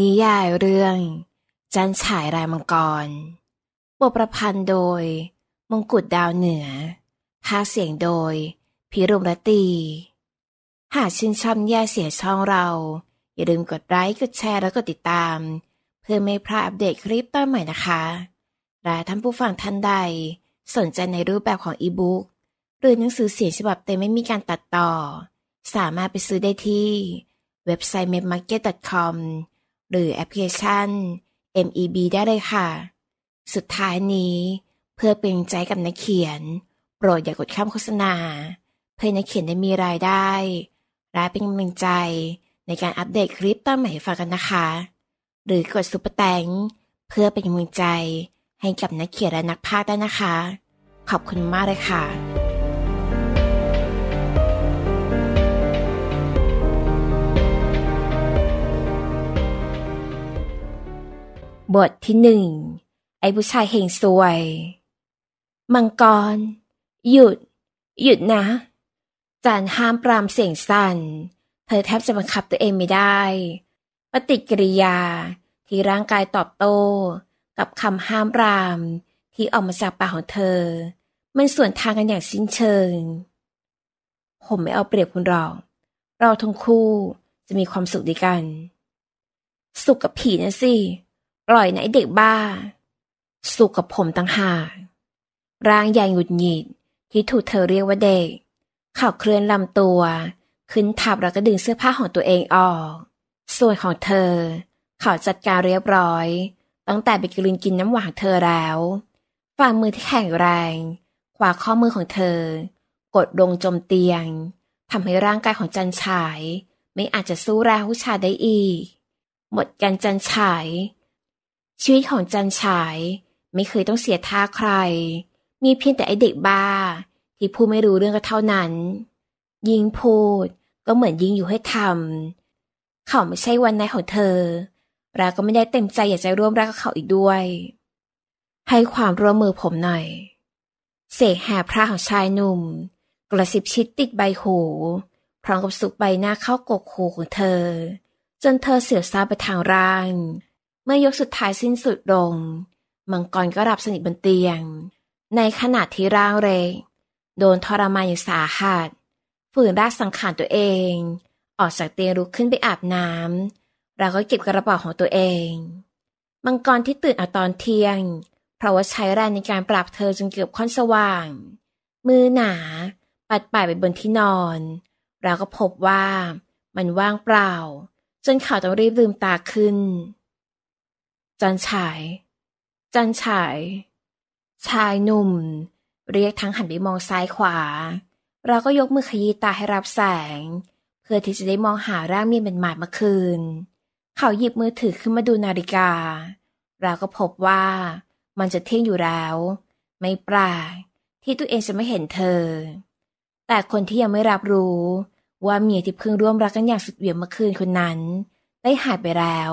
นิยายเรื่อง จันฉายรายมังกรบทประพันธ์โดย มงกุฎดาวเหนือภาคเสียงโดย พิรุมรตี หากชื่นชอบแย่เสียช่องเรา อย่าลืมกดไลค์กดแชร์และกดติดตาม เพื่อไม่พลาดอัปเดตคลิปตอนใหม่นะคะ และท่านผู้ฟังท่านใดสนใจในรูปแบบของอีบุ๊กหรือหนังสือเสียงฉบับเต็มไม่มีการตัดต่อ สามารถไปซื้อได้ที่เว็บไซต์ m e p m a r k e t c o m หรือแอปพลิเคชัน MEB ได้เลยค่ะ สุดท้ายนี้ เพื่อเป็นใจกับนักเขียน โปรดอย่ากดข้ามโฆษณา เพื่อนักเขียนได้มีรายได้ และเป็นกำลังใจในการอัปเดตคลิปตั้งใหม่ฝากกันนะคะ หรือกดซุปเปอร์แตงเพื่อเป็นกำลังใจให้กับนักเขียนและนักพากย์ได้นะคะ ขอบคุณมากเลยค่ะบทที่หนึ่งไอ้ผู้ชายเฮงซวย มังกร หยุด หยุดนะ จานห้ามปรามเสียงสัน่นเธอแทบจะบังคับตัวเองไม่ได้ ปฏิกิริยาที่ร่างกายตอบโต้ กับคำห้ามปราม ที่ออกมาจากปากของเธอ มันส่วนทางกันอย่างสิ้นเชิง ผมไม่เอาเปรียบคุณหรอก เราทั้งคู่จะมีความสุขด้วยกัน สุขกับผีนะสิล่อยนหนเด็กบ้าสุกับผมต่างหากร่างใหญ่หงุดหงิดที่ถูกเธอเรียกว่าเด็กเขาเคลื่อนลำตัว ขึ้นทับแล้วก็ดึงเสื้อผ้าของตัวเองออก ส่วนของเธอเขาจัดการเรียบร้อย ตั้งแต่ไปกลืนกินน้ำหวานเธอแล้ว ฝ่ามือที่แข็งแรงขวาข้อมือของเธอ กดลงจมเตียงทำให้ร่างกายของจันฉายไม่อาจจะสู้แรงผู้ชายได้อีกหมดกันจันฉายชีวิตของจันฉายไม่เคยต้องเสียท่าใคร มีเพียงแต่ไอเด็กบ้าที่พูดไม่รู้เรื่อง ก็เท่านั้น ยิงพูดก็เหมือนยิงอยู่ให้ทำเขาไม่ใช่วันในของเธอเราก็ไม่ได้เต็มใจ อยากจะร่วมรักกับเขาอีกด้วย ให้ความร่วมมือผมหน่อยเสกแห่พระของชายหนุ่ม กระสิบชิดติดใบหู พร้อมกับสุกใบหน้าเข้ากกหูของเธอ จนเธอเสียวซาไปทางร่างมื่อยกสุดท้ายสิ้นสุดลง มังกรก็หลับสนิทบนเตียง ในขณะที่ร่างเรกโดนทรมานอย่างสาหัส ฝืนรากสังขารตัวเอง ออกจากเตียงลุกขึ้นไปอาบน้ำ แล้วก็เก็บกระเป๋าของตัวเอง มังกรที่ตื่นเอาตอนเที่ยง เพราะว่าใช้แรงในการปรับเธอจนเกือบค่อนสว่าง มือหนาปัดป่ายไปบนที่นอนเราก็พบว่ามันว่างเปล่า จนเขาต้องรีบลืมตาขึ้นจันฉาย จันฉาย ชายหนุ่ม เรียกทั้งหันไปมองซ้ายขวา เราก็ยกมือขยี้ตาให้รับแสง เพื่อที่จะได้มองหาร่างเมียเป็นหมาดเมื่อคืน เขาหยิบมือถือขึ้นมาดูนาฬิกา เราก็พบว่ามันจะเที่ยงอยู่แล้ว ไม่แปลกที่ตัวเองจะไม่เห็นเธอ แต่คนที่ยังไม่รับรู้ว่าเมียที่เพิ่งร่วมรักกันอย่าง สุดเหวี่ยงเมื่อคืนคนนั้น ได้หายไปแล้ว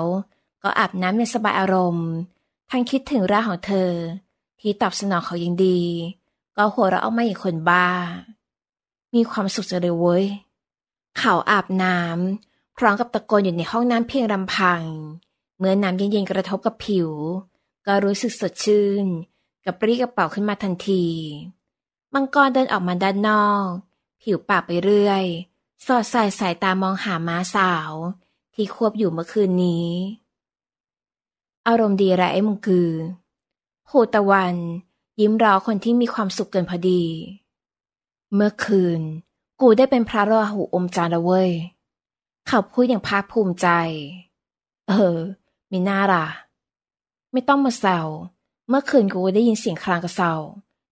เอาบน้ำอย่างสบายอารมณ์ ทั้งคิดถึงร่าของเธอ ที่ตอบสนองเขายังดี ก็หัวเราะออกมาอย่างคนบ้า มีความสุขจะเลยเว้ย เขาอาบน้ำพร้อมกับตะโกนอยู่ในห้องน้ำเพียงลำพัง เมื่อน้ำเย็นๆกระทบกับผิว ก็รู้สึกสดชื่น กับปรีกระเป๋าขึ้นมาทันที มังกรเดินออกมาด้านนอก ผิวปากไปเรื่อย สอดสายสายตามองหาม้าสาว ที่ควบอยู่เมื่อคืนนี้อารมณ์ดีไร้มึงคือโหตะวัน ยิ้มรอคนที่มีความสุขเกินพอดี เมื่อคืน กูได้เป็นพระราหูอมจานละเว้ยขัาพูดอย่างภาคภูมิใจ เออมีหน้าล่ะ ไม่ต้องมาเศร้า เมื่อคืนกูได้ยินเสียงคลางกระเซา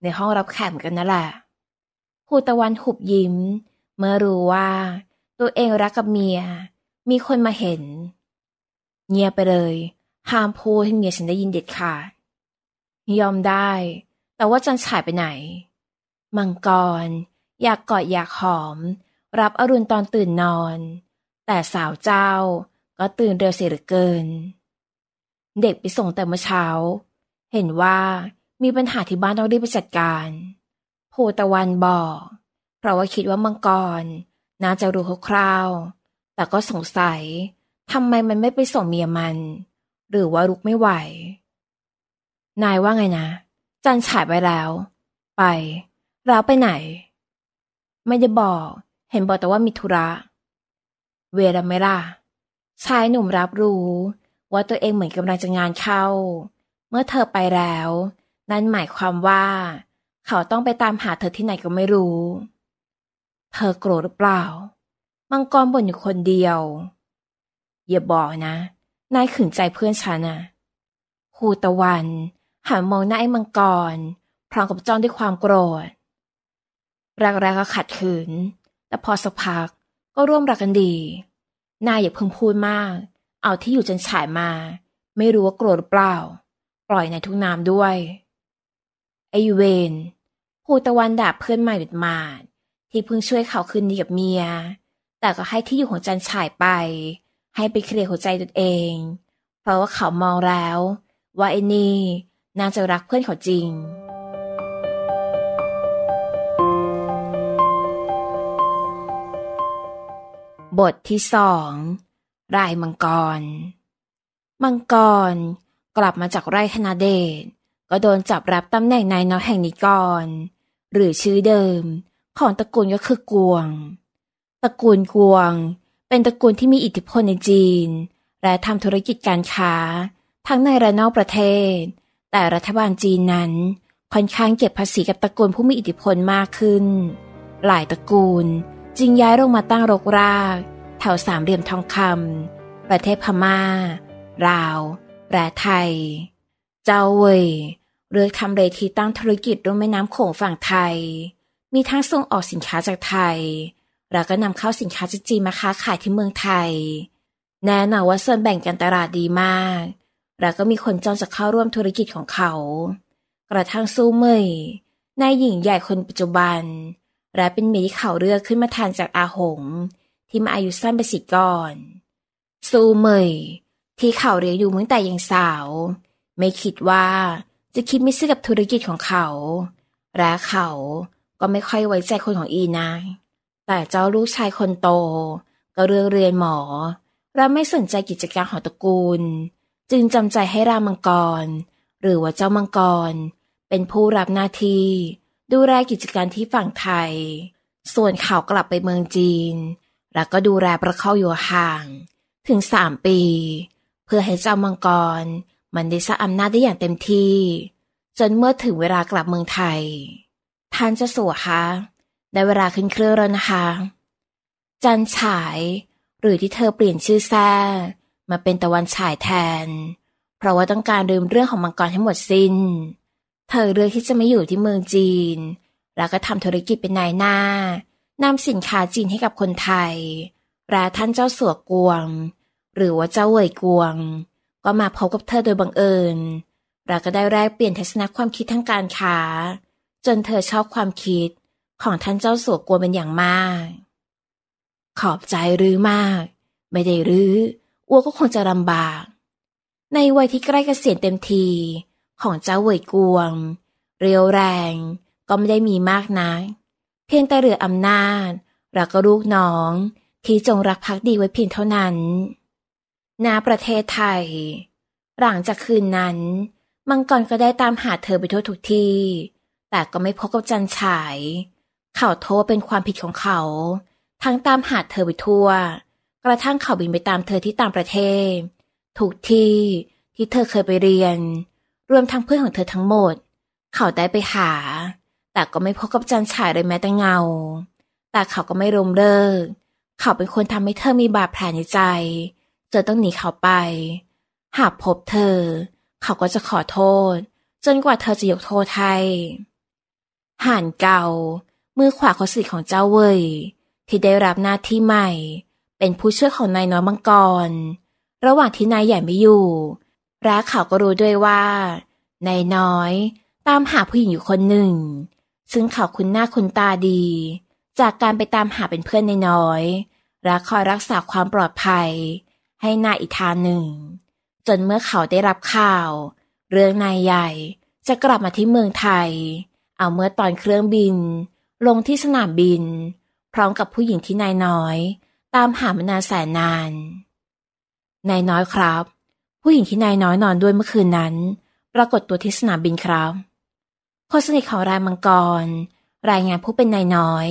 ในห้องรับแขกเหมือนกันนั่นแหละภูตะวันหุบยิ้ม เมื่อรู้ว่า ตัวเองรักกับเมีย มีคนมาเห็น เงียบไปเลยห้ามพูดให้เมียฉันได้ยินเด็ดขาดยอมได้ แต่ว่าจันฉายไปไหน มังกรอยากกอดอยากหอมรับอรุณตอนตื่นนอน แต่สาวเจ้าก็ตื่นเร็วเสียเหลือเกิน เด็กไปส่งแต่เมื่อเช้า เห็นว่ามีปัญหาที่บ้านต้องรีบไปจัดการโพตะวันบอกเพราะว่าคิดว่ามังกรน่าจะรู้คร่าวๆแต่ก็สงสัยทำไมมันไม่ไปส่งเมียมันหรือว่าลุกไม่ไหว นายว่าไงนะ จันฉายไปแล้ว ไป แล้วไปไหน ไม่ได้บอก เห็นบอกแต่ว่ามีธุระเวรไม่ล่ะชายหนุ่มรับรู้ ว่าตัวเองเหมือนกำลังจะงานเข้า เมื่อเธอไปแล้ว นั่นหมายความว่า เขาต้องไปตามหาเธอที่ไหนก็ไม่รู้ เธอโกรธหรือเปล่ามังกรบ่นอยู่คนเดียว อย่าบอกนะนายขืนใจเพื่อนฉันนะฮูตะวันหันมองหน้าไอ้มังกรพร้อมกับจ้องด้วยความโกรธแรกๆก็ขัดขืนแต่พอสักพักก็ร่วมรักกันดีนายอย่าเพิ่งพูดมาก เอาที่อยู่จนฉายมา ไม่รู้ว่าโกรธหรือเปล่า ปล่อยในทุกน้ำด้วยไอเวนภูตะวันด่าเพื่อนใหม่ดุดมาที่เพิ่งช่วยเขาคืนดีกับเมีย แต่ก็ให้ที่อยู่ของจันฉายไปให้ไปเคลียร์หัวใจตนเอง เพราะว่าเขามองแล้ว ว่าไอ้นี่น่าจะรักเพื่อนเขาจริง บทที่สองรายมังกร มังกรกลับมาจากไร่ธนาเดชก็โดนจับรับตำแหน่งนายน้อยแห่งนิกรหรือชื่อเดิมของตระกูลก็คือกวงตระกูลกวงเป็นตระกูลที่มีอิทธิพลในจีน และทำธุรกิจการค้า ทั้งในและนอกประเทศ แต่รัฐบาลจีนนั้นค่อนข้างเก็บภาษีกับตระกูลผู้มีอิทธิพลมากขึ้น หลายตระกูลจึงย้ายลงมาตั้งรกรากแถวสามเหลี่ยมทองคำ ประเทศพมา่าลาวและไทย เจ้าเวยเรือคำเรทีตั้งธุรกิจรวมแม่น้ำโขงฝั่งไทย มีทั้งส่งออกสินค้าจากไทยเราก็นำเข้าสินค้าจากจีนมาค้าขายที่เมืองไทย แน่นอนว่าส่วนแบ่งการตลาดดีมากเราก็มีคนจองจะเข้าร่วมธุรกิจของเขา กระทั่งซู่เมยนายหญิงใหญ่คนปัจจุบัน และเป็นเมียที่เขาเรือขึ้นมาทานจากอาหง ที่มาอายุสั้นไปสิก่อน ซูเมยที่เขาเรียนอยู่มื่อแต่ยังสาว ไม่คิดว่าจะคิดไม่ซื้อกับธุรกิจของเขา และเขาก็ไม่ค่อยไว้ใจคนของอีนายแต่เจ้าลูกชายคนโต ก็เรืองเรียนหมอราไม่สนใจกิจการของตระกูล จึงจำใจให้รามังกรหรือว่าเจ้ามังกรเป็นผู้รับหน้าที่ดูแลกิจการที่ฝั่งไทย ส่วนเขากลับไปเมืองจีน แล้วก็ดูแลประเข้าอยู่ห่าง ถึงสามปีเพื่อให้เจ้ามังกรมันได้สรอำนาจได้อย่างเต็มที่ จนเมื่อถึงเวลากลับเมืองไทย ท่านจะสัวคะได้เวลาขึ้นเครื่องแล้วนะคะ จันฉาย หรือที่เธอเปลี่ยนชื่อแซ่มาเป็นตะวันฉายแทน เพราะว่าต้องการลืมเรื่องของมังกร ให้หมดสิน้น เธอเลือกที่จะไม่อยู่ที่เมืองจีน แล้วก็ทำธุรกิจเป็นนายหน้านำสินค้าจีนให้กับคนไทย แลวท่านเจ้าสัวกวง หรือว่าเจ้าเวยกวง ก็มาพบกับเธอโดยบังเอิญเราก็ได้แลกเปลี่ยนทัศนคความคิดทางการค้า จนเธอชอบความคิดของท่านเจ้าสัวกลัวเป็นอย่างมาก ขอบใจรื้อมาก ไม่ได้รื้ออ้วก็คงจะลำบาก ในวัยที่ใกล้เกษียณเต็มทีของเจ้าเวยกวง เรียวแรงก็ไม่ได้มีมากนะักเพียงแต่เหลืออำนาจรักลูกน้องที่จงรักพักดีไว้เพียงเท่านั้นนาประเทศไทย หลังจากคืนนั้น มังกรก็ได้ตามหาเธอไปทั่วทุกที่ แต่ก็ไม่พบกับจันฉายเขาโทษเป็นความผิดของเขาทั้งตามหาเธอไปทั่ว กระทั่งเขาบินไปตามเธอที่ต่างประเทศ ถูกที่ที่เธอเคยไปเรียน รวมทั้งเพื่อนของเธอทั้งหมด เขาได้ไปหา แต่ก็ไม่พบกับจันฉายเลยแม้แต่เงา แต่เขาก็ไม่รมเลิก เขาเป็นคนทำให้เธอมีบาดแผลในใจเธอต้องหนีเขาไป หากพบเธอ เขาก็จะขอโทษ จนกว่าเธอจะยกโทษให้ห่านเก่ามือขวาของสิทธิ์ของเจ้าเว่ยที่ได้รับหน้าที่ใหม่ เป็นผู้ช่วยของนายน้อยมังกรระหว่างที่นายใหญ่ไม่อยู่ร้าข่าวก็รู้ด้วยว่า นายน้อยตามหาผู้หญิงอยู่คนหนึ่ง ซึ่งเขาคุ้นหน้าคุ้นตาดี จากการไปตามหาเป็นเพื่อนนายน้อย และคอยรักษาความปลอดภัย ให้นายอีกทางหนึ่ง จนเมื่อเขาได้รับข่าว เรื่องนายใหญ่จะกลับมาที่เมืองไทย เอาเมื่อตอนเครื่องบินลงที่สนามบิน พร้อมกับผู้หญิงที่นายน้อย ตามหามานานแสนนาน นายน้อยครับ ผู้หญิงที่นายน้อยนอนด้วยเมื่อคืนนั้น ปรากฏตัวที่สนามบินครับคนสนิทของรายมังกร รายงานผู้เป็นนายน้อย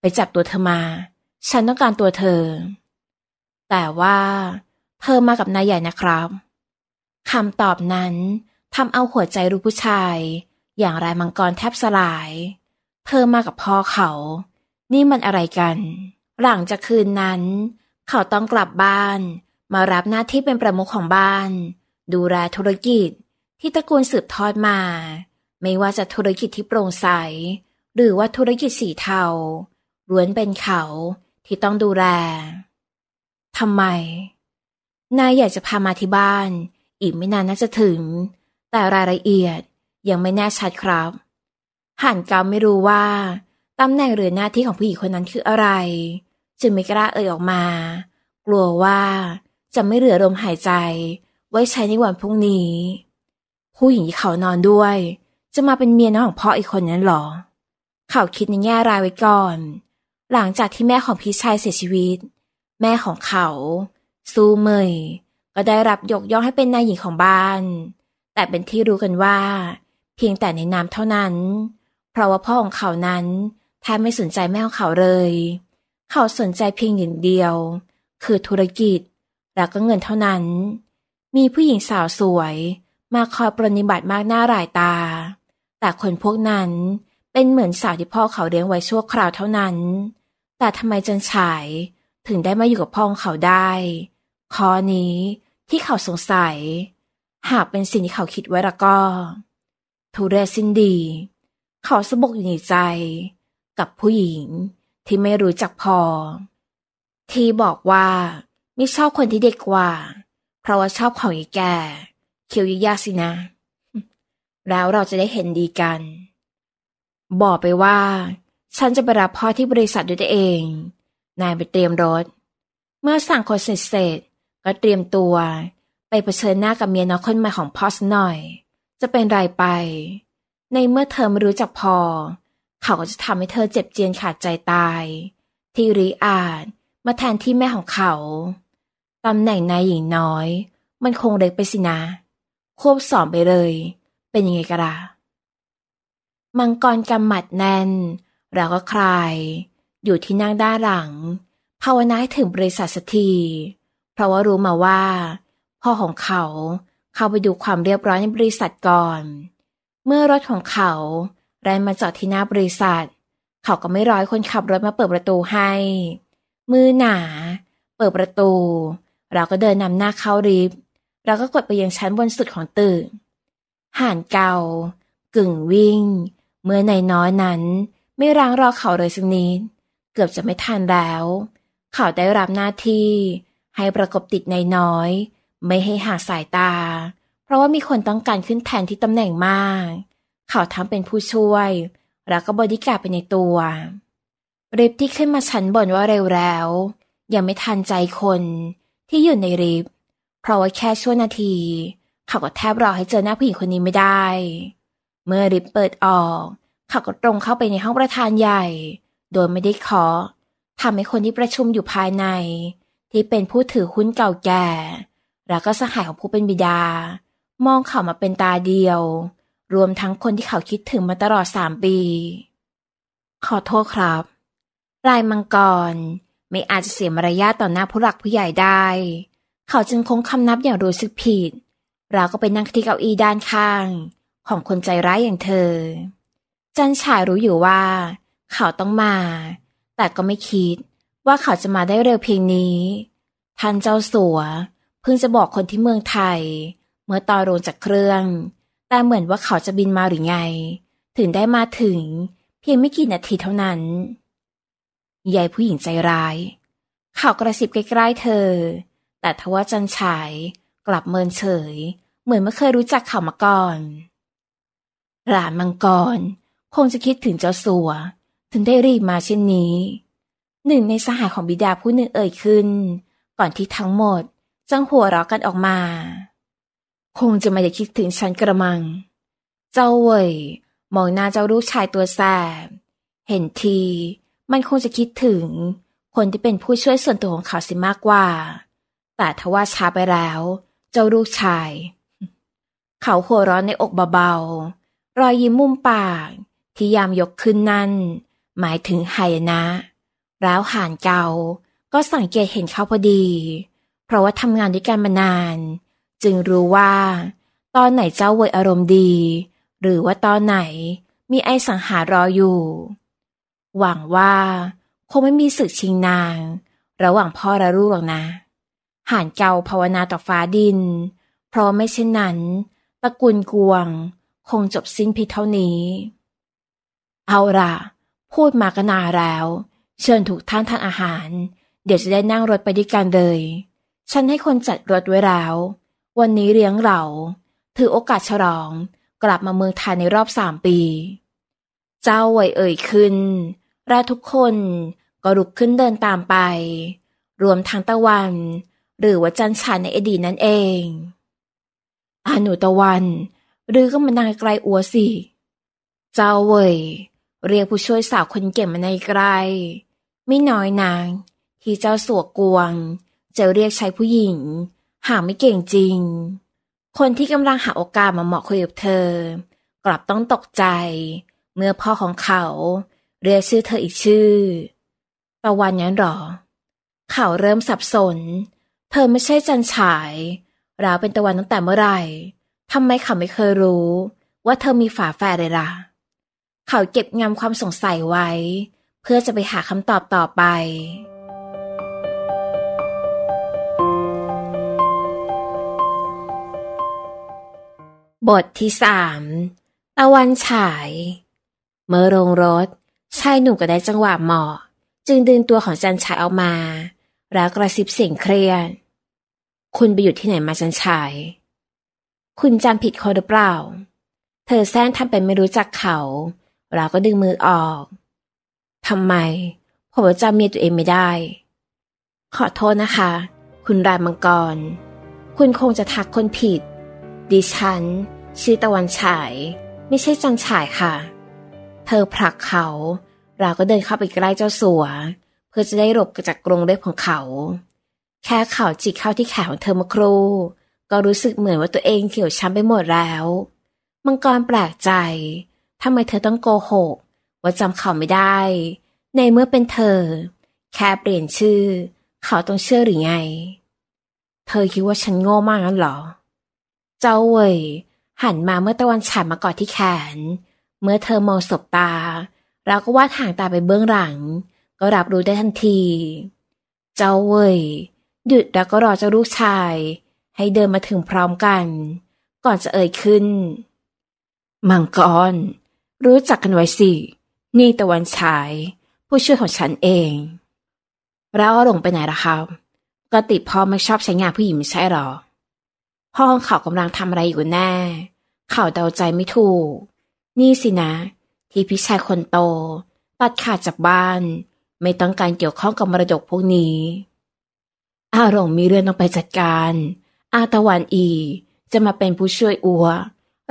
ไปจับตัวเธอมา ฉันต้องการตัวเธอ แต่ว่าเธอมากับนายใหญ่นะครับคำตอบนั้นทำเอาหัวใจรู้ผู้ชาย อย่างรายมังกรแทบสลายเธอมากับพ่อเขา นี่มันอะไรกัน หลังจากคืนนั้น เขาต้องกลับบ้าน มารับหน้าที่เป็นประมุขของบ้าน ดูแลธุรกิจที่ตระกูลสืบทอดมา ไม่ว่าจะธุรกิจที่โปร่งใส หรือว่าธุรกิจสีเทาล้วนเป็นเขาที่ต้องดูแลทำไมนายอยากจะพามาที่บ้าน อีกไม่นานน่าจะถึง แต่รายละเอียดยังไม่แน่ชัดครับหันกลาวไม่รู้ว่าตำแหน่งหรือหน้าที่ของผู้หญิงคนนั้นคืออะไร จึงไม่กล้าเอ่ยออกมา กลัวว่าจะไม่เหลือลมหายใจ ไว้ใช้ในวันพรุ่งนี้ ผู้หญิงที่เขานอนด้วย จะมาเป็นเมียน้องของพ่ออีกคนนั้นหรอ เขาคิดในแง่ร้ายไว้ก่อน หลังจากที่แม่ของพี่ชายเสียชีวิต แม่ของเขา ซูเมย ก็ได้รับยกย่องให้เป็นนายหญิงของบ้าน แต่เป็นที่รู้กันว่า เพียงแต่ในนามเท่านั้นเพราะว่าพ่อของเขานั้นแทบไม่สนใจแม่ของเขาเลย เขาสนใจเพียงอย่างเดียว คือธุรกิจแล้วก็เงินเท่านั้น มีผู้หญิงสาวสวยมาคอยปรนิบัติมากหน้าหลายตา แต่คนพวกนั้นเป็นเหมือนสาวที่พ่อเขาเลี้ยงไว้ชั่วคราวเท่านั้น แต่ทำไมจันฉายถึงได้มาอยู่กับพ่อของเขาได้ข้อนี้ที่เขาสงสัย หากเป็นสิ่งที่เขาคิดไว้ละก็ ทุเรศสิ้นดีเขาสะบกอยู่ในใจกับผู้หญิงที่ไม่รู้จักพอ ที่บอกว่าไม่ชอบคนที่เด็กกว่า เพราะว่าชอบของอีแก่เคียวยากสินะ แล้วเราจะได้เห็นดีกัน บอกไปว่า ฉันจะไปรับพ่อที่บริษัทด้วยตัวเอง นายไปเตรียมรถ เมื่อสั่งคนเสร็จเสร็จก็เตรียมตัวไปเผชิญหน้ากับเมียน้อยคนใหม่ของพ่อสหน่อย จะเป็นไรไปในเมื่อเธอไม่รู้จักพอ เขาก็จะทำให้เธอเจ็บเจียนขาดใจตาย ที่ริอาจมาแทนที่แม่ของเขา ตำแหน่งนายหญิงน้อย มันคงเล็กไปสินะ ควบสอนไปเลย เป็นยังไงกระดามังกรกำหมัดแน่น แล้วก็คลาย อยู่ที่นั่งด้านหลัง ภาวนาถึงบริษัทสักที เพราะว่ารู้มาว่า พ่อของเขาเข้าไปดูความเรียบร้อยในบริษัทก่อนเมื่อรถของเขา แรนมาจอดที่หน้าบริษัท เขาก็ไม่ร้อยคนขับรถมาเปิดประตูให้ มือหนา เปิดประตู เราก็เดินนำหน้าเข้าลิฟเราก็กดไปยังชั้นบนสุดของตึก ห่านเกากึ่งวิ่ง เมื่อในน้อยนั้นไม่ร้างรอเขาเลยสักนิดเกือบจะไม่ทันแล้ว เขาได้รับหน้าที่ให้ประกบติดในน้อย ไม่ให้ห่างสายตาราะว่ามีคนต้องการขึ้นแทนที่ตำแหน่งมากเขาทำเป็นผู้ช่วย แล้วก็บอดี้การ์ดไปในตัวริฟที่ขึ้นมาชั้นบนว่าเร็วแล้ว ยังไม่ทันใจคนที่อยู่ในริฟเพราะว่าแค่ชั่วนาทีเขาก็แทบรอให้เจอหน้าผู้หญิงคนนี้ไม่ได้ เมื่อริฟเปิดออกเขาก็ตรงเข้าไปในห้องประธานใหญ่ โดยไม่ได้ขอทำให้คนที่ประชุมอยู่ภายใน ที่เป็นผู้ถือหุ้นเก่าแก่ แล้วก็สหายของผู้เป็นบิดามองเขามาเป็นตาเดียว รวมทั้งคนที่เขาคิดถึงมาตลอดสามปี ขอโทษครับลายมังกรไม่อาจจะเสียมารยาทต่อหน้าผู้หลักผู้ใหญ่ได้ เขาจึงคงคำนับอย่างรู้สึกผิดเราก็ไปนั่งที่เก้าอี้ด้านข้าง ของคนใจร้ายอย่างเธอ จันฉายรู้อยู่ว่า เขาต้องมา แต่ก็ไม่คิดว่าเขาจะมาได้เร็วเพียงนี้ท่านเจ้าสัวเพิ่งจะบอกคนที่เมืองไทยเมื่อตอนงจากเครื่อง แต่เหมือนว่าเขาจะบินมาหรือไง ถึงได้มาถึง เพียงไม่กี่นาทีเท่านั้น ยายผู้หญิงใจร้าย เขากระสิบใกล้ๆเธอ แต่ทว่าจันฉาย กลับเมินเฉย เหมือนไม่เคยรู้จักเขามาก่อน หลานมังกรคงจะคิดถึงเจ้าสัวถึงได้รีบมาเช่นนี้ หนึ่งในสหายของบิดาผู้หนึ่งเอ่ยขึ้น ก่อนที่ทั้งหมดจังหัวเราะกันออกมาคงจะไม่ได้คิดถึงฉันกระมัง เจ้าเว่ยมองหน้าเจ้าลูกชายตัวแสบเห็นที มันคงจะคิดถึงคนที่เป็นผู้ช่วยส่วนตัวของเขาสิมากกว่า แต่ทว่าช้าไปแล้ว เจ้าลูกชาย เขาหัวร้อนในอกเบาๆ รอยยิ้มมุมปากที่ยามยกขึ้นนั่น หมายถึงไหนะ แล้วห่านเกา ก็สังเกตเห็นเขาพอดี เพราะว่าทำงานด้วยกันมานานจึงรู้ว่า ตอนไหนเจ้าเวยอารมณ์ดี หรือว่าตอนไหนมีไอสังหารออยู่ หวังว่า คงไม่มีศึกชิงนาง ระหว่างพ่อและลูกหรอกนะ หานเกาภาวนาต่อฟ้าดิน เพราะไม่เช่นนั้นตระกูลกวงคงจบสิ้นเพียงเท่านี้ เอาล่ะ พูดมากนาแล้ว เชิญถูกท่านทานอาหาร เดี๋ยวจะได้นั่งรถไปด้วยกันเลย ฉันให้คนจัดรถไว้แล้ววันนี้เลี้ยงเราถือโอกาสฉลองกลับมาเมืองไทยในรอบสามปี เจ้าไหวเอ่ยขึ้นและทุกคนก็ลุกขึ้นเดินตามไป รวมทั้งตะวัน หรือว่าจันชานในอดีตนั่นเอง อาหนูตะวัน หรือก็มานางไกลอัวสิ เจ้าเว่ยเรียกผู้ช่วยสาวคนเก่งมาในไกลไม่น้อยนาง ที่เจ้าสัวกวงจะเรียกใช้ผู้หญิงหาไม่เก่งจริง คนที่กำลังหาโอกาสมาเหมาะคุยกับเธอ กลับต้องตกใจ เมื่อพ่อของเขาเรียกชื่อเธออีกชื่อประวันนั้นหรอ เขาเริ่มสับสน เธอไม่ใช่จันฉายเราเป็นตะวันตั้งแต่เมื่อไหร่ทำไมเขาไม่เคยรู้ว่าเธอมีฝาแฝดเลยล่ะ เขาเก็บงำความสงสัยไว้ เพื่อจะไปหาคำตอบต่อไปบทที่สามตะวันฉาย เมื่อลงรถชายหนุ่มก็ได้จังหวะเหมาะ จึงดึงตัวของจันฉายออกมา แล้วกระซิบเสียงเครียดคุณไปอยู่ที่ไหนมาจันฉาย คุณจำผิดเขาหรือเปล่า เธอแซงทำเป็นไม่รู้จักเขา เราก็ดึงมือออกทำไม ผมจำเมียตัวเองไม่ได้ ขอโทษนะคะ คุณรามังกร คุณคงจะทักคนผิด ดิฉันชื่อตะวันฉายไม่ใช่จันฉายค่ะ เธอผลักเขา เราก็เดินเข้าไปใกล้เจ้าสัว เพื่อจะได้หลบจากกรงเล็บของเขา แค่เขาจิกเข้าที่แขนของเธอมาครูก็รู้สึกเหมือนว่าตัวเองเขียวช้ำไปหมดแล้ว มังกรแปลกใจทำไมเธอต้องโกหก ว่าจำเขาไม่ได้ ในเมื่อเป็นเธอ แค่เปลี่ยนชื่อเขาต้องเชื่อหรือไง เธอคิดว่าฉันโง่มากนั้นหรอ เจ้าเว่ยหันมาเมื่อตะวันฉายมากอดที่แขน เมื่อเธอมองสบตา เราก็วาดห่างตาไปเบื้องหลัง ก็รับรู้ได้ทันที เจ้าเว่ยหยุดแล้วก็รอเจ้าลูกชาย ให้เดินมาถึงพร้อมกัน ก่อนจะเอ่ยขึ้นมังกรรู้จักกันไว้สิ นี่ตะวันฉาย ผู้ช่วยของฉันเองเราหลงไปไหนล่ะครับกติพ่อไม่ชอบใช้งานผู้หญิงไม่ใช่หรอพ่อของเขากำลังทำอะไรอยู่แน่ เขาเดาใจไม่ถูก นี่สินะ ที่พี่ชายคนโตตัดขาดจากบ้าน ไม่ต้องการเกี่ยวข้องกับมรดกพวกนี้ อาหลงมีเรื่องต้องไปจัดการ อาตะวันอี จะมาเป็นผู้ช่วยอัว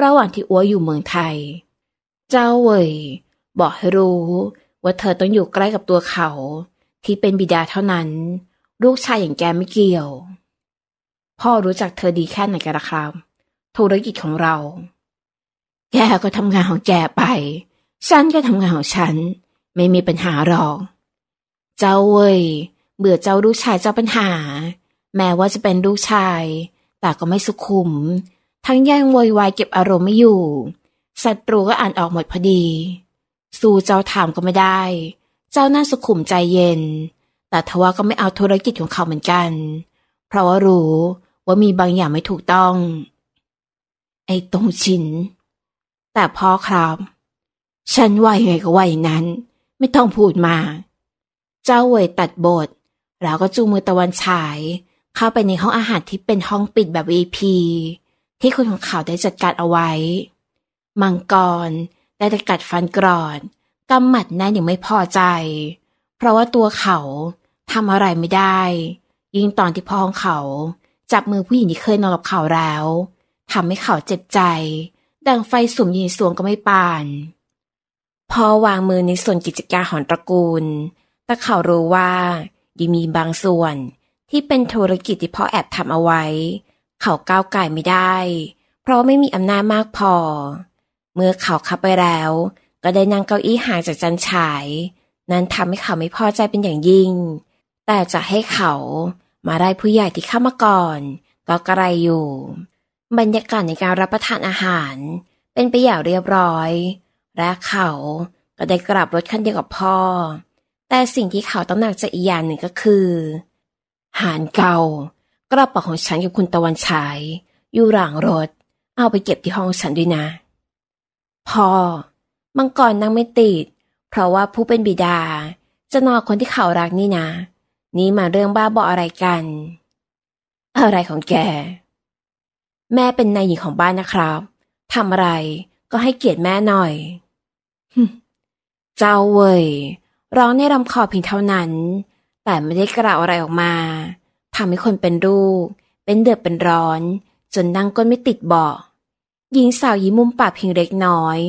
ระหว่างที่อัวอยู่เมืองไทย เจ้าเว่ยบอกให้รู้ ว่าเธอต้องอยู่ใกล้กับตัวเขา ที่เป็นบิดาเท่านั้น ลูกชายอย่างแกไม่เกี่ยวพ่อรู้จักเธอดีแค่ไหนกันละครับ ธุรกิจของเรา แกก็ทำงานของแกไป ฉันก็ทำงานของฉัน ไม่มีปัญหาหรอก เจ้าเว้ยเบื่อเจ้าลูกชายเจ้าปัญหา แม้ว่าจะเป็นลูกชาย แต่ก็ไม่สุขุม ทั้งแย่งวอยวายเก็บอารมณ์ไม่อยู่ศัตรูก็อ่านออกหมดพอดี สู้เจ้าถามก็ไม่ได้ เจ้าน่าสุขุมใจเย็น แต่ทว่าก็ไม่เอาธุรกิจของเขาเหมือนกันเเพราะว่ารู้ว่ามีบางอย่างไม่ถูกต้อง ไอ้ตรงชิน แต่พ่อครับ ฉันว่ายังไงก็ว่าอย่างนั้น ไม่ต้องพูดมา เจ้าเวยตัดบท แล้วก็จูมือตะวันฉาย เข้าไปในห้องอาหารที่เป็นห้องปิดแบบ v พ p ที่คนของเขาได้จัดการเอาไว้ มังกรได้แต่กัดฟันกรอน กำหมัดแน่นอย่างไม่พอใจ เพราะว่าตัวเขาทำอะไรไม่ได้ยิ่งตอนที่พ่อของเขา จับมือผู้หญิงที่เคยนอนหลับเขาแล้วทำให้เขาเจ็บใจ ดังไฟสุ่มยิงสวงก็ไม่ปานพ่อวางมือในส่วนกิจการหอนตระกูล แต่เขารู้ว่ายังมีบางส่วนที่เป็นธุรกิจที่พ่อแอบทำเอาไว้ เขาก้าวไก่ไม่ได้ เพราะไม่มีอำนาจมากพอ เมื่อเขาขับไปแล้ว ก็ได้นั่งเก้าอี้ห่างจากจันฉาย นั้นทำให้เขาไม่พอใจเป็นอย่างยิ่ง แต่จะให้เขามาได้ผู้ใหญ่ที่เข้ามาก่อนก็กระไรอยู่ บรรยากาศในการรับประทานอาหารเป็นไปอย่างเรียบร้อย และเขาก็ได้กลับรถคันเดียวกับพ่อ แต่สิ่งที่เขาต้องหนักใจอีกอย่างหนึ่งก็คือหารเก่ากระเป๋าของฉันกับคุณตะวันฉายอยู่หลังรถเอาไปเก็บที่ห้องฉันด้วยนะ พ่อมังกรนั่งไม่ติดเพราะว่าผู้เป็นบิดาจะนอนคนที่เขารักนี่นะเนี่มาเรื่องบ้าบออะไรกัน อะไรของแก แม่เป็นนายหญิงของบ้านนะครับ ทำอะไรก็ให้เกียรติแม่หน่อย เจ้าเว่ย ร้องในรำคอเพียงเท่านั้น แต่ไม่ได้กล่าวอะไรออกมาทำให้คนเป็นลูกเป็นเดือดเป็นร้อน จนนั่งก้นไม่ติดบ่อ หญิงสาวยิ้มมุมปากเพียงเล็กน้อย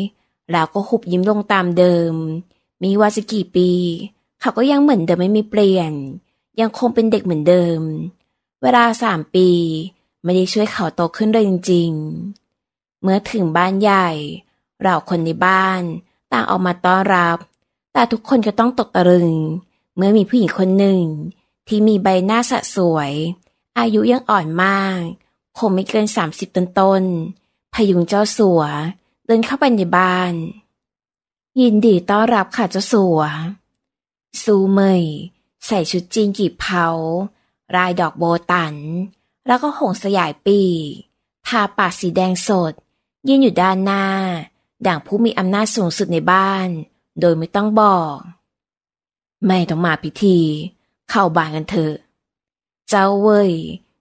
แล้วก็หุบยิ้มลงตามเดิม มีว่าจะกี่ปี เขาก็ยังเหมือนเดิมไม่มีเปลี่ยนยังคงเป็นเด็กเหมือนเดิม เวลาสามปีไม่ได้ช่วยเขาโตขึ้นเลยจริงๆเมื่อถึงบ้านใหญ่เราคนในบ้าน ต่างออกมาต้อนรับ แต่ทุกคนก็ต้องตกตะลึงเมื่อมีผู้หญิงคนหนึ่ง ที่มีใบหน้าสะสวย อายุยังอ่อนมาก คงไม่เกินสามสิบต้นๆพยุงเจ้าสัวเดินเข้าไปในบ้าน ยินดีต้อนรับค่ะเจ้าสัวซูเมยใส่ชุดจีนกีบเผา รายดอกโบตัน แล้วก็หงสยายปีทาปากสีแดงสดยืนอยู่ด้านหน้า ด่างผู้มีอำนาจสูงสุดในบ้าน โดยไม่ต้องบอก ไม่ต้องมาพิธี เข้าบ้านกันเถอะเจ้าเว่ย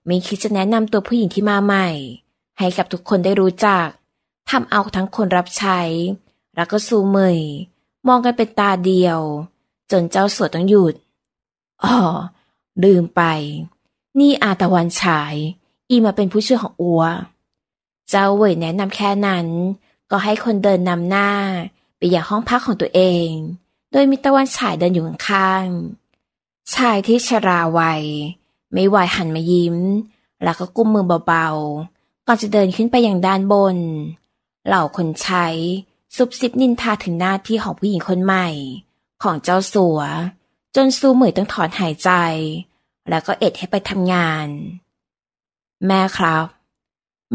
ไม่คิดจะแนะนำตัวผู้หญิงที่มาใหม่ ให้กับทุกคนได้รู้จักทำเอาทั้งคนรับใช้ แล้วก็ซูเมยมองกันเป็นตาเดียว จนเจ้าสวดต้องหยุดอ๋อลืมไป นี่อาตะวันฉายอีมาเป็นผู้ช่วยของอัว เจ้าเว่ยแนะนำแค่นั้น ก็ให้คนเดินนำหน้าไปยังห้องพักของตัวเอง โดยมีตะวันฉายเดินอยู่ข้างๆชายที่ชราวัย ไม่ไหวหันมายิ้ม แล้วก็กุมมือเบาๆก่อนจะเดินขึ้นไปยังด้านบน เหล่าคนใช้ซุบซิบนินทาถึงหน้าที่ของผู้หญิงคนใหม่ ของเจ้าสัวจนซูเหมยต้องถอนหายใจ แล้วก็เอ็ดให้ไปทำงาน แม่ครับ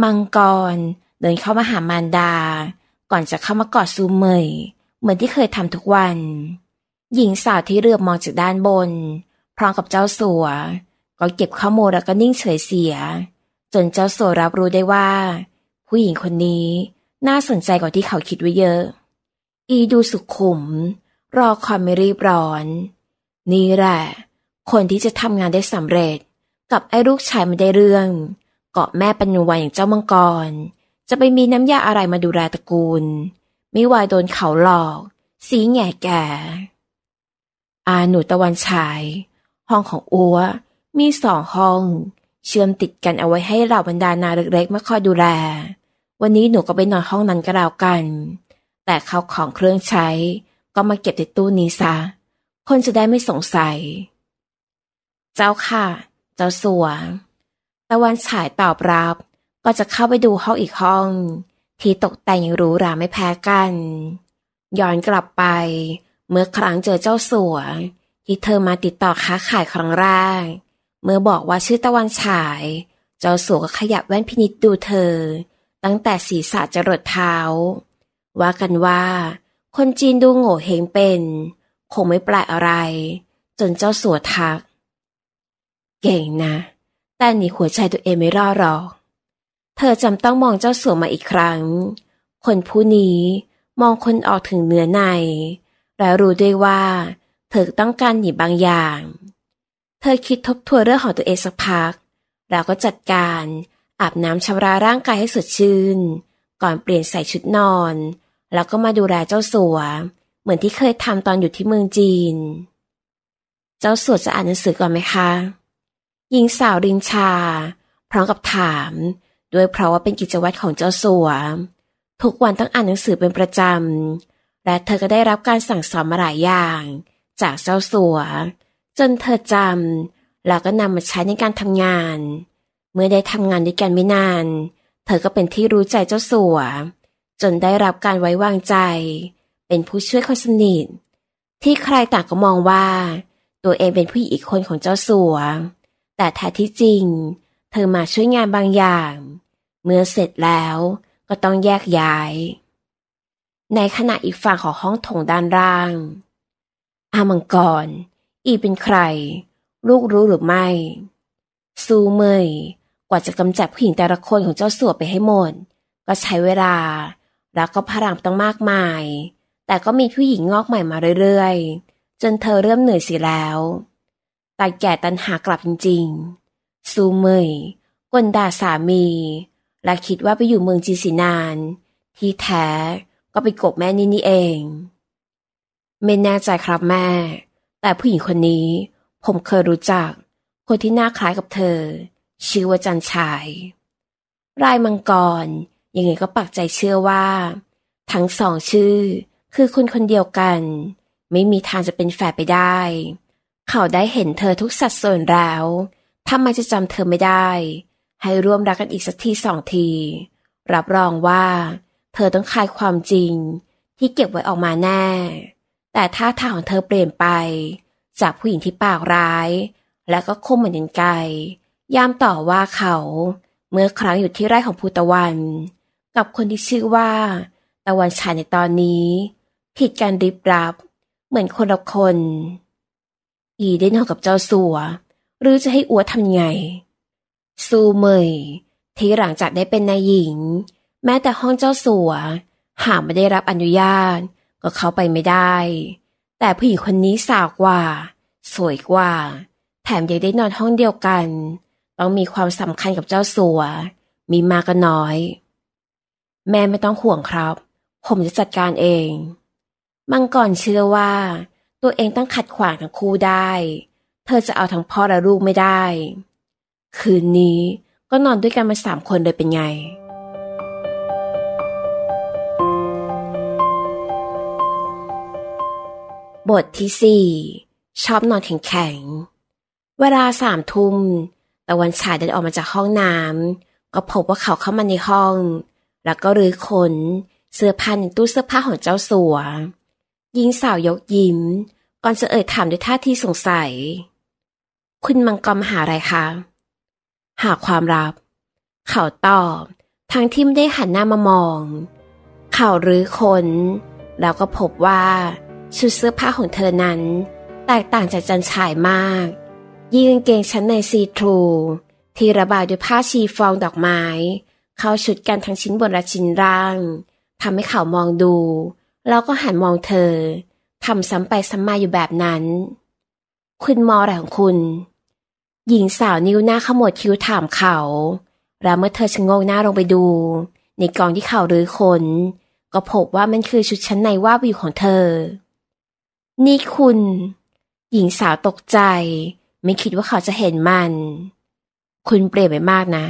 มังกรเดินเข้ามาหามารดา ก่อนจะเข้ามากอดซูเหมยเหมือนที่เคยทำทุกวัน หญิงสาวที่เรือบมองจากด้านบน พร้อมกับเจ้าสัวก็เก็บข้อมูลแล้วก็นิ่งเฉยเสีย จนเจ้าสัวรับรู้ได้ว่า ผู้หญิงคนนี้น่าสนใจกว่าที่เขาคิดไว้เยอะ อีดูสุขุม รอความไม่รีบร้อนนี่แหละ คนที่จะทำงานได้สำเร็จ กับไอ้ลูกชายไม่ได้เรื่องเกาะแม่ปัญญวอย่างเจ้ามังกรจะไปมีน้ำยาอะไรมาดูแลตระกูลมิวายโดนเขาหลอก สีแง่แก่ อาหนูตะวันฉายห้องของอัว มีสองห้อง เชื่อมติดกันเอาไว้ให้เหล่าบรรดานาเล็กๆมาคอยดูแล วันนี้หนูก็ไปนอนห้องนั้นก็แล้วกัน แต่เขาของเครื่องใช้ ก็มาเก็บในตู้นี้ซะคนจะได้ไม่สงสัย เจ้าค่ะ เจ้าสัว ตะวันฉายตอบรับ ก็จะเข้าไปดูห้องอีกห้อง ที่ตกแต่งยางรูหราไม่แพ้กัน ย้อนกลับไป เมื่อครั้งเจอเจ้าสัวที่เธอมาติดต่อค้าขายครั้งแรก เมื่อบอกว่าชื่อตะวันฉาย เจ้าสัวก็ขยับแว่นพินิจดูเธอ ตั้งแต่ศีรษะจรดเท้า ว่ากันว่า คนจีนดูโง่เฮงเป็นคงไม่แปลกอะไรจนเจ้าสัวทัก เก่งนะ แต่นีหัวใจตัวเองไม่รอดหรอกเธอจำต้องมองเจ้าสัวมาอีกครั้ง คนผู้นี้มองคนออกถึงเนื้อใน และรู้ด้วยว่า เธอต้องการหนีบางอย่าง เธอคิดทบทวนเรื่องของตัวเองสักพัก แล้วก็จัดการอาบน้ำชำระร่างกายให้สดชื่น ก่อนเปลี่ยนใส่ชุดนอน แล้วก็มาดูแลเจ้าสัวเหมือนที่เคยทำตอนอยู่ที่เมืองจีน เจ้าสวดจะอ่านหนังสือก่อนไหมคะ หญิงสาวรินชาพร้อม กับถามด้วยเพราะว่าเป็นกิจวัตรของเจ้าสัวทุกวันต้องอ่านหนังสือเป็นประจำ และเธอก็ได้รับการสั่งสอนมาหลายอย่าง จากเจ้าสัว จนเธอจำแล้วก็นำมาใช้ในการทำงาน เมื่อได้ทำงานด้วยกันไม่นาน เธอก็เป็นที่รู้ใจเจ้าสัว จนได้รับการไว้วางใจเป็นผู้ช่วยคนสนิท ที่ใครต่างก็มองว่า ตัวเองเป็นผู้หญิงอีกคนของเจ้าสัว แต่แท้ที่จริง เธอมาช่วยงานบางอย่าง เมื่อเสร็จแล้วก็ต้องแยกย้าย ในขณะอีกฝั่งของห้องโถงด้านล่าง อามังกรอีเป็นใครลูกรู้หรือไม่ ซูเมยกว่าจะกำจัดผู้หญิงแต่ละคนของเจ้าสัวไปให้หมด ก็ใช้เวลา แล้วก็พลังต้องมากมายแต่ก็มีผู้หญิงงอกใหม่มาเรื่อย ๆ จนเธอเริ่มเหนื่อยเสียแล้วตายแก่ตันหากลับจริง ๆ ซูเมยกนด่าสามี และคิดว่าไปอยู่เมืองจีสีนาน ที่แท้ก็ไปกบแม่นี่นี่เอง ไม่แน่ใจครับแม่ แต่ผู้หญิงคนนี้ ผมเคยรู้จัก คนที่หน้าคล้ายกับเธอ ชื่อว่าจันชาย รายมังกร ยังไงก็ปักใจเชื่อว่า ทั้งสองชื่อคือคนคนเดียวกัน ไม่มีทางจะเป็นแฟนไปได้ เขาได้เห็นเธอทุกสัดส่วนแล้วทำไมจะจำเธอไม่ได้ ให้ร่วมรักกันอีกสักทีสองที รับรองว่า เธอต้องคายความจริงที่เก็บไว้ออกมาแน่ แต่ท่าทางของเธอเปลี่ยนไป จากผู้หญิงที่ปากร้าย และก็คมเหมือนกันไกยามต่อว่าเขาเมื่อครั้งอยู่ที่ไร่ของภูตะวัน กับคนที่ชื่อว่าตะวันชายในตอนนี้ผิดการริบรับ เหมือนคนละคน อีได้นอนกับเจ้าสัว หรือจะให้อัวทำไงซูเมยที่หลังจากได้เป็นนายหญิง แม้แต่ห้องเจ้าสัวหากไม่ได้รับอนุญาตก็เข้าไปไม่ได้ แต่ผู้หญิงคนนี้สาวกว่า สวยกว่า แถมยังได้นอนห้องเดียวกัน ต้องมีความสำคัญกับเจ้าสัว มีมากก็น้อย แม่ไม่ต้องห่วงครับ ผมจะจัดการเองมังกรเชื่อว่า ตัวเองต้องขัดขวางทั้งคู่ได้ เธอจะเอาทั้งพ่อและลูกไม่ได้ คืนนี้ก็นอนด้วยกันมาสามคนเลยเป็นไง บทที่สี่ชอบนอนแข็งๆเวลาสามทุ่มตะวันฉายเดินออกมาจากห้องน้ำก็พบว่าเขาเข้ามาในห้อง แล้วก็รื้อขนเสื้อผ้าในตู้เสื้อผ้าของเจ้าสัวหญิงสาวยกยิ้มก่อนจะเอ่ยถามด้วยท่าทีสงสัย คุณมังกรมหาอะไรคะ หาความลับ เขาตอบ ทั้งที่ไม่ได้หันหน้ามามอง เขารื้อคน แล้วก็พบว่า ชุดเสื้อผ้าของเธอนั้น แตกต่างจากจันชายมาก ยิ่งเกงชั้นในซีทรูที่ระบายด้วยผ้าชีฟองดอกไม้ เข้าชุดกันทั้งชิ้นบนและชิ้นล่าง ทำให้เขามองดูแล้วก็หันมองเธอ ทำซ้ำไปซ้ำมาอยู่แบบนั้น คุณมอะหลของคุณ หญิงสาวนิ้วหน้าขมวดคิ้วถามเขา แล้วเมื่อเธอชะโงกหน้าลงไปดู ในกองที่เขารื้อคนนก็พบว่ามันคือชุดชั้นในว่าวิวของเธอ นี่คุณ หญิงสาวตกใจ ไม่คิดว่าเขาจะเห็นมัน คุณเปลี่ยนไปมากนะ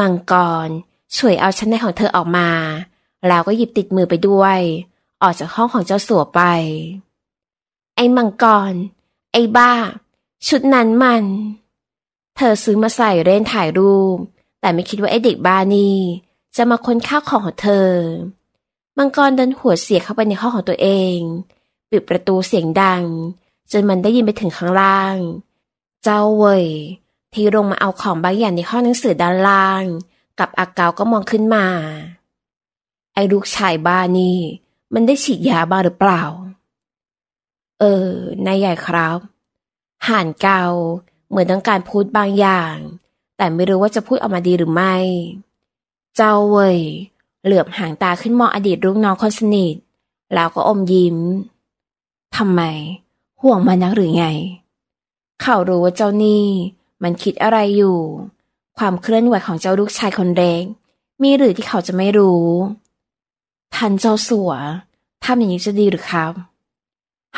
มังกรช่วยเอาชั้นในของเธอออกมา แล้วก็หยิบติดมือไปด้วยออกจากห้องของเจ้าสัวไป ไอ้มังกร ไอ้บ้า ชุดนั้นมัน เธอซื้อมาใส่เล่นถ่ายรูป แต่ไม่คิดว่าไอ้เด็กบ้านี่จะมาค้นข้าวของของเธอ มังกรดันหัวเสียเข้าไปในห้องของตัวเอง ปิดประตูเสียงดัง จนมันได้ยินไปถึงข้างล่าง เจ้าเว่ยที่ลงมาเอาของบางอย่างในห้องหนังสือด้านล่าง กับอากาวก็มองขึ้นมา ไอ้ลูกชายบ้านี่มันได้ฉีดยาบ้าหรือเปล่า เออ นายใหญ่ครับ ห่านเกาเหมือนต้องการพูดบางอย่าง แต่ไม่รู้ว่าจะพูดออกมาดีหรือไม่ เจ้าเว่ยเหลือบหางตาขึ้นมองอดีตลูกน้องคนสนิท แล้วก็อมยิ้ม ทำไมห่วงมันนักหรือไง เขารู้ว่าเจ้านี่ มันคิดอะไรอยู่ ความเคลื่อนไหวของเจ้าลูกชายคนเด็กมีหรือที่เขาจะไม่รู้ท่านเจ้าสัวทำอย่างนี้จะดีหรือครับ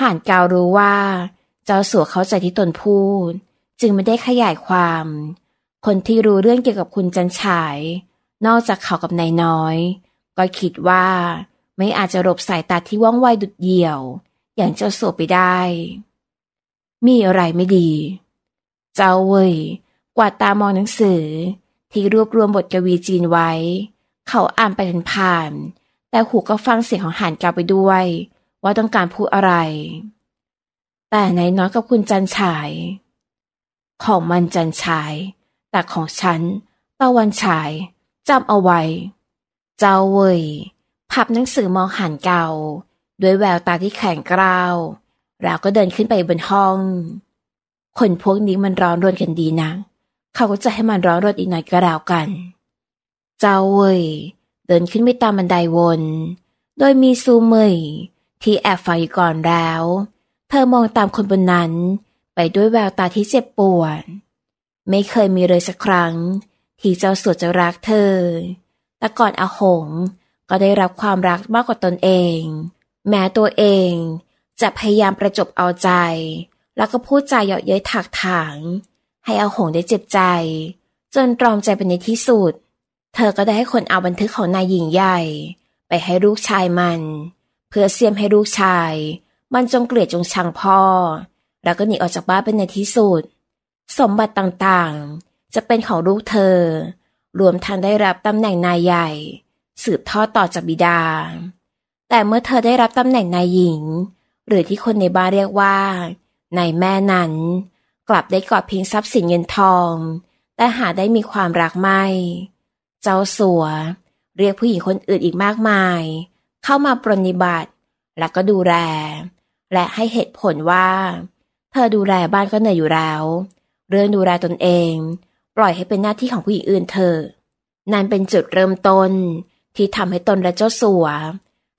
ห่านกาวรู้ว่า เจ้าสัวเข้าใจที่ตนพูด จึงไม่ได้ขยายความ คนที่รู้เรื่องเกี่ยวกับคุณจันฉาย นอกจากเขากับนายน้อย ก็คิดว่า ไม่อาจจะหลบสายตาที่ว่องไวดุดเดี่ยว อย่างเจ้าสัวไปได้ มีอะไรไม่ดี เจ้าเว่ย กวาดตามองหนังสือที่รวบรวมบทกวีจีนไว้ เขาอ่านไปผ่านแต่หูก็ฟังเสียงของหันกลับไปด้วยว่าต้องการพูดอะไร แต่ในน้อยกับคุณจันชาย ของมันจันชาย แต่ของฉันตะวันชายจำเอาไว้เจ้าเว่ยพับหนังสือมองหันเก่า ด้วยแววตาที่แข็งกร้าวแล้วก็เดินขึ้นไปบนห้อง คนพวกนี้มันร้อนรนกันดีนะ เขาก็จะให้มันร้อนรนอีกหน่อยก็แล้วกัน เจ้าเว่ยเดินขึ้นไปตามบันไดวน โดยมีซูเมยที่แอบฟังอยู่ก่อนแล้วเธอมองตามคนบนนั้นไปด้วยแววตาที่เจ็บปวด ไม่เคยมีเลยสักครั้งที่เจ้าสวดจะรักเธอ แต่ก่อนอาหงก็ได้รับความรักมากกว่าตนเอง แม้ตัวเองจะพยายามประจบเอาใจ แล้วก็พูดจาเยาะเย้ยถักถางให้อาหงได้เจ็บใจ จนตรอมใจเป็นในที่สุดเธอก็ได้ให้คนเอาบันทึกของนายหญิงใหญ่ ไปให้ลูกชายมัน เพื่อเสียมให้ลูกชาย มันจงเกลียดจงชังพ่อ แล้วก็หนีออกจากบ้านเป็นในที่สุด สมบัติต่างๆ จะเป็นของลูกเธอ รวมทั้งได้รับตำแหน่งนายใหญ่ สืบทอดต่อจากบิดา แต่เมื่อเธอได้รับตำแหน่งนายหญิง หรือที่คนในบ้านเรียกว่านายแม่นั้น กลับได้กอดเพียงทรัพย์สินเงินทอง แต่หาได้มีความรักไม่เจ้าสัวเรียกผู้หญิงคนอื่นอีกมากมาย เข้ามาปรนิบัติ และก็ดูแล และให้เหตุผลว่า เธอดูแลบ้านก็เหนื่อยอยู่แล้วเรื่องดูแลตนเอง ปล่อยให้เป็นหน้าที่ของผู้หญิงอื่นเธอ นั่นเป็นจุดเริ่มต้นที่ทำให้ตนและเจ้าสัว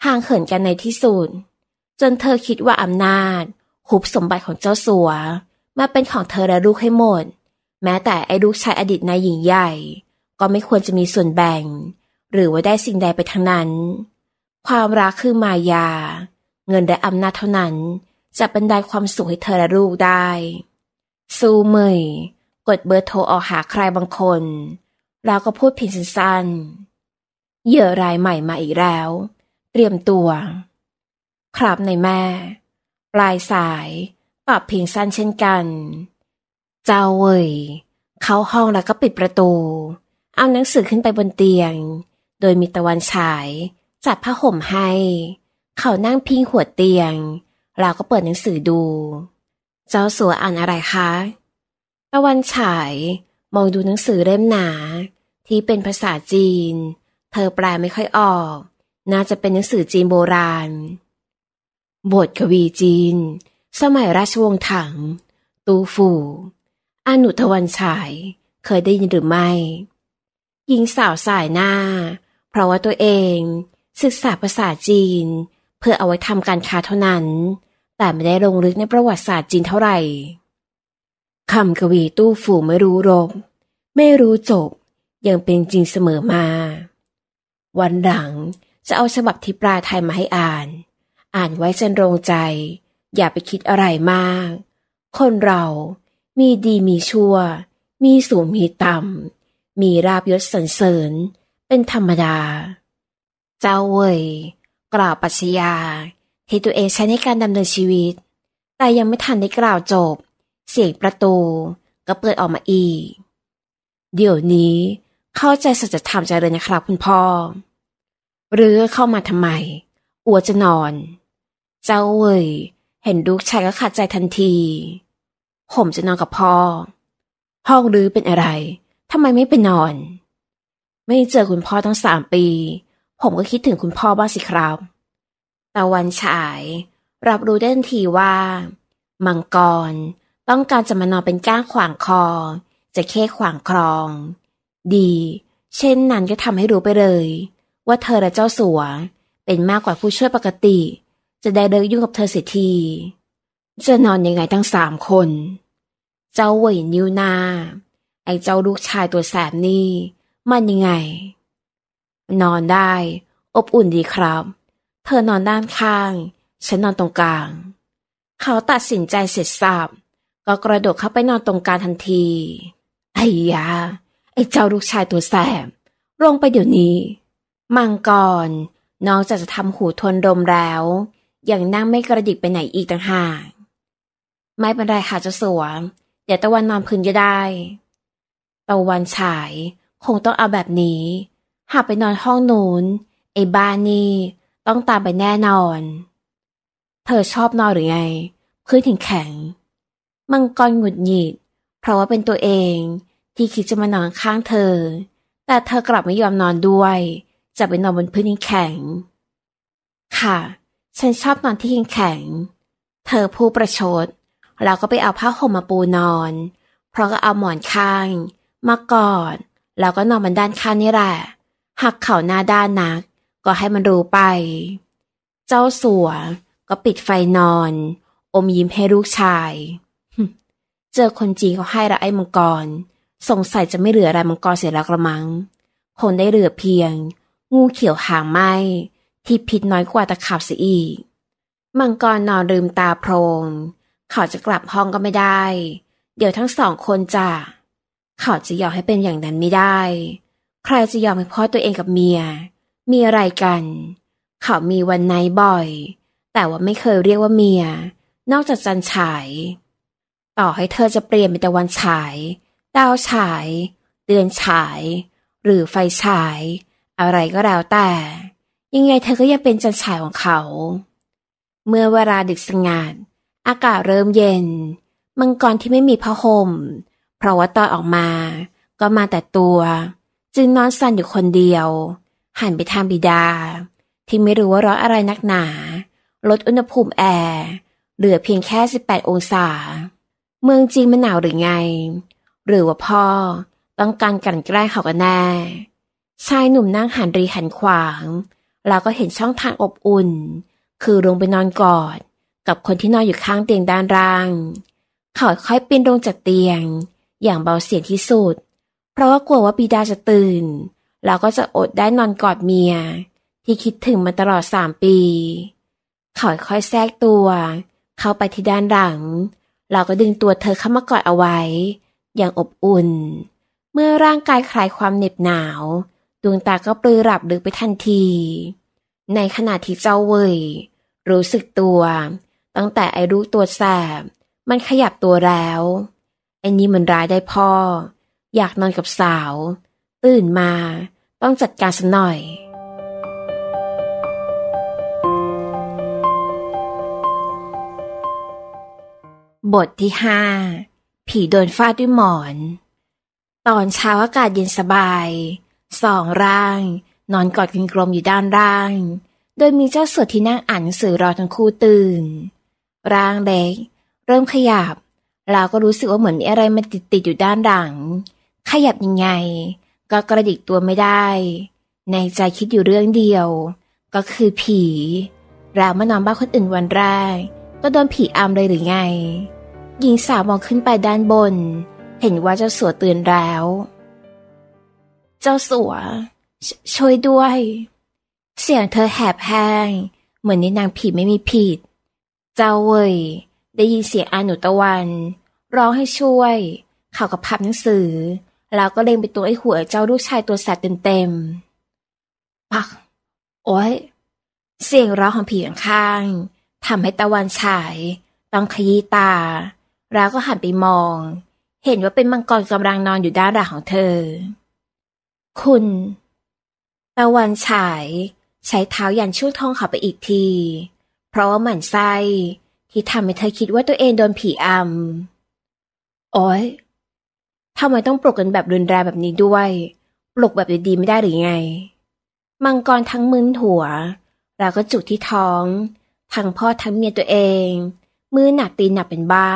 ห่างเขินกันในที่สุด จนเธอคิดว่าอำนาจ หุบสมบัติของเจ้าสัว มาเป็นของเธอและลูกให้หมด แม้แต่ไอ้ลูกชายอดีตนายหญิงใหญ่ก็ไม่ควรจะมีส่วนแบ่ง หรือว่าได้สิ่งใดไปทั้งนั้น ความรักคือมายา เงินและอำนาจเท่านั้นจะบรรดาความสุขให้เธอและลูกได้ ซูเมยกดเบอร์โทรออกหาใครบางคน แล้วก็พูดเพียงสั้นๆเหยื่อรายใหม่มาอีกแล้ว เตรียมตัว ครับในแม่ ปลายสายตอบเพียงสั้นเช่นกัน เจ้าเว่ยเข้าห้องแล้วก็ปิดประตูเอาหนังสือขึ้นไปบนเตียง โดยมีตะวันฉายจับผ้าห่มให้ เขานั่งพิงหัวเตียง เราก็เปิดหนังสือดู เจ้าสัวอ่านอะไรคะ ตะวันฉายมองดูหนังสือเล่มหนา ที่เป็นภาษาจีน เธอแปลไม่ค่อยออก น่าจะเป็นหนังสือจีนโบราณ บทกวีจีน สมัยราชวงศ์ถัง ตูฟู่ อนุทวันฉาย เคยได้ยินหรือไม่หญิงสาวสายหน้า เพราะว่าตัวเองศึกษาภาษาจีนเพื่อเอาไว้ทำการค้าเท่านั้น แต่ไม่ได้ลงลึกในประวัติศาสตร์จีนเท่าไหร่คำกวีตู้ฝูไม่รู้รบ ไม่รู้จบ ยังเป็นจริงเสมอมา วันหลังจะเอาฉบับทิปลาไทยมาให้อ่าน อ่านไว้จนโรงใจ อย่าไปคิดอะไรมาก คนเรา มีดีมีชั่ว มีสูงมีต่ำมีราบยศสรรเสริญเป็นธรรมดา เจ้าเว่ยกล่าวปัชญาที่ตัวเองใช้ในการดำเนินชีวิต แต่ยังไม่ทันได้กล่าวจบ เสียงประตู ก็เปิดออกมาอีก เดี๋ยวนี้เข้าใจสัจธรรมเจริญนะครับคุณพ่อ หรือเข้ามาทำไม อัวจะนอน เจ้าเว่ยเห็นลูกชายก็ขาดใจทันที ผมจะนอนกับพ่อ ห้องรื้อเป็นอะไรทำไมไม่ไปนอน ไม่เจอคุณพ่อตั้งสามปี ผมก็คิดถึงคุณพ่อบ้างสิครับ ตะวันฉาย รับรู้ได้ทันทีว่ามังกร ต้องการจะมานอนเป็นก้างขวางคอ จะเค่ขวางครอง ดี เช่นนั้นก็ทำให้รู้ไปเลย ว่าเธอและเจ้าสัว เป็นมากกว่าผู้ช่วยปกติ จะได้เลิกยุ่งกับเธอเสียที จะนอนยังไงทั้งสามคน เจ้าเวยนิ้วนาไอ้เจ้าลูกชายตัวแสบนี่มันยังไง นอนได้ อบอุ่นดีครับ เธอนอนด้านข้างฉันนอนตรงกลาง เขาตัดสินใจเสร็จสับก็กระโดดเข้าไปนอนตรงกลางทันทีไอ้ยาไอ้เจ้าลูกชายตัวแสบ ลงไปเดี๋ยวนี้ มังกรนอกจากจะทำหูทนลมแล้วยังนั่งไม่กระดิกไปไหนอีกต่างหากไม่เป็นไรค่ะเจ้าสัวเดี๋ยวตะวันนอนพื้นจะได้ตะวันฉายคงต้องเอาแบบนี้ หากไปนอนห้องนู้นไอ้บ้านนี่ต้องตามไปแน่นอน เธอชอบนอนหรือไง พื้นถึงแข็ง มังกรหงุดหงิด เพราะว่าเป็นตัวเองที่คิดจะมานอนข้างเธอ แต่เธอกลับไม่ยอมนอนด้วย จะไปนอนบนพื้นที่แข็ง ค่ะ ฉันชอบนอนที่หิงแข็ง เธอผู้ประชดแล้วก็ไปเอาผ้าห่มมาปูนอน เพราะก็เอาหมอนข้างมาก่อน แล้วก็นอนมันด้านข้างนี่แหละหักเข่าหน้าด้านนัก ก็ให้มันรู้ไป เจ้าสัวก็ปิดไฟนอน อมยิ้มให้ลูกชายเจอคนจีนเขาให้ละไอ้มังกร สงสัยจะไม่เหลืออะไรมังกรเสียแล้วกระมังคนได้เหลือเพียง งูเขียวหางไหมที่พิษน้อยกว่าตะขาบเสียอีกมังกรนอนลืมตาโพรงเขาจะกลับห้องก็ไม่ได้ เดี๋ยวทั้งสองคนจะเขาจะยอมให้เป็นอย่างนั้นไม่ได้ ใครจะยอมให้พ่อตัวเองกับเมีย มีอะไรกัน เขามีวันไหนบ่อย แต่ว่าไม่เคยเรียกว่าเมีย นอกจากจันฉาย ต่อให้เธอจะเปลี่ยนเป็นตะวันฉาย ดาวฉาย เดือนฉาย หรือไฟฉาย อะไรก็แล้วแต่ ยังไงเธอก็ยังเป็นจันฉายของเขา เมื่อเวลาดึกสงัดอากาศเริ่มเย็น มังกรที่ไม่มีผ้าห่มเพราะว่าตอนออกมาก็มาแต่ตัว จึงนอนสั่นอยู่คนเดียว หันไปทางบิดา ที่ไม่รู้ว่าร้อนอะไรนักหนา ลดอุณหภูมิแอร์เหลือเพียงแค่ 18 องศา เมืองจริงมันหนาวหรือไง หรือว่าพ่อต้องการกลั่นแกล้งเขากันแน่ชายหนุ่มนั่งหันรีหันขวางแล้วก็เห็นช่องทางอบอุ่น คือลงไปนอนกอดกับคนที่นอนอยู่ข้างเตียงด้านล่างเขาค่อยปีนลงจากเตียงอย่างเบาเสียงที่สุด เพราะว่ากลัวว่าปีดาจะตื่น เราก็จะอดได้นอนกอดเมีย ที่คิดถึงมาตลอดสามปีเขาค่อยแทรกตัว เข้าไปที่ด้านหลัง เราก็ดึงตัว เธอเข้ามากอดเอาไว้ อย่างอบอุ่น เมื่อร่างกายคลายความเหน็บหนาวดวงตาก็ปลือหลับลึกไปทันที ในขณะที่เจ้าเวย รู้สึกตัว ตั้งแต่ไอรู้ตัวแสบมันขยับตัวแล้วไอ้นี่มันร้ายได้พ่อ อยากนอนกับสาว ตื่นมาต้องจัดการสัหน่อย บทที่ห้าผีโดนฟาดด้วยหมอน ตอนเช้าอากาศเย็นสบาย สองร่าง นอนกอดกันกลมอยู่ด้านร่าง โดยมีเจ้าสวดที่นั่งอ่านหนังสือรอทั้งคู่ตื่น ร่างเล็ก เริ่มขยับเราก็รู้สึกว่าเหมือนมีอะไรมาติดติดอยู่ด้านหลัง ขยับยังไงก็กระดิกตัวไม่ได้ ในใจคิดอยู่เรื่องเดียวก็คือผีเรามานอนบ้านคนอื่นวันแรกก็โดนผีอำเลยหรือไงหญิงสาวมองขึ้นไปด้านบนเห็นว่าเจ้าสัวตื่นแล้ว เจ้าสัวชช่วยด้วย เสียงเธอแหบแห้งเหมือนในนางผีไม่มีผิดเจ้าเว่ยได้ยินเสียงอาหนุตะวัน ร้องให้ช่วย เขากับพับหนังสือ แล้วก็เล็งไปตัวไอ้หัวเจ้าลูกชายตัวแสบเต็มๆปักโอ้ยเสียงร้องของผีข้างทำให้ตะวันฉายต้องขยี้ตา แล้วก็หันไปมอง เห็นว่าเป็นมังกรกำลังนอนอยู่ด้านหลังของเธอ คุณ ตะวันฉายใช้เท้ายันช่วงท้องเขาไปอีกที เพราะว่าหมันไส้ที่ทำให้เธอคิดว่าตัวเองโดนผีอำโอ้ยทำไมต้องปลุกกันแบบรุนแรงแบบนี้ด้วย ปลุกแบบดีๆไม่ได้หรือไง มังกรทั้งมึนหัว แล้วก็จุกที่ท้อง ทั้งพ่อทั้งเมียตัวเอง มือหนักตีหนักเป็นบ้า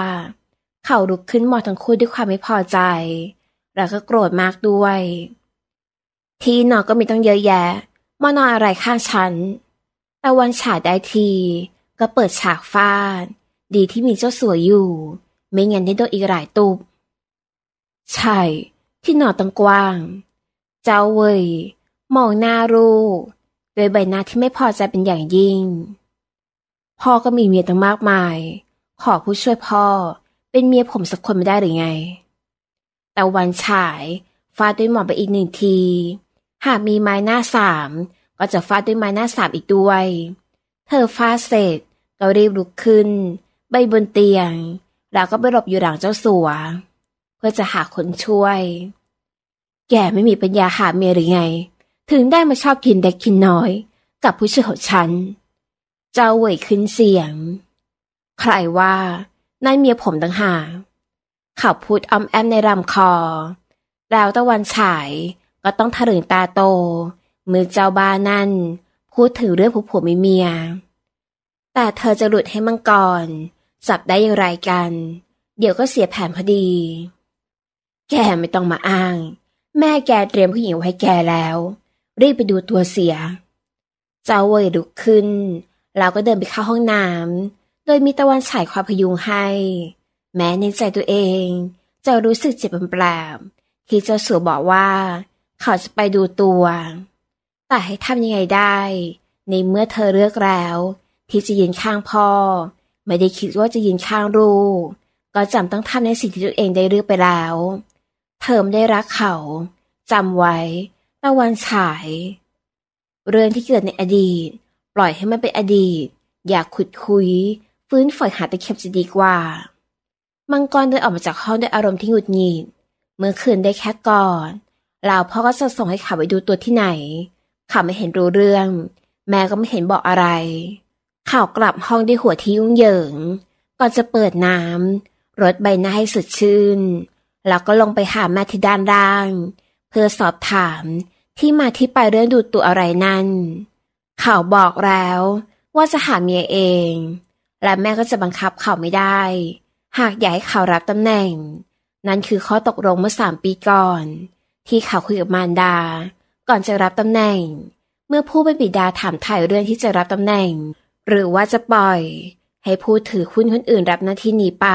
เขาลุกขึ้นมองทั้งคู่ด้วยความไม่พอใจ แล้วก็โกรธมากด้วย ที่นอนก็มีต้องเยอะแยะมานอนอะไรข้างฉันตะวันฉาดได้ทีก็เปิดฉากฟาดดีที่มีเจ้าสัวอยู่ ไม่งั้นได้โดนอีกหลายตุบใช่ที่หนอตังกว้าง เจ้าเว่ยมองหน้ารูด้วยใบหน้าที่ไม่พอใจเป็นอย่างยิ่ง พ่อก็มีเมียตั้งมากมาย ขอผู้ช่วยพ่อเป็นเมียผมสักคนไม่ได้หรือไง แต่วันฉายฟาดด้วยหมอนไปอีกหนึ่งที หากมีไม้หน้าสามก็จะฟาดด้วยไม้หน้าสามอีกด้วย เธอฟาดเสร็จาเรีบลุกขึ้นไปบนเตียง แล้วก็ไปหลบอยู่หลังเจ้าสัว เพื่อจะหาคนช่วย แกไม่มีปัญญาหาเมียหรือไง ถึงได้มาชอบกินเด็กกินน้อย กับผู้ช่วยของฉันเจ้าเว่ยขึ้นเสียง ใครว่านายเมียผมต่างหากเขาพูดอ้อมแอมในลำคอ แล้วตะวันฉายก็ต้องถลึงตาโต มือเจ้าบ้านั่น พูดถึงเรื่องผัวผัวเมียเมียแต่เธอจะหลุดให้มังกรจับได้อย่างไรกัน เดี๋ยวก็เสียแผนพอดี แกไม่ต้องมาอ้าง แม่แกเตรียมผู้หญิงไว้แกแล้ว รีบไปดูตัวเสีย เจ้าเวยดุขึ้น เราก็เดินไปเข้าห้องน้ำโดยมีตะวันฉายความพยุงให้ แม้ในใจตัวเอง จะรู้สึกเจ็บแปลบที่เจ้าสือบอกว่า เขาจะไปดูตัว แต่ให้ทำยังไงได้ ในเมื่อเธอเลือกแล้วที่จะยืนข้างพ่อ ไม่ได้คิดว่าจะยืนข้างลูกก็จำต้องทำในสิ่งที่ตัวเองได้เลือกไปแล้วเธอมได้รักเขาจำไว้ตะวันฉาย เรื่องที่เกิดในอดีตปล่อยให้มันเป็นอดีต อย่าขุดคุย ฟื้นฝอยหาตะเข็บจะดีกว่า มังกรเดินออกมาจากห้องด้วยอารมณ์ที่หงุดหงิด เมื่อคืนได้แค่ก่อนเลาวพ่อก็จะส่งให้ขับไปดูตัวที่ไหนขับไม่เห็นรู้เรื่อง แม่ก็ไม่เห็นบอกอะไรข่าวกลับห้องด้วยหัวที่ยุ่งเหยิง ก่อนจะเปิดน้ำรถใบหน้าให้สดชื่น แล้วก็ลงไปหาแม่ที่ด้านล่าง เพื่อสอบถามที่มาที่ไปเรื่องดูดตัวอะไรนั่นข่าวบอกแล้วว่าจะหา เมียเอง และแม่ก็จะบังคับเขาไม่ได้ หากอยากให้เขารับตำแหน่ง นั่นคือข้อตกลงเมื่อสามปีก่อน ที่เขาคุยกับมารดา ก่อนจะรับตำแหน่ง เมื่อผู้เป็นบิดาถามถ่ายเรื่องที่จะรับตำแหน่งหรือว่าจะปล่อย ให้ผู้ถือหุ้นคนอื่นรับหน้าที่นี้ไป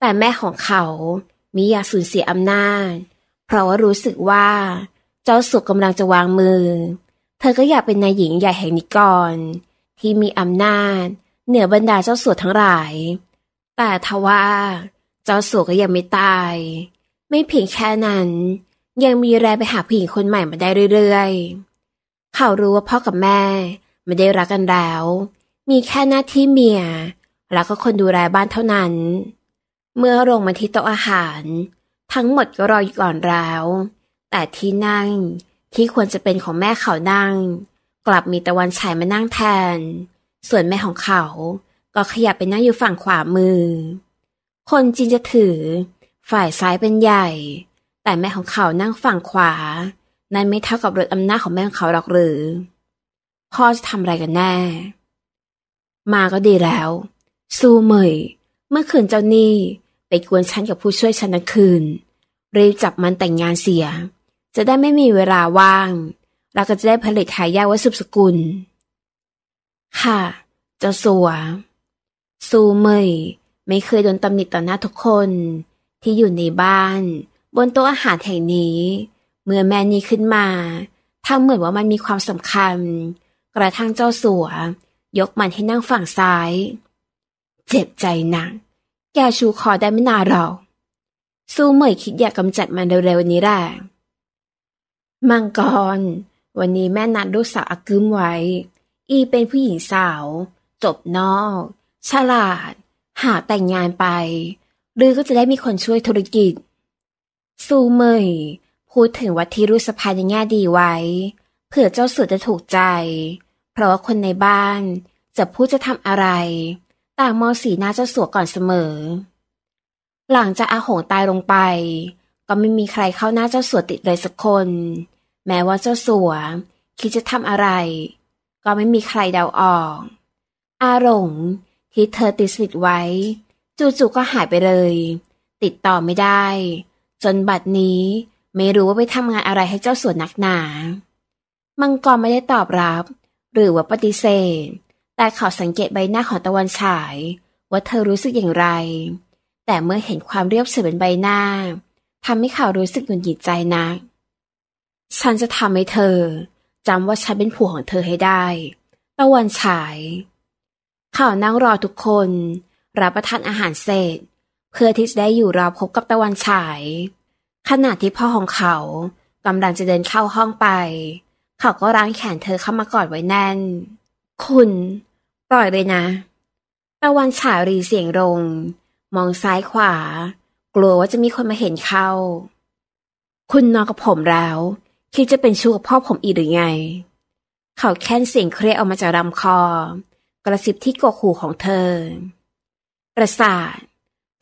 แต่แม่ของเขามิอยากสูญเสียอำนาจ เพราะว่ารู้สึกว่าเจ้าสุกกำลังจะวางมือ เธอก็อยากเป็นนายหญิงใหญ่แห่งนิกรที่มีอำนาจ เหนือบรรดาเจ้าสัวทั้งหลาย แต่ทว่าเจ้าสัวก็ยังไม่ตาย ไม่เพียงแค่นั้น ยังมีแรงไปหาผู้หญิงคนใหม่มาได้เรื่อยๆ เขารู้ว่าพ่อกับแม่ไม่ได้รักกันแล้ว มีแค่หน้าที่เมีย แล้วก็คนดูแลบ้านเท่านั้น เมื่อลงมาที่โต๊ะอาหาร ทั้งหมดก็รออยู่ก่อนแล้ว แต่ที่นั่งที่ควรจะเป็นของแม่เขานั่ง กลับมีตะวันฉายมานั่งแทน ส่วนแม่ของเขาก็ขยับไปนั่งอยู่ฝั่งขวามือ คนจีนจะถือฝ่ายซ้ายเป็นใหญ่ แต่แม่ของเขานั่งฝั่งขวา นั่นไม่เท่ากับรถอำนาจของแม่ของเขาหรอกหรือพ่อจะทำอะไรกันแน่ มาก็ดีแล้วซูเหมยเมื่อคืนเจ้านี่ไปกวนฉันกับผู้ช่วยฉันนั้นคืนรีบจับมันแต่งงานเสีย จะได้ไม่มีเวลาว่างเราก็จะได้ผลิตหายาวัสุบสกุลค่ะ เจ้าสัวซูเหมยไม่เคยโดนตำหนิต่อหน้าทุกคน ที่อยู่ในบ้าน บนโต๊ะอาหารแห่งนี้ เมื่อแม่นี้ขึ้นมาทำเหมือนว่ามันมีความสำคัญกระทั่งเจ้าสัวยกมันให้นั่งฝั่งซ้าย เจ็บใจนัก แกชูคอได้ไม่นานหรอกสู้เหมยคิดอยากกำจัดมันเร็วๆนี้แหละมังกรวันนี้แม่นัดลูกสาวอักึมไว้ อีเป็นผู้หญิงสาว จบนอก ฉลาด หาแต่งงานไป หรือก็จะได้มีคนช่วยธุรกิจ สู้เมย พูดถึงวัดที่รู้สภายในแง่ดีไว้เผื่อเจ้าสุดจะถูกใจเพราะว่าคนในบ้านจะพูดจะทำอะไรต่างมองสีหน้าเจ้าสัวก่อนเสมอ หลังจากอาหงตายลงไป ก็ไม่มีใครเข้าหน้าเจ้าสัวติดเลยสักคน แม้ว่าเจ้าสัวคิดจะทำอะไร ก็ไม่มีใครเดาออก อารงที่เธอติดสธิ์ไว้ จู่ๆก็หายไปเลย ติดต่อไม่ได้ จนบัดนี้ไม่รู้ว่าไปทำงานอะไรให้เจ้าสัวนักหนามังกรไม่ได้ตอบรับหรือว่าปฏิเสธ แต่เขาสังเกตใบหน้าของตะวันฉาย ว่าเธอรู้สึกอย่างไร แต่เมื่อเห็นความเรียบเฉยบนใบหน้าทำให้เขารู้สึกหงุดหงิดใจนักฉันจะทำให้เธอจำว่าฉันเป็นผัวของเธอให้ได้ ตะวันฉาย เขานั่งรอทุกคน รับประทานอาหารเสร็จเพื่อที่จะได้อยู่รอพบกับตะวันฉายขณะที่พ่อของเขากำลังจะเดินเข้าห้องไปเขาก็รังแขนเธอเข้ามากอดไว้แน่น คุณปล่อยเลยนะ ตะวันฉารีเสียงลงมองซ้ายขวา กลัวว่าจะมีคนมาเห็นเข้า คุณนอนกับผมแล้ว คิดจะเป็นชู้กับพ่อผมอีกหรือไง เขาแค้นเสียงเครียดออกมาจากลำคอ กระซิบที่กกหูของเธอ ประสาท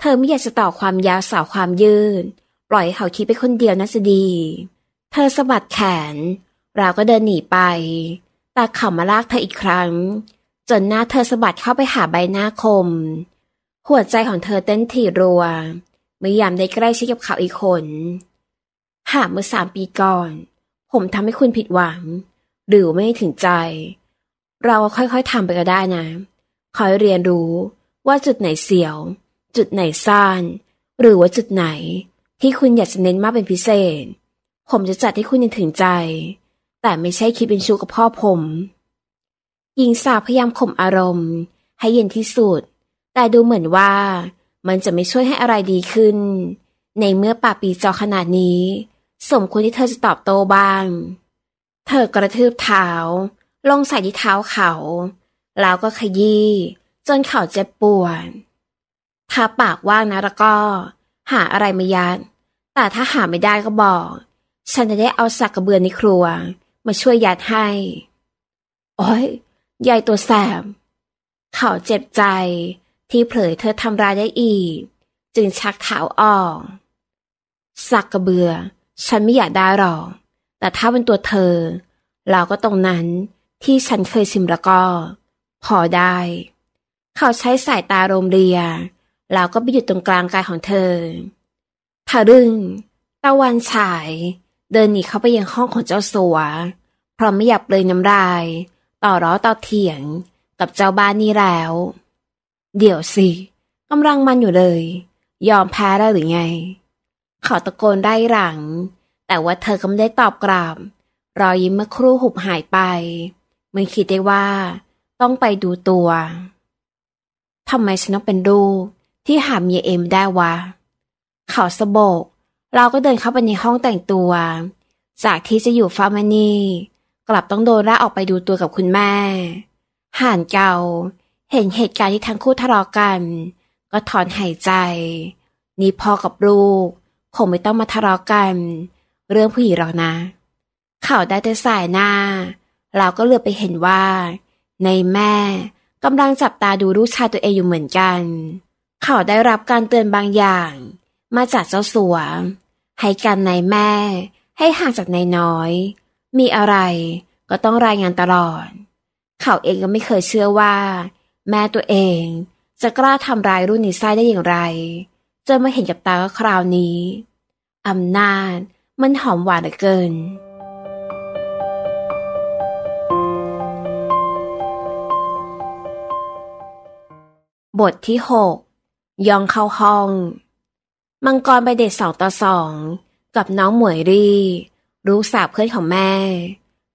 เธอไม่อยากจะต่อความยาวสาวความยืด ปล่อยเขาคิดไปคนเดียวน่าจะดี เธอสะบัดแขนเราก็เดินหนีไป แต่เขามาลากเธออีกครั้ง จนหน้าเธอสะบัดเข้าไปหาใบหน้าคม หัวใจของเธอเต้นถี่รัวเมื่อยามได้ใกล้ชิดกับเขาอีกคน หากเมื่อสามปีก่อน ผมทำให้คุณผิดหวัง หรือไม่ถึงใจ เราก็ค่อยๆทำไปก็ได้นะ คอยเรียนรู้ว่าจุดไหนเสียว จุดไหนซ่านหรือว่าจุดไหน ที่คุณอยากจะเน้นมากเป็นพิเศษ ผมจะจัดให้คุณยังถึงใจแต่ไม่ใช่คิดเป็นชู้กับพ่อผมหญิงสาวพยายามข่มอารมณ์ ให้เย็นที่สุด แต่ดูเหมือนว่ามันจะไม่ช่วยให้อะไรดีขึ้น ในเมื่อป่าปีจอขนาดนี้ สมควรที่เธอจะตอบโต้บ้าง เธอกระทืบเท้า ลงใส่ที่เท้าเขา แล้วก็ขยี้จนเขาเจ็บปวด ถ้าปากว่างนะ แล้วก็ หาอะไรมายัด แต่ถ้าหาไม่ได้ก็บอก ฉันจะได้เอาสักกระเบือนในครัวาช่วยยัดให้ โอ้ยยายตัวแสบเขาเจ็บใจที่เผลอเธอทำร้ายได้อีกจึงชักเท้าออก สักกระเบือ ฉันไม่อยากได้หรอก แต่ถ้าเป็นตัวเธอ เราก็ตรงนั้นที่ฉันเคยซิมแล้วก็ พอได้ เขาใช้สายตาโรมเรียแล้วก็ไปหยุดตรงกลางกายของเธอทะรึงตะวันฉาย เดินหนีเข้าไปยังห้องของเจ้าสัวพร้อมไม่หยับเลยน้ำลายต่อร้อต่อเถียงกับเจ้าบ้านนี่แล้ว เดี๋ยวสิกำลังมันอยู่เลยยอมแพ้ได้หรือไง เขาตะโกนได้หลังแต่ว่าเธอก็ไม่ได้ตอบกลับรอยยิ้มเมื่อครู่หุบหายไปมึงคิดได้ว่าต้องไปดูตัวทำไมฉันต้องเป็นดูที่หามียเอ็มได้วะเขาสะบกเราก็เดินเข้าไปในห้องแต่งตัว จากที่จะอยู่ฟาร์มานีกลับต้องโดนล่าออกไปดูตัวกับคุณแม่ ห่านเกาเห็นเหตุการณ์ที่ทั้งคู่ทะเลาะกัน ก็ถอนหายใจ นี่พ่อกับลูกคงไม่ต้องมาทะเลาะกัน เรื่องผู้หญิงหรอกนะ เขาได้แต่สายหน้า เราก็เลือไปเห็นว่า ในแม่กำลังจับตาดูลูกชายตัวเองอยู่เหมือนกัน เขาได้รับการเตือนบางอย่าง มาจากเจ้าสัว ให้กันในแม่ ให้ห่างจากนายน้อยมีอะไรก็ต้องรายงานตลอด เขาเองก็ไม่เคยเชื่อว่า แม่ตัวเองจะกล้าทำร้ายรุ่นนิสัยได้อย่างไรจนมาเห็นกับตาก็คราวนี้อำนาจมันหอมหวานเหลือเกิน บทที่หกยองเข้าห้อง มังกรไปเดทสองต่อสองกับน้องหมวยรีรู้สาวเพื่อนของแม่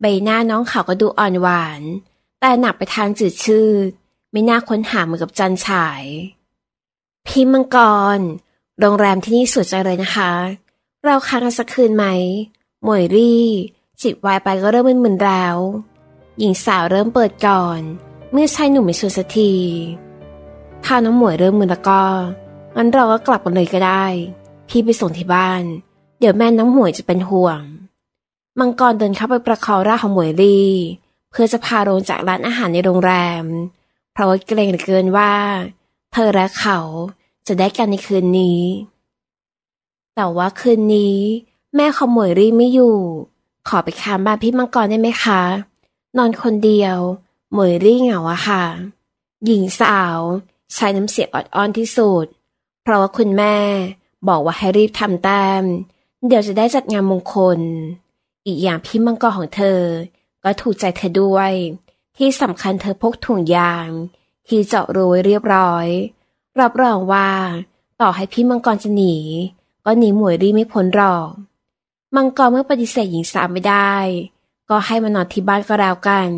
ใบหน้าน้องเขาก็ดูอ่อนหวาน แต่หนักไปทางจืดชืดไม่น่าค้นหาเหมือนกับจันฉายพิมมังกร โรงแรมที่นี่สวยจังเลยนะคะ เราค้างกันสักคืนไหมหมวยรี่ จิบวายไปก็เริ่มมึนๆแล้ว หญิงสาวเริ่มเปิดก่อน เมื่อชายหนุ่มไม่ชวนสักที ถ้าน้องหมวยเริ่มมึนแล้วก็งั้นเราก็กลับกันเลยก็ได้ พี่ไปส่งที่บ้าน เดี๋ยวแม่น้องหมวยจะเป็นห่วงมังกรเดินเข้าไปประคองร่างของหมวยลีเพื่อจะพาลงจากร้านอาหารในโรงแรม เพราะว่าเกรงเหลือเกินว่า เธอและเขาจะได้กันในคืนนี้ แต่ว่าคืนนี้แม่ของหมวยลีไม่อยู่ ขอไปค้างบ้านพี่มังกรได้ไหมคะ นอนคนเดียว หมวยลี่เหงาอะค่ะ หญิงสาวใช้น้ำเสียงอดอ้อนที่สุด เพราะว่าคุณแม่บอกว่าให้รีบทำแต้มเดี๋ยวจะได้จัดงานมงคลอีกอย่างพี่มังกรของเธอ ก็ถูกใจเธอด้วย ที่สำคัญเธอพกถุงยาง ที่เจาะรูเรียบร้อย รับรองว่า ต่อให้พี่มังกรจะหนี ก็หนีหมวยรีไม่พ้นหรอก มังกรเมื่อปฏิเสธหญิงสาวไม่ได้ ก็ให้มานอนที่บ้านก็แล้วกัน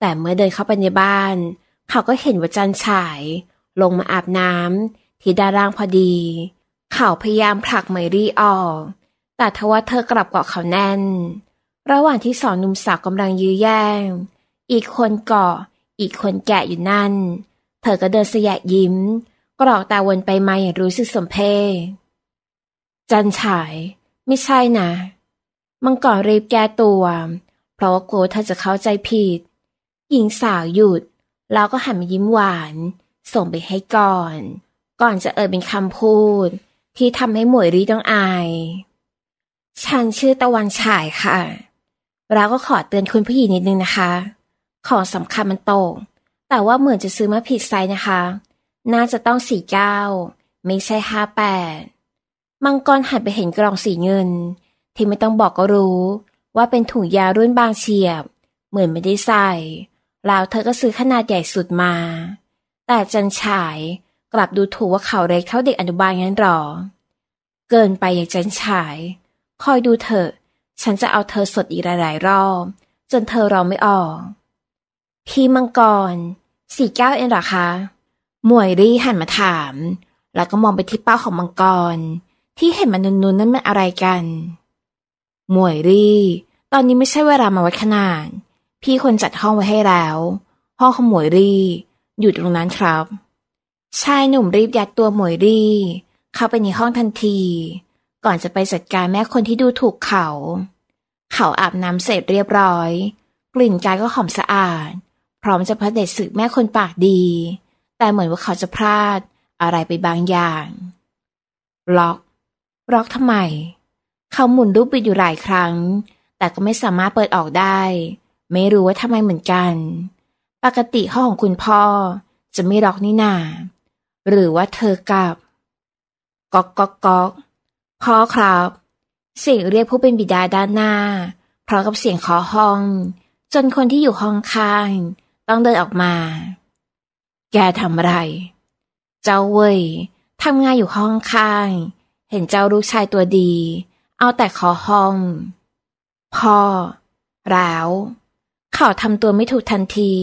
แต่เมื่อเดินเข้าไปในบ้าน เขาก็เห็นว่าจันฉาย ลงมาอาบน้ำที่ดาร่างพอดี เขาพยายามผลักไมรี่ออกแต่ทว่าเธอกลับเกาะเขาแน่น ระหว่างที่สองหนุ่มสาวกำลังยื้อแย่ง อีกคนเกาะ อีกคนแกะอยู่นั่น เธอก็เดินสยะยิ้ม กรอกตาวนไปมาอย่างรู้สึกสมเพชจันฉาย ไม่ใช่นะ มังกรรีบแก้ตัว เพราะว่ากลัวเธอจะเข้าใจผิด หญิงสาวหยุด แล้วก็หันมายิ้มหวาน ส่งไปให้ก่อน ก่อนจะเอ่ยเป็นคำพูด ที่ทำให้หมวยรีต้องอายฉันชื่อตะวันฉายค่ะ เราก็ขอเตือนคุณผู้หญิงนิดนึงนะคะ ของสำคัญมันโตแต่ว่าเหมือนจะซื้อมาผิดไซส์นะคะ น่าจะต้องสี่เก้า ไม่ใช่ห้าแปด มังกรหันไปเห็นกล่องสีเงิน ที่ไม่ต้องบอกก็รู้ว่าเป็นถุงยารุ่นบางเฉียบ เหมือนไม่ได้ใส่แล้วเธอก็ซื้อขนาดใหญ่สุดมา แต่จันฉายกลับดูถูกว่าเขาเล็กเท่าเด็กอนุบาลงั้นหรอ เกินไปอย่างจันฉายคอยดูเถอะ ฉันจะเอาเธอสดอีกหลาย ๆรอบ จนเธอเราไม่ออก พี่มังกรสี่เก้าเองหรอคะ หมวยรีหันมาถาม แล้วก็มองไปที่เป้าของมังกร ที่เห็นมันนุนๆนั่นมันอะไรกัน หมวยรีตอนนี้ไม่ใช่เวลามาวัดขนาดพี่คนจัดห้องไว้ให้แล้ว ห้องของหมวยรีอยู่ตรงนั้นครับ ชายหนุ่มรีบยัดตัวหมวยรีเข้าไปในห้องทันทีก่อนจะไปจัดการแม่คนที่ดูถูกเขา เขาอาบน้ำเสร็จเรียบร้อย กลิ่นกายก็หอมสะอาด พร้อมจะพระเดชสึกแม่คนปากดี แต่เหมือนว่าเขาจะพลาด อะไรไปบางอย่างล็อก ล็อกทำไม เขาหมุนลูกบิดอยู่หลายครั้ง แต่ก็ไม่สามารถเปิดออกได้ ไม่รู้ว่าทำไมเหมือนกัน ปกติห้องของคุณพ่อจะไม่ล็อกนี่นา หรือว่าเธอกับก๊อกก๊อกก๊อกพ่อครับ เสียงเรียกผู้เป็นบิดาด้านหน้าพร้อมกับเสียงขอห้องจนคนที่อยู่ห้องข้างต้องเดินออกมา แกทำอะไร เจ้าเว่ยทำงานอยู่ห้องข้างเห็นเจ้าลูกชายตัวดี เอาแต่ขอห้อง พ่อ แล้วเขาทำตัวไม่ถูกทันที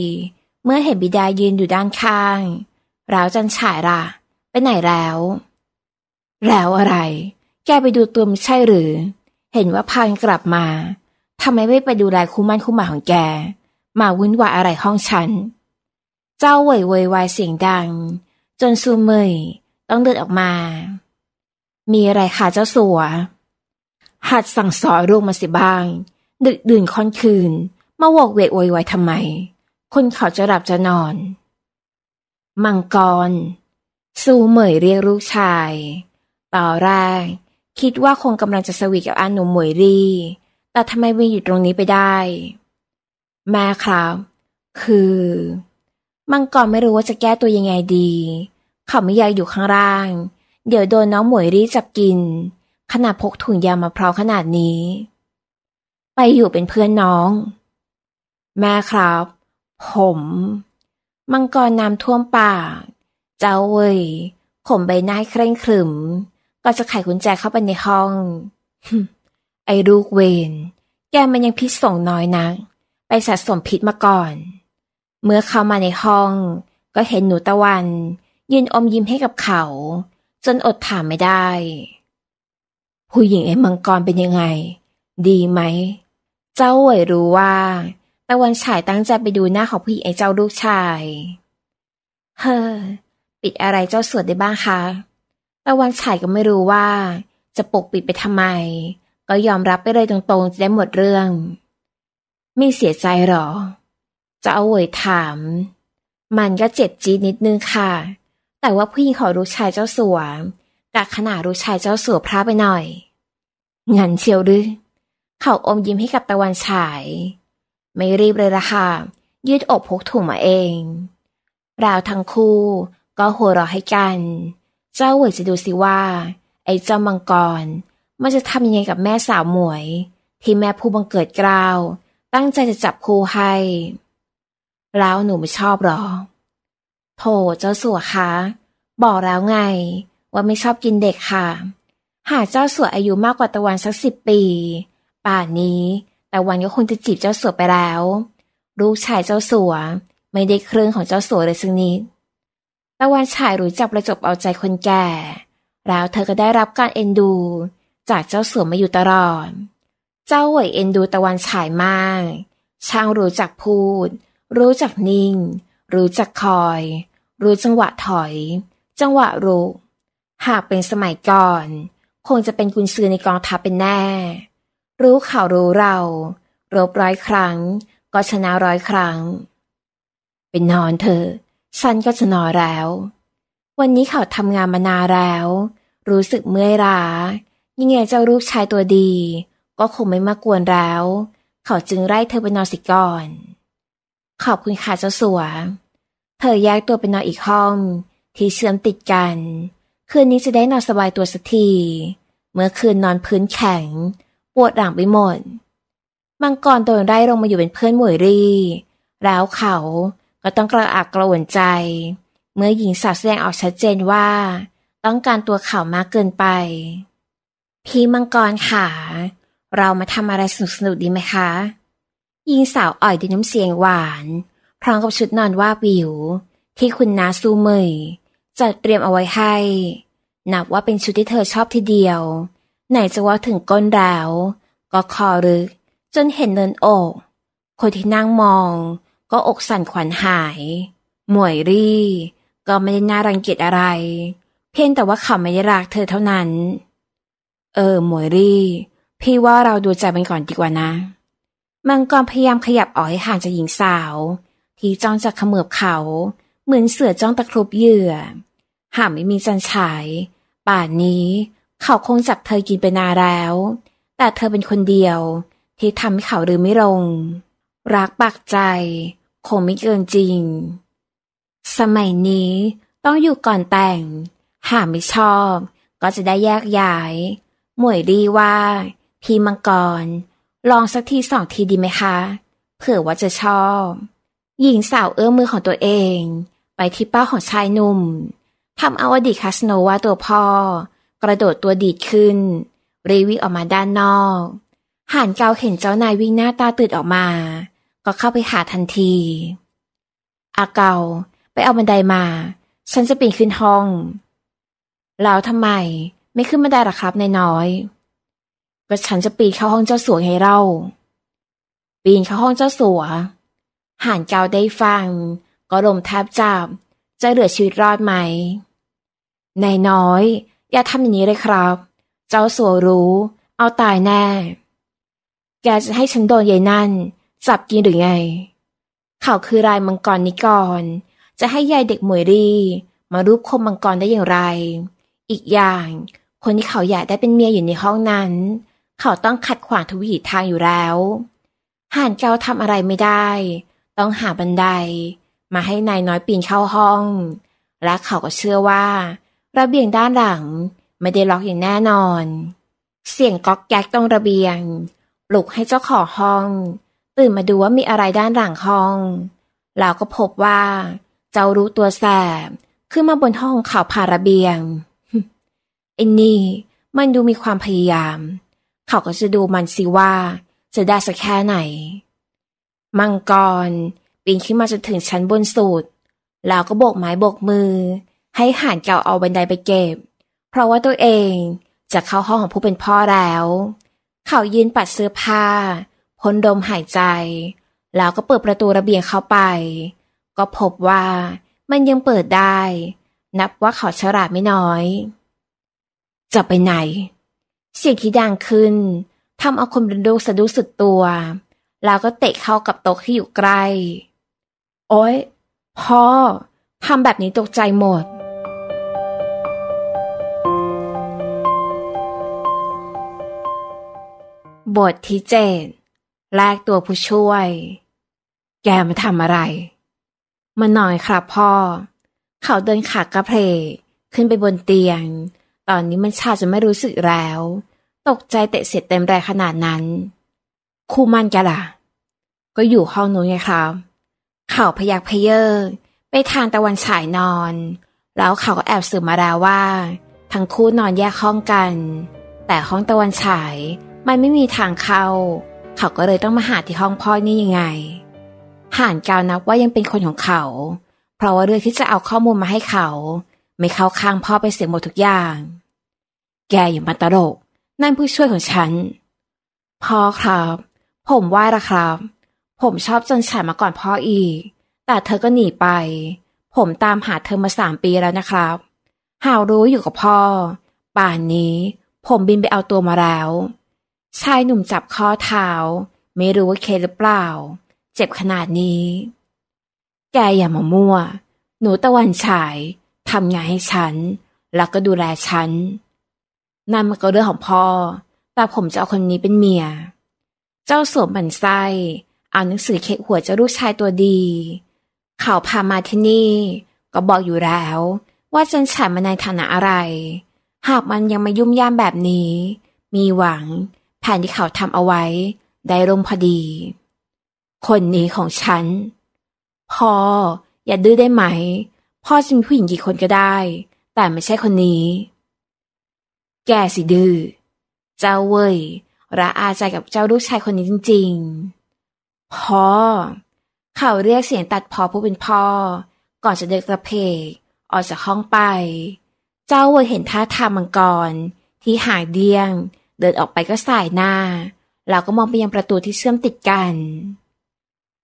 เมื่อเห็นบิดายืนอยู่ด้านข้างแล้วจันฉายล่ะไปไหนแล้ว แล้วอะไรแกไปดูตัวมใช่หรือ เห็นว่าพานกลับมาทำไมไม่ไปดูแลคู่มั่นคู่หมาของแก มาวุ่นวายอะไรห้องฉันเจ้าเว่ยเวยวายเสียงดัง จนซูเมยต้องเดินออกมา มีอะไรคะเจ้าสัวหัดสั่งสอนลูกมาสิบ้างดึกดื่นค่อนคืน มาวอกเวกโวยวายทำไม คนเขาจะหลับจะนอน มังกรซูเหมยเรียกลูกชายต่อแรกคิดว่าคงกำลังจะสวีทกับอาหนุ่มหมวยรี แต่ทำไมมงอยู่ตรงนี้ไปได้ แม่ครับ คือ มังกรไม่รู้ว่าจะแก้ตัวยังไงดี เขาไม่อยากอยู่ข้างล่าง เดี๋ยวโดนน้องหมวยรีจับกิน ขนาดพกถุงยามาพร้อมขนาดนี้ ไปอยู่เป็นเพื่อนน้อง แม่ครับ ผม มังกรน้ำท่วมปาก เจ้าเว้ยผมใบหน้าเคร่งครึมก่อนจะไขกุญแจเข้าไปในห้อง ไอ้ลูกเวน แกมันยังพิษส่งน้อยนักไปสะสมพิษมาก่อน เมื่อเข้ามาในห้อง ก็เห็นหนูตะวันยืนอมยิ้มให้กับเขา จนอดถามไม่ได้ ผู้หญิงไอ้มังกรเป็นยังไง ดีไหม เจ้าเวยรู้ว่าตะวันฉายตั้งใจไปดูหน้าของผู้หญิงไอ้เจ้าลูกชาย เฮ้อปิดอะไรเจ้าสวดได้บ้างคะตะวันฉายก็ไม่รู้ว่าจะปกปิดไปทำไม ก็ยอมรับไปเลยตรงๆจะได้หมดเรื่องไม่เสียใจหรอจะเอาเวยถาม มันก็เจ็บจี๊นิดนึงค่ะ แต่ว่าผู้หญิงขอรู้ชายเจ้าสัวกบขนาดรู้ชายเจ้าสัวพระไปหน่อย งันเชียวดื้อเขาอมยิ้มให้กับตะวันฉาย ไม่รีบเลยละค่ะ ยืดอกพกถุงมาเองเราทั้งคู่ก็หัวเราะให้กันเจ้าเวยจะดูสิว่า ไอ้เจ้ามังกรมันจะทำยังไงกับแม่สาวหมวย ที่แม่ผู้บังเกิดกล้าวตั้งใจจะจับคู่ให้แล้วหนูไม่ชอบหรอโถเจ้าสัวคะ บอกแล้วไง ว่าไม่ชอบกินเด็กค่ะ หาเจ้าสัวอายุมากกว่าตะวันสักสิบปี ป่านนี้ตะวันก็คงจะจีบเจ้าสัวไปแล้วลูกชายเจ้าสัวไม่ได้เครื่องของเจ้าสัวเลยสักนิดตะวันฉายรู้จักประจบเอาใจคนแก่ แล้วเธอก็ได้รับการเอ็นดู จากเจ้าสัวมาอยู่ตลอด เจ้าหวยเอ็นดูตะวันฉายมาก ช่างรู้จักพูด รู้จักนิ่ง รู้จักคอย รู้จังหวะถอย จังหวะรู้ หากเป็นสมัยก่อนคงจะเป็นกุญซือในกองทัพเป็นแน่ รู้ข่าวรู้เรา รบร้อยครั้ง ก็ชนะร้อยครั้ง เป็นนอนเธอฉันก็จะนอนแล้ว วันนี้เขาทำงานมานาแล้ว รู้สึกเมื่อยล้ายังไงเจ้าลูกชายตัวดี ก็คงไม่มากวนแล้ว เขาจึงไล่เธอไปนอนสิก่อน ขอบคุณค่ะเจ้าสัว เธอแยกตัวไปนอนอีกห้อง ที่เชื่อมติดกันคืนนี้จะได้นอนสบายตัวสักทีเมื่อคืนนอนพื้นแข็ง ปวดหลังไปหมดมังกรโดนไล่ลงมาอยู่เป็นเพื่อนหมวยรีแล้วเขาก็ต้องกระอักกระอ่วนใจ เมื่อหญิงสาวแสดงออกชัดเจนว่าต้องการตัวเขามากเกินไป พี่มังกรค่ะเรามาทำอะไรสนุกสนุกดีไหมคะ หญิงสาวอ่อยด้วยน้ำเสียงหวาน พร้อมกับชุดนอนว่าวิว ที่คุณนาซูเมยจัดเตรียมเอาไว้ให้ นับว่าเป็นชุดที่เธอชอบทีเดียว ไหนจะว่าถึงก้นแล้ว ก็คอรึกจนเห็นเนินอก คนที่นั่งมองก็ อกสั่นขวัญหาย หมวยรี่ ก็ไม่ได้น่ารังเกียจอะไร เพียงแต่ว่าเขาไม่ได้รักเธอเท่านั้น เออ หมวยรี่ พี่ว่าเราดูใจมันก่อนดีกว่านะ มังกรพยายามขยับออกให้ห่างจากหญิงสาว ที่จ้องจะขมือบเขา เหมือนเสือจ้องตะครุบเหยื่อ หากไม่มีจันฉาย ป่านนี้เขาคงจับเธอกินไปนาแล้ว แต่เธอเป็นคนเดียว ที่ทำให้เขาลืมไม่ลง รักปากใจคงไม่เกินจริง สมัยนี้ต้องอยู่ก่อนแต่ง หากไม่ชอบก็จะได้แยกย้ายหมวยดีว่า พี่มังกร ลองสักที สองทีดีไหมคะ เผื่อว่าจะชอบ หญิงสาวเอื้อมมือของตัวเอง ไปที่เป้าของชายหนุ่มทำเอาอดีตคาสโนวาตัวพ่อ กระโดดตัวดีดขึ้น รีวิออกมาด้านนอกหันเกาเห็นเจ้านายวิ่งหน้าตาตื่นออกมาก็เข้าไปหาทันที อาเกาไปเอาบันไดมา ฉันจะปีนขึ้นห้องแล้วทำไมไม่ขึ้นบันไดหรอครับนายน้อย ก็ฉันจะปีนเข้าห้องเจ้าสัวให้เรา ปีนเข้าห้องเจ้าสัว ห่านเกาได้ฟัง ก็ลมแทบจับจะเหลือชีวิตรอดไหมนายน้อย อย่าทำอย่างนี้เลยครับ เจ้าสัวรู้เอาตายแน่ แกจะให้ฉันโดนยายนั่นจับกินหรือไง เขาคือรายมังกรนิกรจะให้ยายเด็กหมวยรีมารูปคมมังกรได้อย่างไร อีกอย่างคนที่เขาอยากได้เป็นเมียอยู่ในห้องนั้น เขาต้องขัดขวางทุกวิถีทางอยู่แล้ว ห่านเกาทำอะไรไม่ได้ ต้องหาบันไดมาให้นายน้อยปีนเข้าห้อง และเขาก็เชื่อว่า ระเบียงด้านหลังไม่ได้ล็อกอย่างแน่นอน เสียงก๊อกแก๊กตรงระเบียงปลุกให้เจ้าของห้องตื่นมาดูว่ามีอะไรด้านหลังห้อง เราก็พบว่าเจ้ารู้ตัวแสบขึ้นมาบนห้องเขาผ่าระเบียงไอ้นี่มันดูมีความพยายาม เขาก็จะดูมันสิว่าจะได้สักแค่ไหน มังกรปีนขึ้นมาจนถึงชั้นบนสุดแล้วก็โบกไม้โบกมือ ให้ห่านเก่าเอาบันไดไปเก็บ เพราะว่าตัวเองจะเข้าห้องของผู้เป็นพ่อแล้ว เขายืนปัดเสื้อผ้าพ้นดมหายใจ แล้วก็เปิดประตูระเบียงเข้าไป ก็พบว่า มันยังเปิดได้ นับว่าเขาฉลาดไม่น้อยจะไปไหน เสียงที่ดังขึ้นทำเอาคนบรนดูสะดุ้สุดตัว แล้วก็เตะเข้ากับโต๊ะที่อยู่ใกล้ โอ๊ยพ่อทำแบบนี้ตกใจหมด บทที่เจ็ดแลกตัวผู้ช่วย แกมาทำอะไร มาหน่อยครับพ่อ เขาเดินขากระเพลขึ้นไปบนเตียง ตอนนี้มันชาจะไม่รู้สึกแล้ว ตกใจเตะเสร็จเต็มแรงขนาดนั้น คู่มันแกล่ะ ก็อยู่ห้องนู้นไงครับ เขาพยักเพยเยอไปทางตะวันฉายนอน แล้วเขาก็แอบสืบมาแล้วว่าทั้งคู่นอนแยกห้องกัน แต่ห้องตะวันฉายมันไม่มีทางเข้าเขาก็เลยต้องมาหาที่ห้องพ่อนี่ยังไงห่านกาวนับว่ายังเป็นคนของเขา เพราะว่าเรื่องที่จะเอาข้อมูลมาให้เขา ไม่เข้าข้างพ่อไปเสียหมดทุกอย่าง แกอย่ามาตลกนั่นผู้ช่วยของฉัน พ่อครับ ผมว่าละครับ ผมชอบจนฉันมาก่อนพ่ออีก แต่เธอก็หนีไป ผมตามหาเธอมาสามปีแล้วนะครับ หาวรู้อยู่กับพ่อ ป่านนี้ ผมบินไปเอาตัวมาแล้วชายหนุ่มจับข้อเท้า ไม่รู้ว่าเคหรือเปล่า เจ็บขนาดนี้ แกอย่ามามั่ว หนูตะวันฉายทำงานให้ฉัน แล้วก็ดูแลฉันนั่นมันก็เรื่องของพ่อ แต่ผมจะเอาคนนี้เป็นเมีย เจ้าสวมบันไส้เอาหนังสือเคหัวเจ้าลูกชายตัวดี เขาพามาที่นี่ก็บอกอยู่แล้ว ว่าจันฉันมาในฐานะอะไร หากมันยังมายุ่มย่ามแบบนี้ มีหวังแผนที่เขาทำเอาไว้ได้ร่มพอดี คนนี้ของฉันพ่ออย่าดื้อได้ไหม พ่อจะมีผู้หญิงกี่คนก็ได้ แต่ไม่ใช่คนนี้ แกสิดื้อเจ้าเว้ยระอาใจกับเจ้าลูกชายคนนี้จริง ๆพ่อเขาเรียกเสียงตัดพอผู้เป็นพ่อก่อนจะเดินกระเพกออกจากห้องไป เจ้าเวยเห็นท่าทางมังกร ที่หายเดียงเดินออกไปก็สายหน้า เราก็มองไปยังประตูที่เชื่อมติดกัน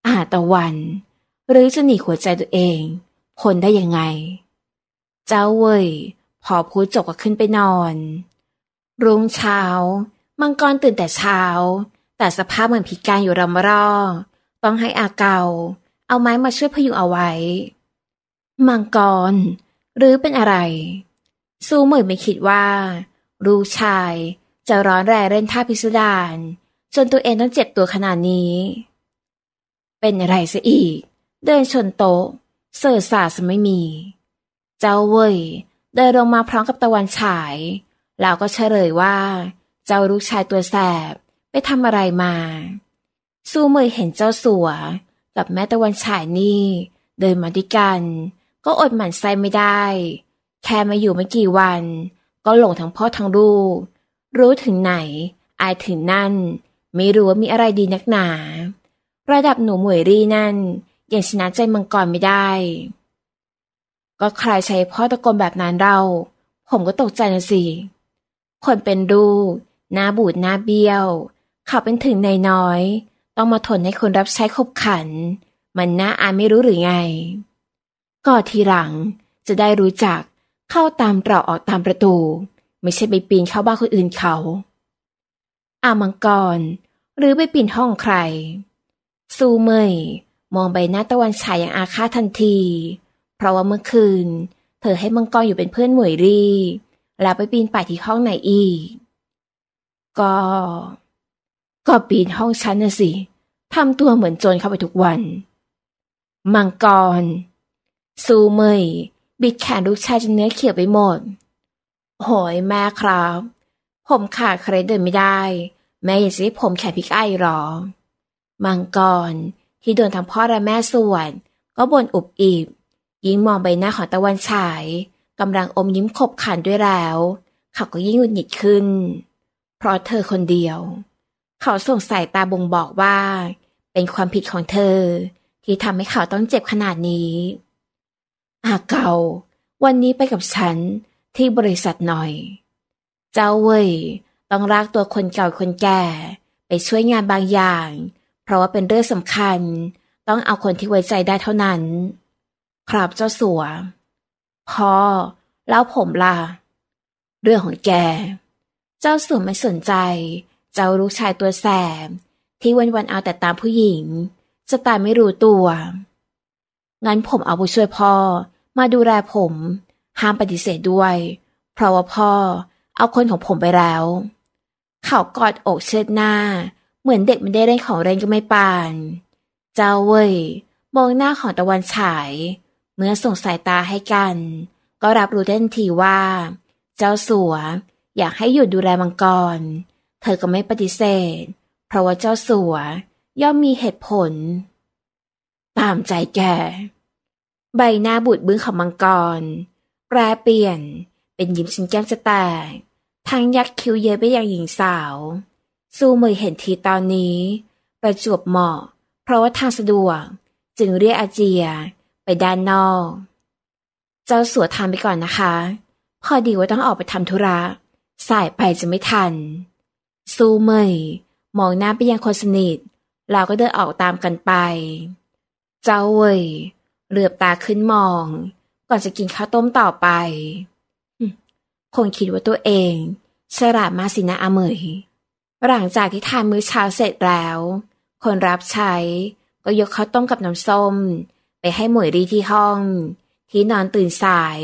อาตะวัน หรือจะหนีหัวใจตัวเองพ้นได้ยังไง เจ้าเว่ยพอพูดจบก็ขึ้นไปนอน รุ่งเช้า มังกรตื่นแต่เช้า แต่สภาพเหมือนพิการอยู่รำร่อ ต้องให้อาเกาเอาไม้มาช่วยพยุงเอาไว้ มังกร หรือเป็นอะไรซูเหมยไม่คิดว่ารูกชายจะร้อนแรงเล่นท่าพิสดารจนตัวเองต้องเจ็บตัวขนาดนี้ เป็นอะไรซะอีก เดินชนโต๊ะ เสิร์สาสไม่มี เจ้าเว่ยเดินลงมาพร้อมกับตะวันฉาย แล้วก็เฉลยว่า เจ้าลูกชายตัวแสบไปทำอะไรมาสู้เมยเห็นเจ้าสัว กับแม่ตะวันฉายนี่ เดินมาด้วยกัน ก็อดหมั่นไส้ไม่ได้ แค่มาอยู่ไม่กี่วัน ก็หลงทั้งพ่อทั้งลูกรู้ถึงไหน อายถึงนั่น ไม่รู้ว่ามีอะไรดีนักหนา ระดับหนูหมวยรี่นั่นยังชนะใจมังกรไม่ได้ ก็ใครใช้พ่อตะโกนแบบนั้นเรา ผมก็ตกใจนะสิคนเป็นดูหน้าบูดหน้าเบี้ยวเขาเป็นถึงในน้อย ต้องมาทนให้คนรับใช้คบขัน มันน่าอายไม่รู้หรือไงก็ทีหลังจะได้รู้จักเข้าตามเราออกตามประตูไม่ใช่ไปปีนเข้าบ้านคนอื่นเขา อามังกรหรือไปปีนห้องใคร ซูเมยมองใบหน้าตะวันฉายอย่างอาฆาตทันที เพราะว่าเมื่อคืน เธอให้มังกรอยู่เป็นเพื่อนหมวยรีแล้วไปปีนป่ายที่ห้องไหนอีก ก็ ก็ปีนห้องฉันน่ะสิทำตัวเหมือนโจรเข้าไปทุกวัน มังกร ซูเมยบิดแขนลูกชายจนเนื้อเขียวไปหมดโหยแม่ครับ ผมขาดเครดเดินไม่ได้ แม่อย่าซื้ผมแข่พิกไอหรอมังกรที่โดนทั้งพ่อและแม่ส่วน ก็บ่นอุบอิบยิ่งมองใบหน้าของตะวันฉายกำลังอมยิ้มขบขันด้วยแล้ว เขาก็ยิ่งหงุดหงิดขึ้น เพราะเธอคนเดียว เขาส่งสายตาบ่งบอกว่า เป็นความผิดของเธอ ที่ทำให้เขาต้องเจ็บขนาดนี้อาเกาวันนี้ไปกับฉันที่บริษัทหน่อย เจ้าเว่ยต้องรักตัวคนเก่าคนแก่ไปช่วยงานบางอย่าง เพราะว่าเป็นเรื่องสำคัญ ต้องเอาคนที่ไว้ใจได้เท่านั้น ครับเจ้าสัว พ่อ แล้วผมล่ะ เรื่องของแก เจ้าสัวไม่สนใจ เจ้าลูกชายตัวแสบที่วันวันเอาแต่ตามผู้หญิง จะตายไม่รู้ตัว งั้นผมเอาผู้ช่วยพ่อมาดูแลผมห้ามปฏิเสธด้วย เพราะว่าพ่อเอาคนของผมไปแล้ว เขากอดอกเชิดหน้า เหมือนเด็กมันได้เล่นของเล่นก็ไม่ปาน เจ้าเว่ยมองหน้าของตะวันฉาย เมื่อส่งสายตาให้กัน ก็รับรู้ทันทีว่า เจ้าสัว อยากให้หยุดดูแลมังกร เธอก็ไม่ปฏิเสธ เพราะว่าเจ้าสัวย่อมมีเหตุผลตามใจแกใบหน้าบูดบึ้งของมังกรแปรเปลี่ยนเป็นยิ้มชินแก้มจะแตกทั้งยักคิ้วเย้ไปอย่างหญิงสาวสู้มือเห็นทีตอนนี้ ประจวบเหมาะเพราะว่าทางสะดวกจึงเรียกอาเจียไปด้านนอก เจ้าสัวทานไปก่อนนะคะ พอดีว่าต้องออกไปทำธุระสายไปจะไม่ทันสู้เมยมองหน้าไปยังคนสนิทเราก็เดินออกตามกันไป เจ้าเว่ยเหลือบตาขึ้นมองก่อนจะกินข้าวต้มต่อไป คงคิดว่าตัวเองฉลาดมาสินะอาเหมย หลังจากที่ทานมื้อเช้าเสร็จแล้ว คนรับใช้ ก็ยกข้าวต้มกับน้ำส้ม ไปให้หมวยรีที่ห้อง ที่นอนตื่นสาย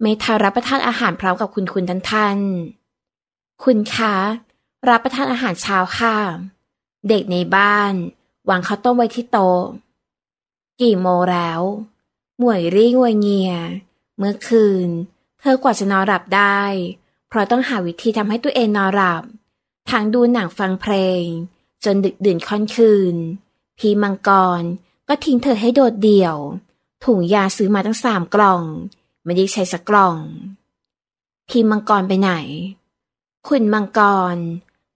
ไม่ทารับประทานอาหารพร้อมกับคุณคุณท่านท่าน คุณคะรับประทานอาหารเช้าค่ะ เด็กในบ้านวางข้าวต้มไว้ที่โต๊ะกี่โมแล้วหมวยรี่งวยเงีย เมื่อคืน เธอกว่าจะนอนหลับได้ เพราะต้องหาวิธีทำให้ตัวเองนอนหลับ ทางดูหนังฟังเพลง จนดึกดื่นค่อนคืน พีมังกร ก็ทิ้งเธอให้โดดเดี่ยว ถุงยาซื้อมาตั้งสามกล่อง ไม่ได้ใช้สักกล่อง พีมังกรไปไหน คุณมังกร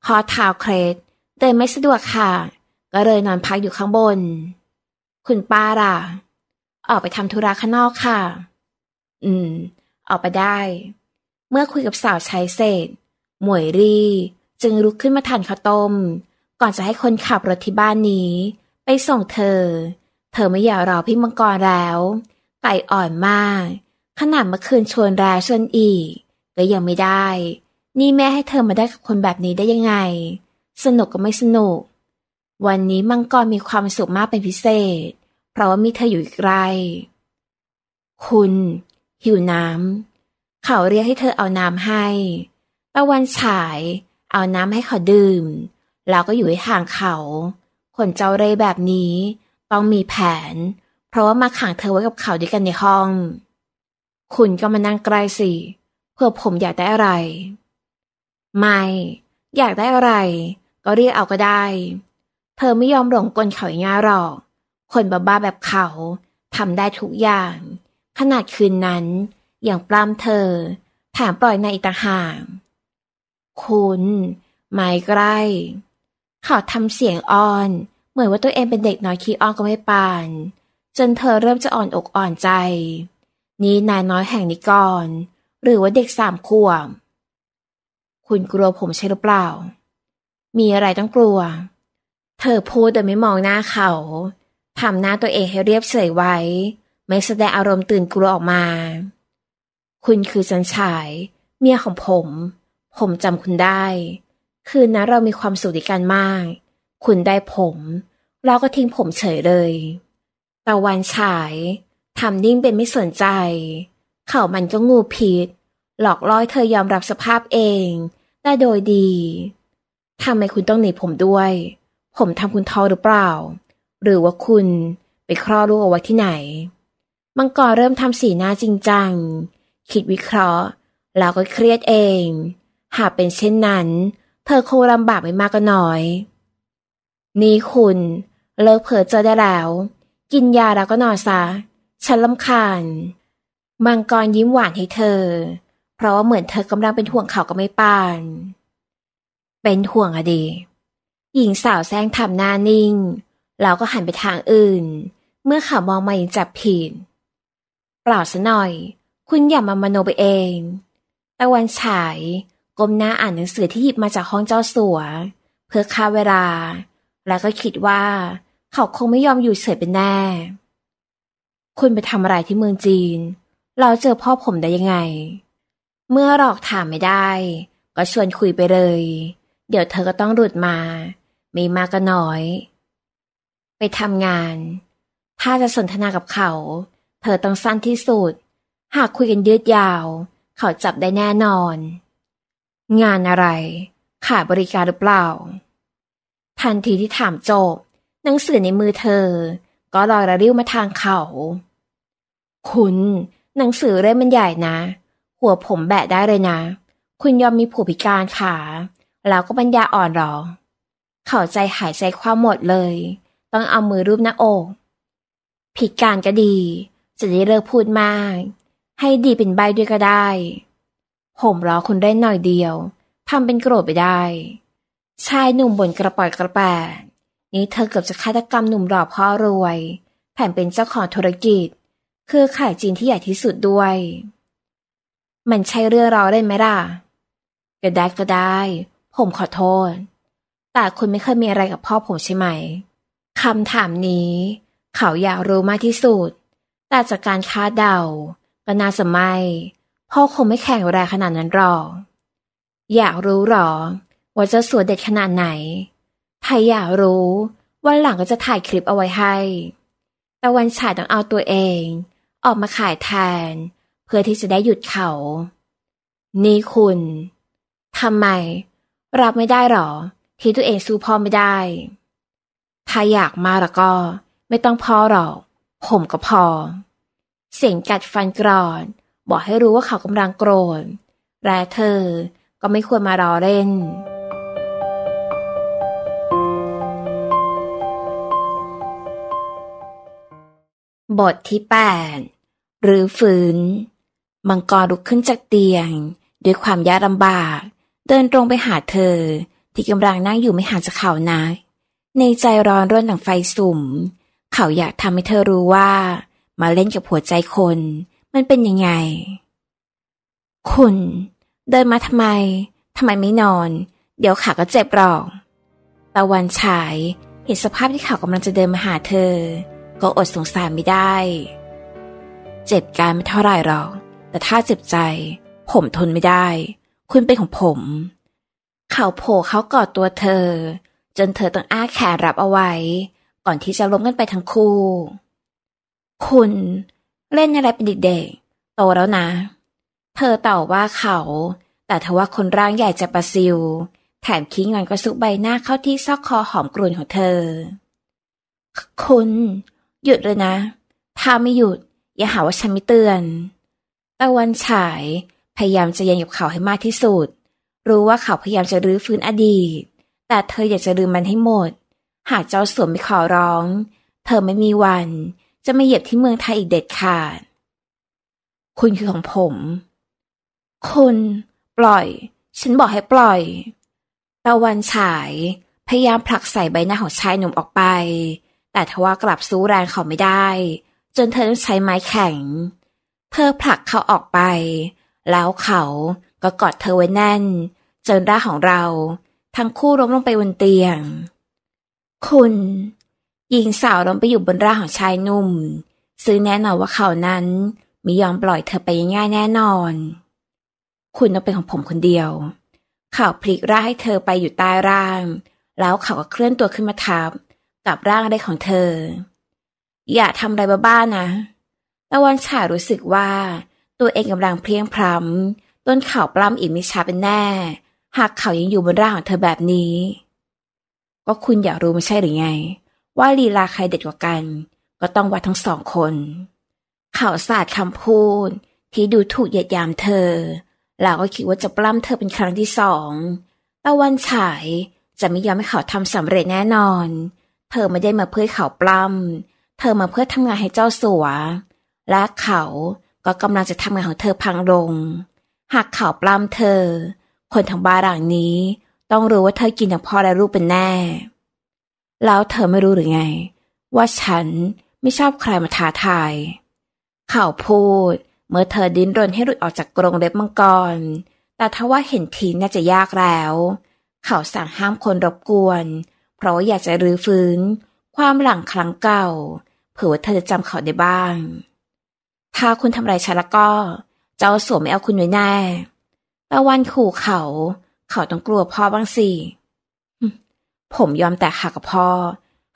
คอเท้าเครดเดินไม่สะดวกค่ะ ก็เลยนอนพักอยู่ข้างบน คุณป้าล่ะออกไปทำธุระข้างนอกค่ะ อืม ออกไปได้ เมื่อคุยกับสาวใช้เสร็จหมวยรี จึงลุกขึ้นมาทานข้าวต้ม ก่อนจะให้คนขับรถที่บ้านนี้ ไปส่งเธอ เธอไม่อยากรอพี่มังกรแล้วไก่อ่อนมาก ขนาดเมื่อคืนชวนแรชวนอีก ก็ยังไม่ได้ นี่แม่ให้เธอมาได้กับคนแบบนี้ได้ยังไง สนุกก็ไม่สนุก วันนี้มังกรมีความสุขมากเป็นพิเศษพราะว่ามีเธออยู่อีกไร คุณ หิวน้ำ เขาเรียกให้เธอเอาน้ำให้ตะวันฉาย เอาน้ำให้เขาดื่มแล้วก็อยู่หห่างเขา คนเจ้าเร่แบบนี้ ต้องมีแผน เพราะว่ามาขังเธอไว้กับเขาด้วยกันในห้อง คุณก็มานั่งใกล้สิ เพื่อผมอยากได้อะไร ไม่ อยากได้อะไร ก็เรียกเอาก็ได้ เธอไม่ยอมหลงกลเขาง่ายหรอกคนบ้าๆแบบเขาทำได้ทุกอย่าง ขนาดคืนนั้นอย่างปล้ำเธอถามปล่อยในอิตาหาง คุณไม่ใกล้ เขาทำเสียงอ่อน เหมือนว่าตัวเองเป็นเด็กน้อยขี้อ้อนก็ไม่ปาน จนเธอเริ่มจะอ่อนอกอ่อนใจ นี่นายน้อยแห่งนิกรอน หรือว่าเด็กสามขวบ คุณกลัวผมใช่หรือเปล่า มีอะไรต้องกลัว เธอพูดแต่ไม่มองหน้าเขาทำหน้าตัวเองให้เรียบเฉยไว้ ไม่แสดงอารมณ์ตื่นกลัวออกมา คุณคือจันฉาย เมียของผม ผมจำคุณได้ คืนนั้นเรามีความสุขด้วยกันมาก คุณได้ผมเราก็ทิ้งผมเฉยเลยตะวันฉายทำนิ่งเป็นไม่สนใจ เข่ามันก็งูพิษหลอกล่อเธอยอมรับสภาพเองแต่โดยดีทำไมคุณต้องหนีผมด้วย ผมทำคุณท้อหรือเปล่าหรือว่าคุณไปคลอดลูกเอาไว้ที่ไหน มังกรเริ่มทำสีหน้าจริงจัง คิดวิเคราะห์ แล้วก็เครียดเอง หากเป็นเช่นนั้น เธอคงลำบากไม่มากก็น้อย นี่คุณ เลิกเผลอเจอได้แล้ว กินยาแล้วก็นอนซะ ฉันลำคาญมังกรยิ้มหวานให้เธอ เพราะว่าเหมือนเธอกำลังเป็นห่วงเขาก็ไม่ปาน เป็นห่วงอะดี หญิงสาวแซงทำหน้านิ่งเราก็หันไปทางอื่น เมื่อเขามองมายางจับผิดเปล่าซะหน่อย คุณอย่ามามโนไปเองตะวันฉายก้มหน้าอ่านหนังสือที่หยิบมาจากห้องเจ้าสัว เพื่อฆ่าเวลา แล้วก็คิดว่าเขาคงไม่ยอมอยู่เฉยเป็นแน่ คุณไปทำอะไรที่เมืองจีน เราเจอพ่อผมได้ยังไง เมื่อหลอกถามไม่ได้ ก็ชวนคุยไปเลย เดี๋ยวเธอก็ต้องหลุดมาไม่มากก็น้อยไปทำงาน ถ้าจะสนทนากับเขา เธอต้องสั้นที่สุด หากคุยกันยืดยาว เขาจับได้แน่นอน งานอะไร ขายบริการหรือเปล่า ทันทีที่ถามจบ หนังสือในมือเธอ ก็ลอยระริ้วมาทางเขา คุณหนังสือเล่มมันใหญ่นะ หัวผมแบะได้เลยนะ คุณยอมมีผู้พิการขา แล้วก็ปัญญาอ่อนหรอ เขาใจหายใจความหมดเลยต้องเอามือรูปหน้าอก ผิดการก็ดี จะได้เลิกพูดมาก ให้ดีเป็นใบด้วยก็ได้ ผมรอคุณได้หน่อยเดียวทำเป็นโกรธไปได้ ชายหนุ่มบ่นกระปอยกระแปนี้เธอเกือบจะฆาตกรรมหนุ่มหล่อพ่อรวยแ่นเป็นเจ้าของธุรกิจคือขายจีนที่ใหญ่ที่สุดด้วย มันใช่เรื่องรอได้ไหมล่ะ ก็ได้ก็ได้ ผมขอโทษ แต่คุณไม่เคยมีอะไรกับพ่อผมใช่ไหมคำถามนี้เขาอยากรู้มากที่สุด แต่จากการคาดเดาก็น่าสมัย พ่อคงไม่แข่งแรงขนาดนั้นหรอก อยากรู้หรอ ว่าจะสวยเด็ดขนาดไหน ถ้ยอยากรู้วันหลังก็จะถ่ายคลิปเอาไว้ให้ แต่วันฉายต้องเอาตัวเอง ออกมาขายแทน เพื่อที่จะได้หยุดเขา นี่คุณทำไม รับไม่ได้หรอ ที่ตัวเองสู้พ่อไม่ได้ถ้าอยากมาแล้วก็ไม่ต้องพ่อหรอก ผมก็พอ เสียงกัดฟันกรอน บอกให้รู้ว่าเขากำลังโกรธและเธอก็ไม่ควรมารอเล่น บทที่แปดหรือฝืนมังกรลุกขึ้นจากเตียง ด้วยความยากลำบาก เดินตรงไปหาเธอที่กำลังนั่งอยู่ไม่ห่างจากเขานะยในใจร้อนร่นดังไฟสุ่มเขาอยากทำให้เธอรู้ว่า มาเล่นกับหัวใจคนมันเป็นยังไง คุณ เดินมาทำไมทำไมไม่นอน เดี๋ยวขาก็เจ็บหรอกตะวันฉายเห็นสภาพที่เขากำลังจะเดินมาหาเธอ ก็อดสงสารไม่ได้ เจ็บกายไม่เท่าไหร่หรอก แต่ถ้าเจ็บใจ ผมทนไม่ได้ คุณเป็นของผม เขาโผล่เขากอดตัวเธอจนเธอต้องอ้าแขนรับเอาไว้ ก่อนที่จะล้มกันไปทั้งคู่ คุณ เล่นอะไรเป็นเด็กๆโตแล้วนะ เธอตอบว่าเขา แต่ทว่าคนร่างใหญ่ จะ ประซิว แถม คิ้งอนกระซุกใบหน้าเข้าที่ซอกคอ หอม กรุ่นของเธอ คุณ หยุดเลยนะ ถ้าไม่หยุด อย่าหาว่า ฉัน ไม่ เตือน ตะวันฉาย พยายามจะเย็นกับเขาให้มากที่สุด รู้ว่าเขาพยายามจะรื้อฟื้นอดีตแต่เธออยากจะลืมมันให้หมด หากเจ้าสวมไม่ขอร้อง เธอไม่มีวัน จะไม่เหยียบที่เมืองไทยอีกเด็ดขาด คุณคือของผม คุณปล่อย ฉันบอกให้ปล่อย ตะวันฉาย พยายามผลักใส่ใบหน้าของชายหนุ่มออกไป แต่ทว่ากลับสู้แรงเขาไม่ได้ จนเธอต้องใช้ไม้แข็ง เธอผลักเขาออกไป แล้วเขาก็กอดเธอไว้แน่นจนร่างของเราทั้งคู่ล้มลงไปบนเตียง คุณหญิงสาวล้มไปอยู่บนร่างของชายหนุ่มซึ่งแน่นอนว่าเขานั้นไม่ยอมปล่อยเธอไปง่ายแน่นอน คุณต้องเป็นของผมคนเดียว เขาพลิกร่างให้เธอไปอยู่ใต้ร่าง แล้วเขาก็เคลื่อนตัวขึ้นมาทับกับร่างได้ของเธอ อย่าทำอะไรบ้าๆนะ ตะวันฉารู้สึกว่า ตัวเองกำลังเพลียงพรำต้นเขาปล้ำอีกมิชาเป็นแน่หากเขายังอยู่บนร่างของเธอแบบนี้ ก็คุณอยากรู้ไม่ใช่หรือไง ว่าลีลาใครเด็ดกว่ากัน ก็ต้องวัดทั้งสองคน เขาสาดคำพูดที่ดูถูกเหยียดยามเธอ แล้วก็คิดว่าจะปล้ำเธอเป็นครั้งที่สองตะวันฉายจะไม่ยอมให้เขาทำสำเร็จแน่นอน เธอไม่ได้มาเพื่อเขาปล้ำเธอมาเพื่อทำงานให้เจ้าสัว และเขาก็กำลังจะทำงานของเธอพังลง หากเขาปล้ำเธอคนทางบ้านหลังนี้ต้องรู้ว่าเธอกินอย่างพ่อและลูกเป็นแน่ แล้วเธอไม่รู้หรือไง ว่าฉันไม่ชอบใครมาท้าทายข่าวพูดเมื่อเธอดิ้นรนให้หลุดออกจากกรงเล็บมังกร แต่ทว่าเห็นทีน่าจะยากแล้ว เข่าสั่งห้ามคนรบกวน เพราะอยากจะรื้อฟื้นความหลังครั้งเก่าเผื่อว่าเธอจะจำเขาได้บ้าง ถ้าคุณทำไรฉันละก็ เจ้าสวมไม่เอาคุณไว้แน่ตะวันขู่เขา เขาต้องกลัวพ่อบ้างสิ ผมยอมแต่หักกับพ่อ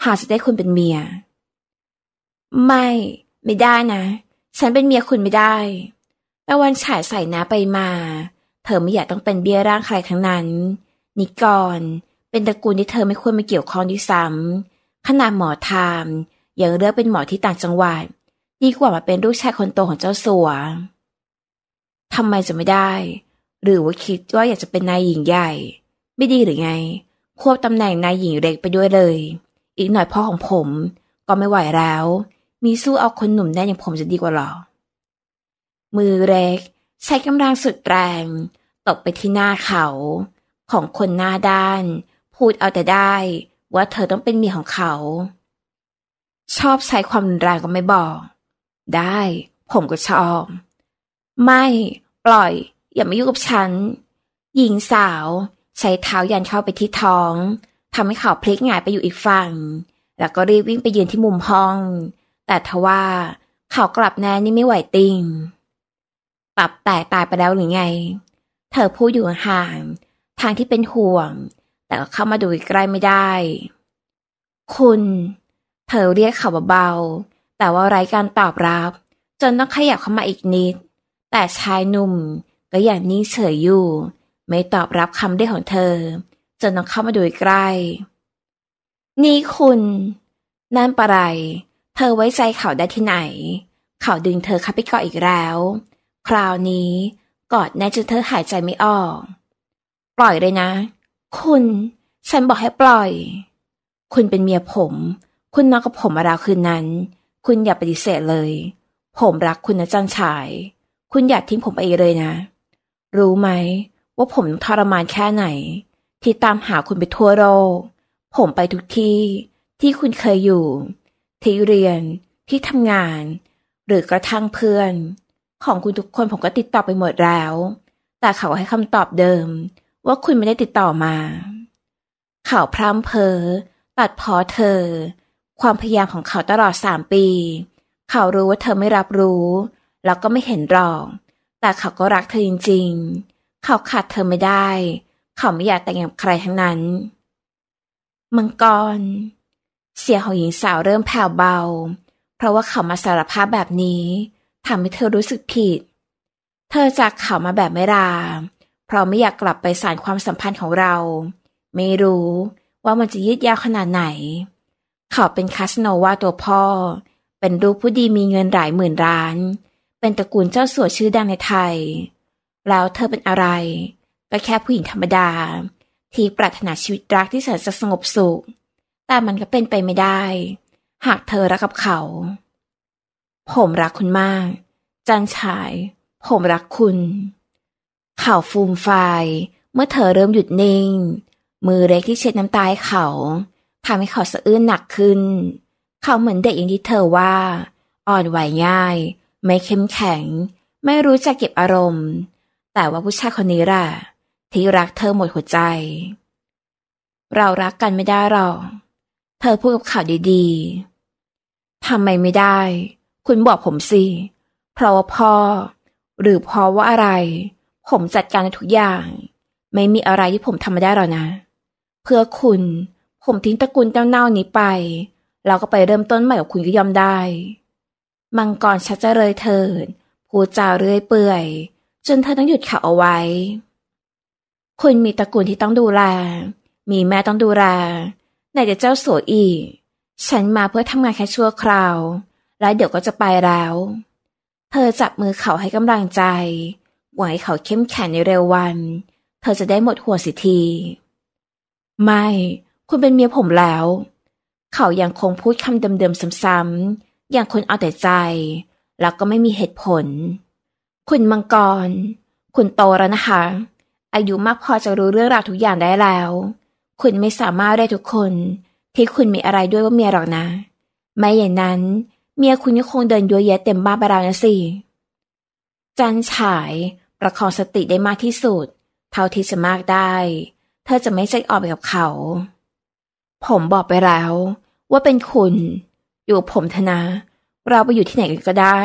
หาจะได้คุณเป็นเมีย ไม่ ไม่ได้นะ ฉันเป็นเมียคุณไม่ได้ตะวันฉายใส่น้าไปมา เธอไม่อยากต้องเป็นเบี้ยร่างใครทั้งนั้น นิกรเป็นตระกูลที่เธอไม่ควรมาเกี่ยวข้องด้วยซ้ำขนาดหมอทามยังเลือกเป็นหมอที่ต่างจังหวัดดีกว่ามาเป็นลูกชายคนโตของเจ้าสัวทำไมจะไม่ได้หรือว่าคิดว่าอยากจะเป็นนายหญิงใหญ่ ไม่ดีหรือไง ควบตำแหน่งนายหญิงเล็กไปด้วยเลย อีกหน่อยพ่อของผมก็ไม่ไหวแล้ว มีสู้เอาคนหนุ่มแน่อย่างผมจะดีกว่าหรอมือเล็กใช้กำลังสุดแรง ตกไปที่หน้าเขา ของคนหน้าด้าน พูดเอาแต่ได้ว่าเธอต้องเป็นเมียของเขา ชอบใช้ความรุนแรงก็ไม่บอก ได้ผมก็ชอบ ไม่ ปล่อยอย่ามายุ่งกับฉัน หญิงสาวใช้เท้ายันเข้าไปที่ท้อง ทำให้เขาพลิกหงายไปอยู่อีกฝั่ง แล้วก็รีบวิ่งไปยืนที่มุมห้อง แต่ทว่าเขากลับแน่นี่ไม่ไหวติงรับแตกตายไปแล้วหรือไง เธอพูดอยู่ห่าง ทางที่เป็นห่วง แต่ก็เข้ามาดูอีกใกล้ไม่ได้ คุณ เธอเรียกเขาเบาๆแต่ว่าไร้การตอบรับ จนต้องขยับเข้ามาอีกนิด แต่ชายหนุ่มก็ย่างนิ่งเฉยอยู่ ไม่ตอบรับคำได้ของเธอ จนน้องเข้ามาดูใกล้ นี่คุณนั่นปะไร เธอไว้ใจเขาได้ที่ไหน เขาดึงเธอเข้าไปกอดอีกแล้ว คราวนี้กอดแน่จนเธอหายใจไม่ออก ปล่อยเลยนะ คุณฉันบอกให้ปล่อย คุณเป็นเมียผม คุณนอนกับผมมาราวคืนนั้น คุณอย่าปฏิเสธเลย ผมรักคุณนะจันชาย คุณอย่าทิ้งผมไปเลยนะรู้ไหมว่าผมทรมานแค่ไหนที่ตามหาคุณไปทั่วโลกผมไปทุกที่ที่คุณเคยอยู่ ที่เรียนที่ทำงาน หรือกระทั่งเพื่อน ของคุณทุกคนผมก็ติดต่อไปหมดแล้ว แต่เขาให้คำตอบเดิม ว่าคุณไม่ได้ติดต่อมาเขาพร่ำเพ้อตัดพอเธอ ความพยายามของเขาตลอดสามปี เขารู้ว่าเธอไม่รับรู้ แล้วก็ไม่เห็นรองแต่เขาก็รักเธอ จริง ๆ เขาขาดเธอไม่ได้ เขาไม่อยากแต่งงานใครทั้งนั้น มังกร เสียงของหญิงสาวเริ่มแผ่วเบา เพราะว่าเขามาสารภาพแบบนี้ทำให้เธอรู้สึกผิด เธอจากเขามาแบบไม่ราเพราะไม่อยากกลับไปสานความสัมพันธ์ของเรา ไม่รู้ว่ามันจะยืดยาวขนาดไหน เขาเป็นคาสโนวาตัวพ่อ เป็นลูกผู้ดีมีเงินหลายหมื่นล้านเป็นตระกูลเจ้าสัวชื่อดังในไทย แล้วเธอเป็นอะไร ก็แค่ผู้หญิงธรรมดา ที่ปรารถนาชีวิตรักที่แสนจะสงบสุข แต่มันก็เป็นไปไม่ได้ หากเธอรักกับเขา ผมรักคุณมาก จันฉาย ผมรักคุณเข่าฟูมฟเมื่อเธอเริ่มหยุดนิ่ง มือเล็กที่เช็ดน้ำตาให้เขาทำให้เขาสะอื้นหนักขึ้น เขาเหมือนเด็กอย่างที่เธอว่า อ่อนไหวง่ายไม่เข้มแข็ง ไม่รู้จักเก็บอารมณ์ แต่ว่าผู้ชายคนนี้ล่ะที่รักเธอหมดหัวใจ เรารักกันไม่ได้หรอกเธอพูดกับข่าวดีๆทำไมไม่ได้ คุณบอกผมสิ เพราะว่าพ่อ หรือเพราะว่าอะไร ผมจัดการทุกอย่าง ไม่มีอะไรที่ผมทำไม่ได้หรอกนะ เพื่อคุณผมทิ้งตระกูลเจ้าเน่านี้ไปเราก็ไปเริ่มต้นใหม่กับคุณก็ยอมได้มังกรชัดเจริญเถิดพูดจาเรื่อยเปื่อย จนเธอต้องหยุดเขาเอาไว้ คุณมีตระกูลที่ต้องดูแล มีแม่ต้องดูแลไหนจะเจ้าโสอีกฉันมาเพื่อทำงานแค่ชั่วคราว แล้วเดี๋ยวก็จะไปแล้ว เธอจับมือเขาให้กำลังใจ หวังให้เขาเข้มแข็งในเร็ววัน เธอจะได้หมดหัวสิที ไม่คุณเป็นเมียผมแล้ว เขายังคงพูดคำเดิมๆซ้ำๆอย่างคนเอาแต่ใจ แล้วก็ไม่มีเหตุผล คุณมังกร คุณโตแล้วนะคะ อายุมากพอจะรู้เรื่องราวทุกอย่างได้แล้ว คุณไม่สามารถได้ทุกคนที่คุณมีอะไรด้วยว่าเมียหรอกนะ ไม่อย่างนั้นเมียคุณยังคงเดินยัวเยะเต็มบ้านไปแล้วนะสิ จันฉายประคองสติได้มากที่สุด เท่าที่จะมากได้ เธอจะไม่ใจออกไปกับเขา ผมบอกไปแล้ว ว่าเป็นคุณอยู่ผมธนาเราไปอยู่ที่ไหนกันก็ได้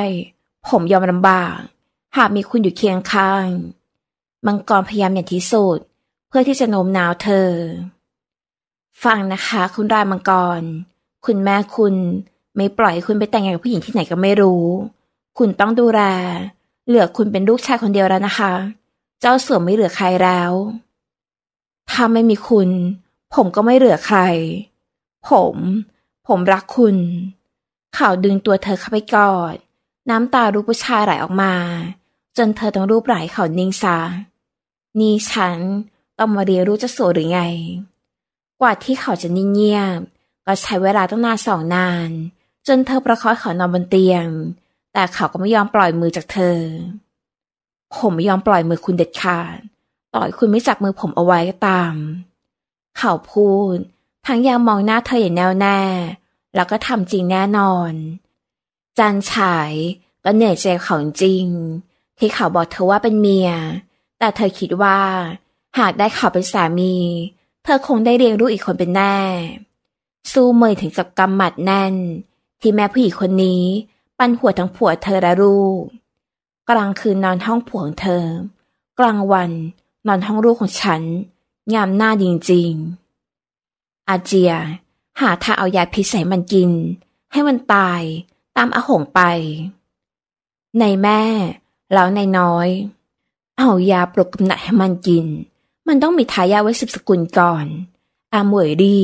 ผมยอมลำบาก หากมีคุณอยู่เคียงข้างมังกรพยายามอย่างที่สุด เพื่อที่จะโน้มน้าวเธอ ฟังนะคะ คุณรามังกร คุณแม่คุณไม่ปล่อยคุณไปแต่งงานกับผู้หญิงที่ไหนก็ไม่รู้ คุณต้องดูแล เหลือคุณเป็นลูกชายคนเดียวแล้วนะคะ เจ้าเสือไม่เหลือใครแล้ว ถ้าไม่มีคุณ ผมก็ไม่เหลือใคร ผมผมรักคุณ เขาดึงตัวเธอเข้าไปกอด น้ำตารูปผู้ชายไหลออกมา จนเธอต้องรูปไหลเขานิ่งซะนี่ฉันต้องมาเรียนรู้จะสวยหรือไง กว่าที่เขาจะนิ่งเงียบ ก็ใช้เวลาตั้งนานสองนาน จนเธอประคอยเขานอนบนเตียง แต่เขาก็ไม่ยอมปล่อยมือจากเธอ ผมไม่ยอมปล่อยมือคุณเด็ดขาด ต่อยคุณไม่จับมือผมเอาไว้ก็ตาม เขาพูดทั้งยังมองหน้าเธออย่างแน่วแน่แล้วก็ทำจริงแน่นอนจันฉายก็เหนื่อยใจของจริง ที่เขาบอกเธอว่าเป็นเมีย แต่เธอคิดว่า หากได้เขาเป็นสามี เธอคงได้เรียนรู้อีกคนเป็นแน่ สู้เมยถึงกับกำหมัดแน่น ที่แม่ผู้หญิงคนนี้ปันหัวทั้งผัวเธอและลูกกลางคืนนอนห้องผัวของเธอ กลางวันนอนห้องลูกของฉัน งามหน้าจริง ๆอาเจียหาทาเอายาพิษใส่มันกินให้มันตายตามอาหงไป ในแม่ แล้วในน้อย เอายาปลุกกำหนัดให้มันกิน มันต้องมีทายาไว้สิบสกุลก่อน อาเหมยดี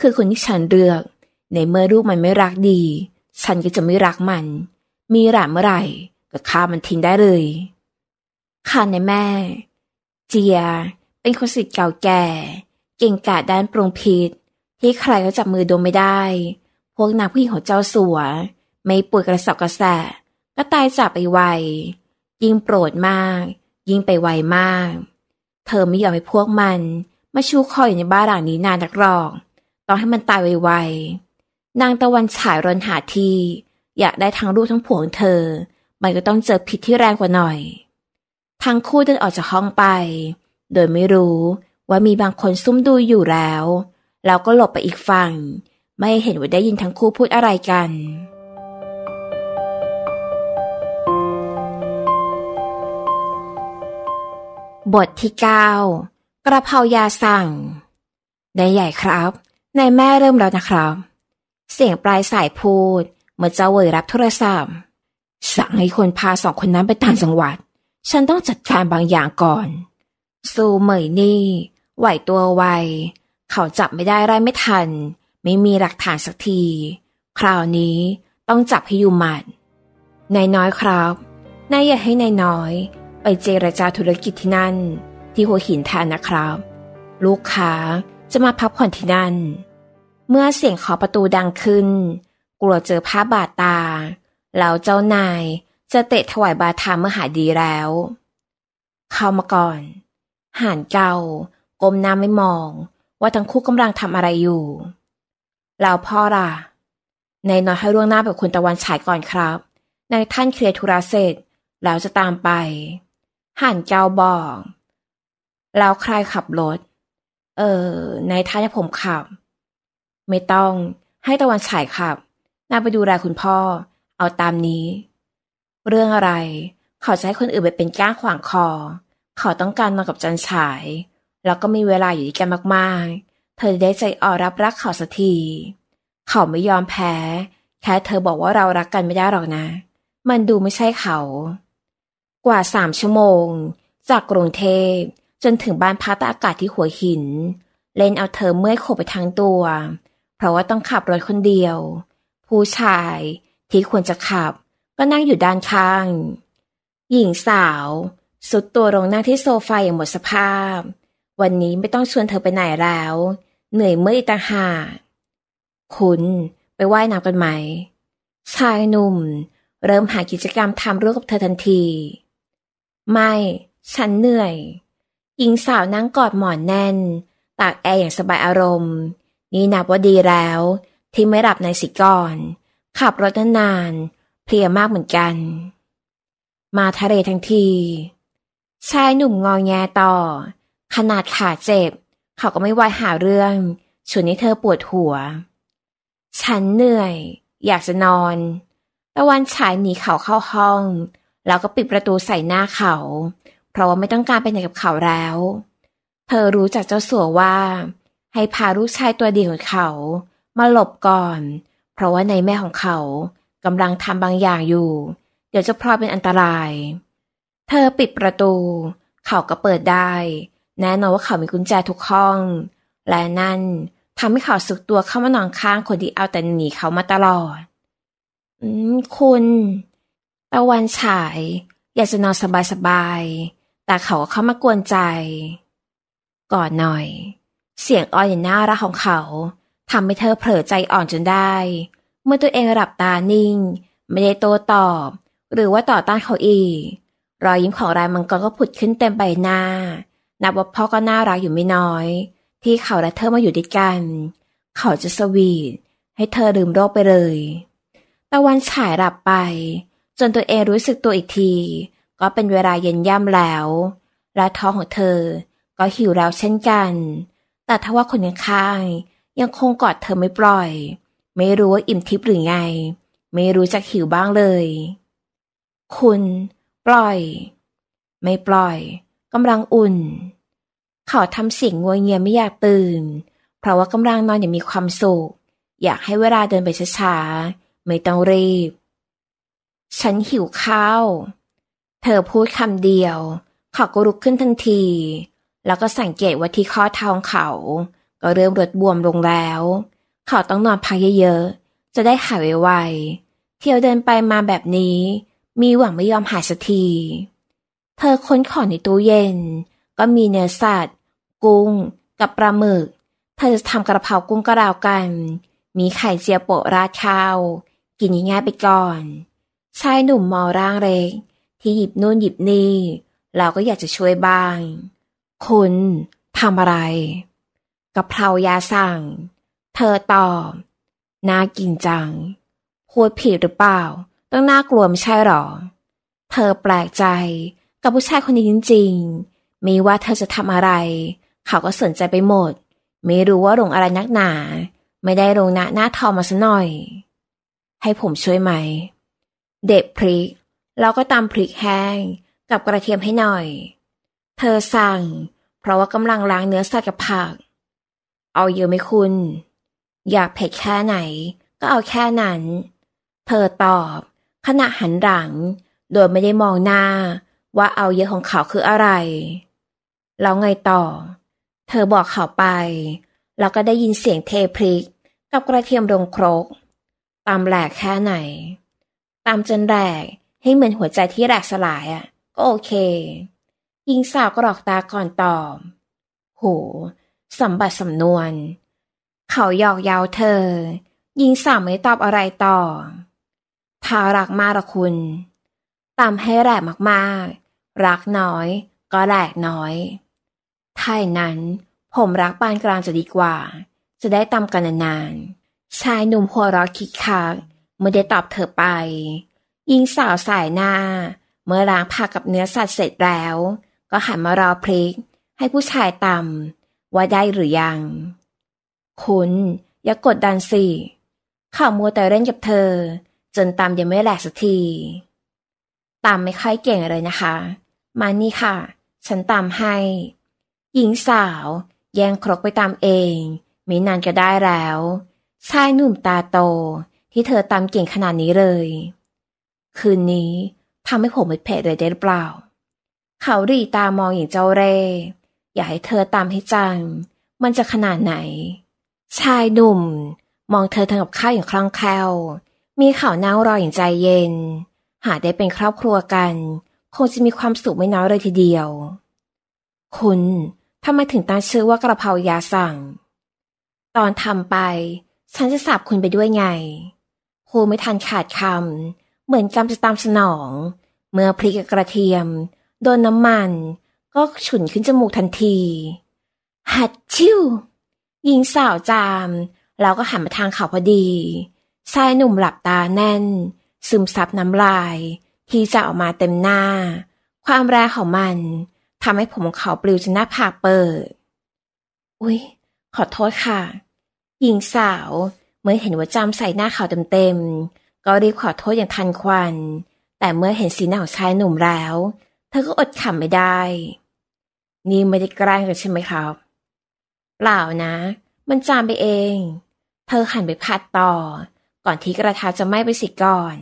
คือคนที่ฉันเลือก ในเมื่อลูกมันไม่รักดี ฉันก็จะไม่รักมัน มีหลานเมื่อไหร่ก็ฆ่ามันทิ้งได้เลยข้าในแม่ เจียเป็นคนสิทธิ์เก่าแก่เก่งกาจด้านปรุงพิษที่ใครก็จับมือดมไม่ได้ พวกนักผู้หญิงของเจ้าสัวไม่ป่วยกระสอบกระแสก็ตายจากไปไว ยิ่งโปรดมาก ยิ่งไปไวมาก เธอไม่อยากให้พวกมัน มาชูคออยู่ในบ้านหลังนี้นานนักหรอกต้องให้มันตายไวไวนางตะวันฉายรนหาที่อยากได้ทั้งลูกทั้งผัวของเธอ มันก็ต้องเจอผิดที่แรงกว่าหน่อยทั้งคู่เดินออกจากห้องไป โดยไม่รู้ว่ามีบางคนซุ่มดูอยู่แล้วเราก็หลบไปอีกฝั่งไม่เห็นว่าได้ยินทั้งคู่พูดอะไรกัน บทที่ 9 กระเพรายาสั่งนายใหญ่ครับนายแม่เริ่มแล้วนะครับ เสียงปลายสายพูด เมื่อเจ้าเวยรับโทรศัพท์สั่งให้คนพาสองคนนั้นไปต่างจังหวัด ฉันต้องจัดการบางอย่างก่อนซูเหมยนี่ ไหวตัวไวเขาจับไม่ได้ไล่ไม่ทัน ไม่มีหลักฐานสักที คราวนี้ต้องจับให้อยู่หมัดนายน้อยครับ นายอย่าให้นายน้อยไปเจรจาธุรกิจที่นั่นที่หัวหินแทนนะครับ ลูกค้าจะมาพักผ่อนที่นั่น เมื่อเสียงขอประตูดังขึ้น กลัวเจอผ้าบาดตาแล้วเจ้านายจะเตะถวายบาทามเมื่อหาดีแล้ว เข้ามาก่อน ห่านเก่าก้มหน้าไม่มองว่าทั้งคู่กำลังทำอะไรอยู่ แล้วพ่อล่ะนายน้อยให้ร่วงหน้าไปคุณตะวันฉายก่อนครับนายท่านเคลียร์ธุระเสร็จแล้วจะตามไป ห่านเจ้าบอก แล้วใครขับรถ เออนายท่านให้ผมขับ ไม่ต้อง ให้ตะวันฉายขับนาไปดูแลคุณพ่อ เอาตามนี้ เรื่องอะไร เขาจะให้คนอื่นไปเป็นก้างขวางคอ เขาต้องการนอนกับจันฉายแล้วก็มีเวลาอยู่ด้วยกันมาก ๆ เธอได้ใจอ่อนรับรักเขาสักที เขาไม่ยอมแพ้ แค่เธอบอกว่าเรารักกันไม่ได้หรอกนะ มันดูไม่ใช่เขา กว่าสามชั่วโมง จากกรุงเทพจนถึงบ้านพักตากอากาศที่หัวหิน เล่นเอาเธอเมื่อยโขบไปทั้งตัว เพราะว่าต้องขับรถคนเดียว ผู้ชายที่ควรจะขับก็นั่งอยู่ด้านข้าง หญิงสาว สุดตัวลงนั่งที่โซฟาอย่างหมดสภาพวันนี้ไม่ต้องชวนเธอไปไหนแล้ว เหนื่อยเมื่อยตาหาคุณไปไว่ายน้ำกันไหม ชายหนุ่มเริ่มหากิจกรรมทำร่วมกับเธอทันที ไม่ ฉันเหนื่อย หญิงสาวนั่งกอดหมอนแน่น ตากแอร์อย่างสบายอารมณ์ นี่นับว่าดีแล้ว ที่ไม่หลับในสิก่อน ขับรถนานๆเพลียมากเหมือนกัน มาทะเลทั้งที ชายหนุ่มงอแงต่อขนาดขาเจ็บ เขาก็ไม่ไวหาเรื่องชวนให้เธอปวดหัว ฉันเหนื่อย อยากจะนอนตะวันฉายหนีเขาเข้าห้อง แล้วก็ปิดประตูใส่หน้าเขา เพราะว่าไม่ต้องการไปไหนกับเขาแล้ว เธอรู้จากเจ้าสัวว่า ให้พาลูกชายตัวดีของเขา มาหลบก่อน เพราะว่าในแม่ของเขากำลังทำบางอย่างอยู่ เดี๋ยวจะพลอยเป็นอันตราย เธอปิดประตู เขาก็เปิดได้แน่นอนว่าเขามีกุญแจทุกห้อง และนั่นทำให้เขาสึกตัวเข้ามานอนข้างคนที่เอาแต่หนีเขามาตลอดอืม คุณตะวันฉาย อยากจะนอนสบาย ๆ แต่เขาเข้ามากวนใจ ก่อนหน่อย เสียงอ่อนอย่างน่ารักของเขาทำให้เธอเผลอใจอ่อนจนได้ เมื่อตัวเองหลับตานิ่ง ไม่ได้โตตอบ หรือว่าต่อต้านเขาอีกรอยยิ้มของรายมังกรก็ผุดขึ้นเต็มใบหน้านับว่าพ่อก็น่ารักอยู่ไม่น้อย ที่เขาและเธอมาอยู่ด้วยกัน เขาจะสวีทให้เธอลืมโรคไปเลยตะวันฉายหลับไป จนตัวเองรู้สึกตัวอีกที ก็เป็นเวลาเย็นย่ำแล้ว และท้องของเธอก็หิวแล้วเช่นกัน แต่ทว่าคนข้างยังคงกอดเธอไม่ปล่อย ไม่รู้ว่าอิ่มทิพย์หรือไง ไม่รู้จะหิวบ้างเลย คุณปล่อย ไม่ปล่อยกำลังอุ่น เขาทำเสียงงวยเงียไม่อยากตื่น เพราะว่ากำลังนอนอย่างมีความสุข อยากให้เวลาเดินไปช้าๆ ไม่ต้องรีบ ฉันหิวข้าว เธอพูดคำเดียว เขาก็ลุกขึ้นทันที แล้วก็สังเกตว่าที่ข้อเท้าของเขา ก็เริ่มรดบวมลงแล้ว เขาต้องนอนพักเยอะๆ จะได้หายไวๆเที่ยวเดินไปมาแบบนี้ มีหวังไม่ยอมหายสักทีเธอค้นของในตู้เย็น ก็มีเนื้อสัตว์ กุ้งกับปลาหมึกเธอจะทำกระเพรากุ้งกระดาวกัน มีไข่เจียวโปะราดข้าว กินง่ายๆไปก่อนชายหนุ่มมอร่างเล็ก ที่หยิบนู่นหยิบนี่ เราก็อยากจะช่วยบ้าง คุณทำอะไร กระเพรายาสั่ง เธอตอบ น่ากินจังพูดผิดหรือเปล่า ต้องน่ากลัวไม่ใช่หรอ เธอแปลกใจกับผู้ชายคนนี้จริงๆ ไม่ว่าเธอจะทำอะไร เขาก็สนใจไปหมด ไม่รู้ว่าลงอะไรนักหนา ไม่ได้ลงหน้าหน้าทอมาซะหน่อย ให้ผมช่วยไหม เด็ดพริก แล้วก็ตำพริกแห้งกับกระเทียมให้หน่อย เธอสั่ง เพราะว่ากำลังล้างเนื้อสัตว์กับผัก เอาเยอะไหมคุณ อยากเผ็ดแค่ไหน ก็เอาแค่นั้น เธอตอบ ขณะหันหลัง โดยไม่ได้มองหน้าว่าเอาเยอะของเขาคืออะไร แล้วไงต่อ เธอบอกเขาไป แล้วก็ได้ยินเสียงเทพริกกับกระเทียมลงครก ตามแหลกแค่ไหน ตามจนแหลกให้เหมือนหัวใจที่แหลกสลายอะ่ะก็โอเคหญิงสาวกรอกตาก่อนตอบ โหสมบัติสำนวน เขาหยอกเย้าเธอหญิงสาวไม่ตอบอะไรต่อทารักมากละคุณ ตามให้แหลกมากรักน้อยก็แหลกน้อยถ้าอย่างนั้นผมรักปานกลางจะดีกว่า จะได้ตำกันนานๆ ชายหนุ่มหัวเราะคิกคักเมื่อได้ตอบเธอไป ยิงสาวสายหน้า เมื่อล้างผักกับเนื้อสัตว์เสร็จแล้ว ก็หันมารอพริก ให้ผู้ชายตำว่าได้หรือยัง คุณ อย่ากกดดันสิข่าวมัวแต่เล่นกับเธอ จนตำยังไม่แหลกสักทีตำไม่ค่อยเก่งเลยนะคะมานี่ค่ะ ฉันตามให้ หญิงสาว แย่งครกไปตามเอง ไม่นานก็ได้แล้ว ชายหนุ่มตาโตที่เธอตามเก่งขนาดนี้เลย คืนนี้ทำให้ผมเลิดเลยได้หรือเปล่า เขารีตา มองอย่างเจ้าเร่อยากให้เธอตามให้จัง มันจะขนาดไหน ชายหนุ่มมองเธอทงกับข้าวอย่างคล่องแคล่วมีข่าวน่ารออย่างใจเย็น หาได้เป็นครอบครัวกันคงจะมีความสุขไม่น้อยเลยทีเดียว คุณทำไมถึงตั้งชื่อว่ากระเพรายาสั่ง ตอนทำไป ฉันจะสาบคุณไปด้วยไงพูไม่ทันขาดคำ เหมือนจำจะตามสนอง เมื่อพริกกระเทียม โดนน้ำมัน ก็ฉุนขึ้นจมูกทันที หัดชิวยิงสาวจามแล้วก็หันมาทางเขาพอดี ชายหนุ่มหลับตาแน่น ซึมซับน้ำลายที่จะออกมาเต็มหน้า ความแรงของมันทำให้ผมของเขาปลิวจนหน้าผากเปิด อุ๊ยขอโทษค่ะ หญิงสาว เมื่อเห็นว่าจำใส่หน้าเขาเต็มๆก็รีบขอโทษอย่างทันควัน แต่เมื่อเห็นสีหน้าของชายหนุ่มแล้วเธอก็อดขำไม่ได้ นี่ไม่ได้แกล้งกันใช่ไหมครับเปล่านะ มันจามไปเองเธอหันไปพัดต่อก่อนที่กระทะจะไหม้ไปสิก่อน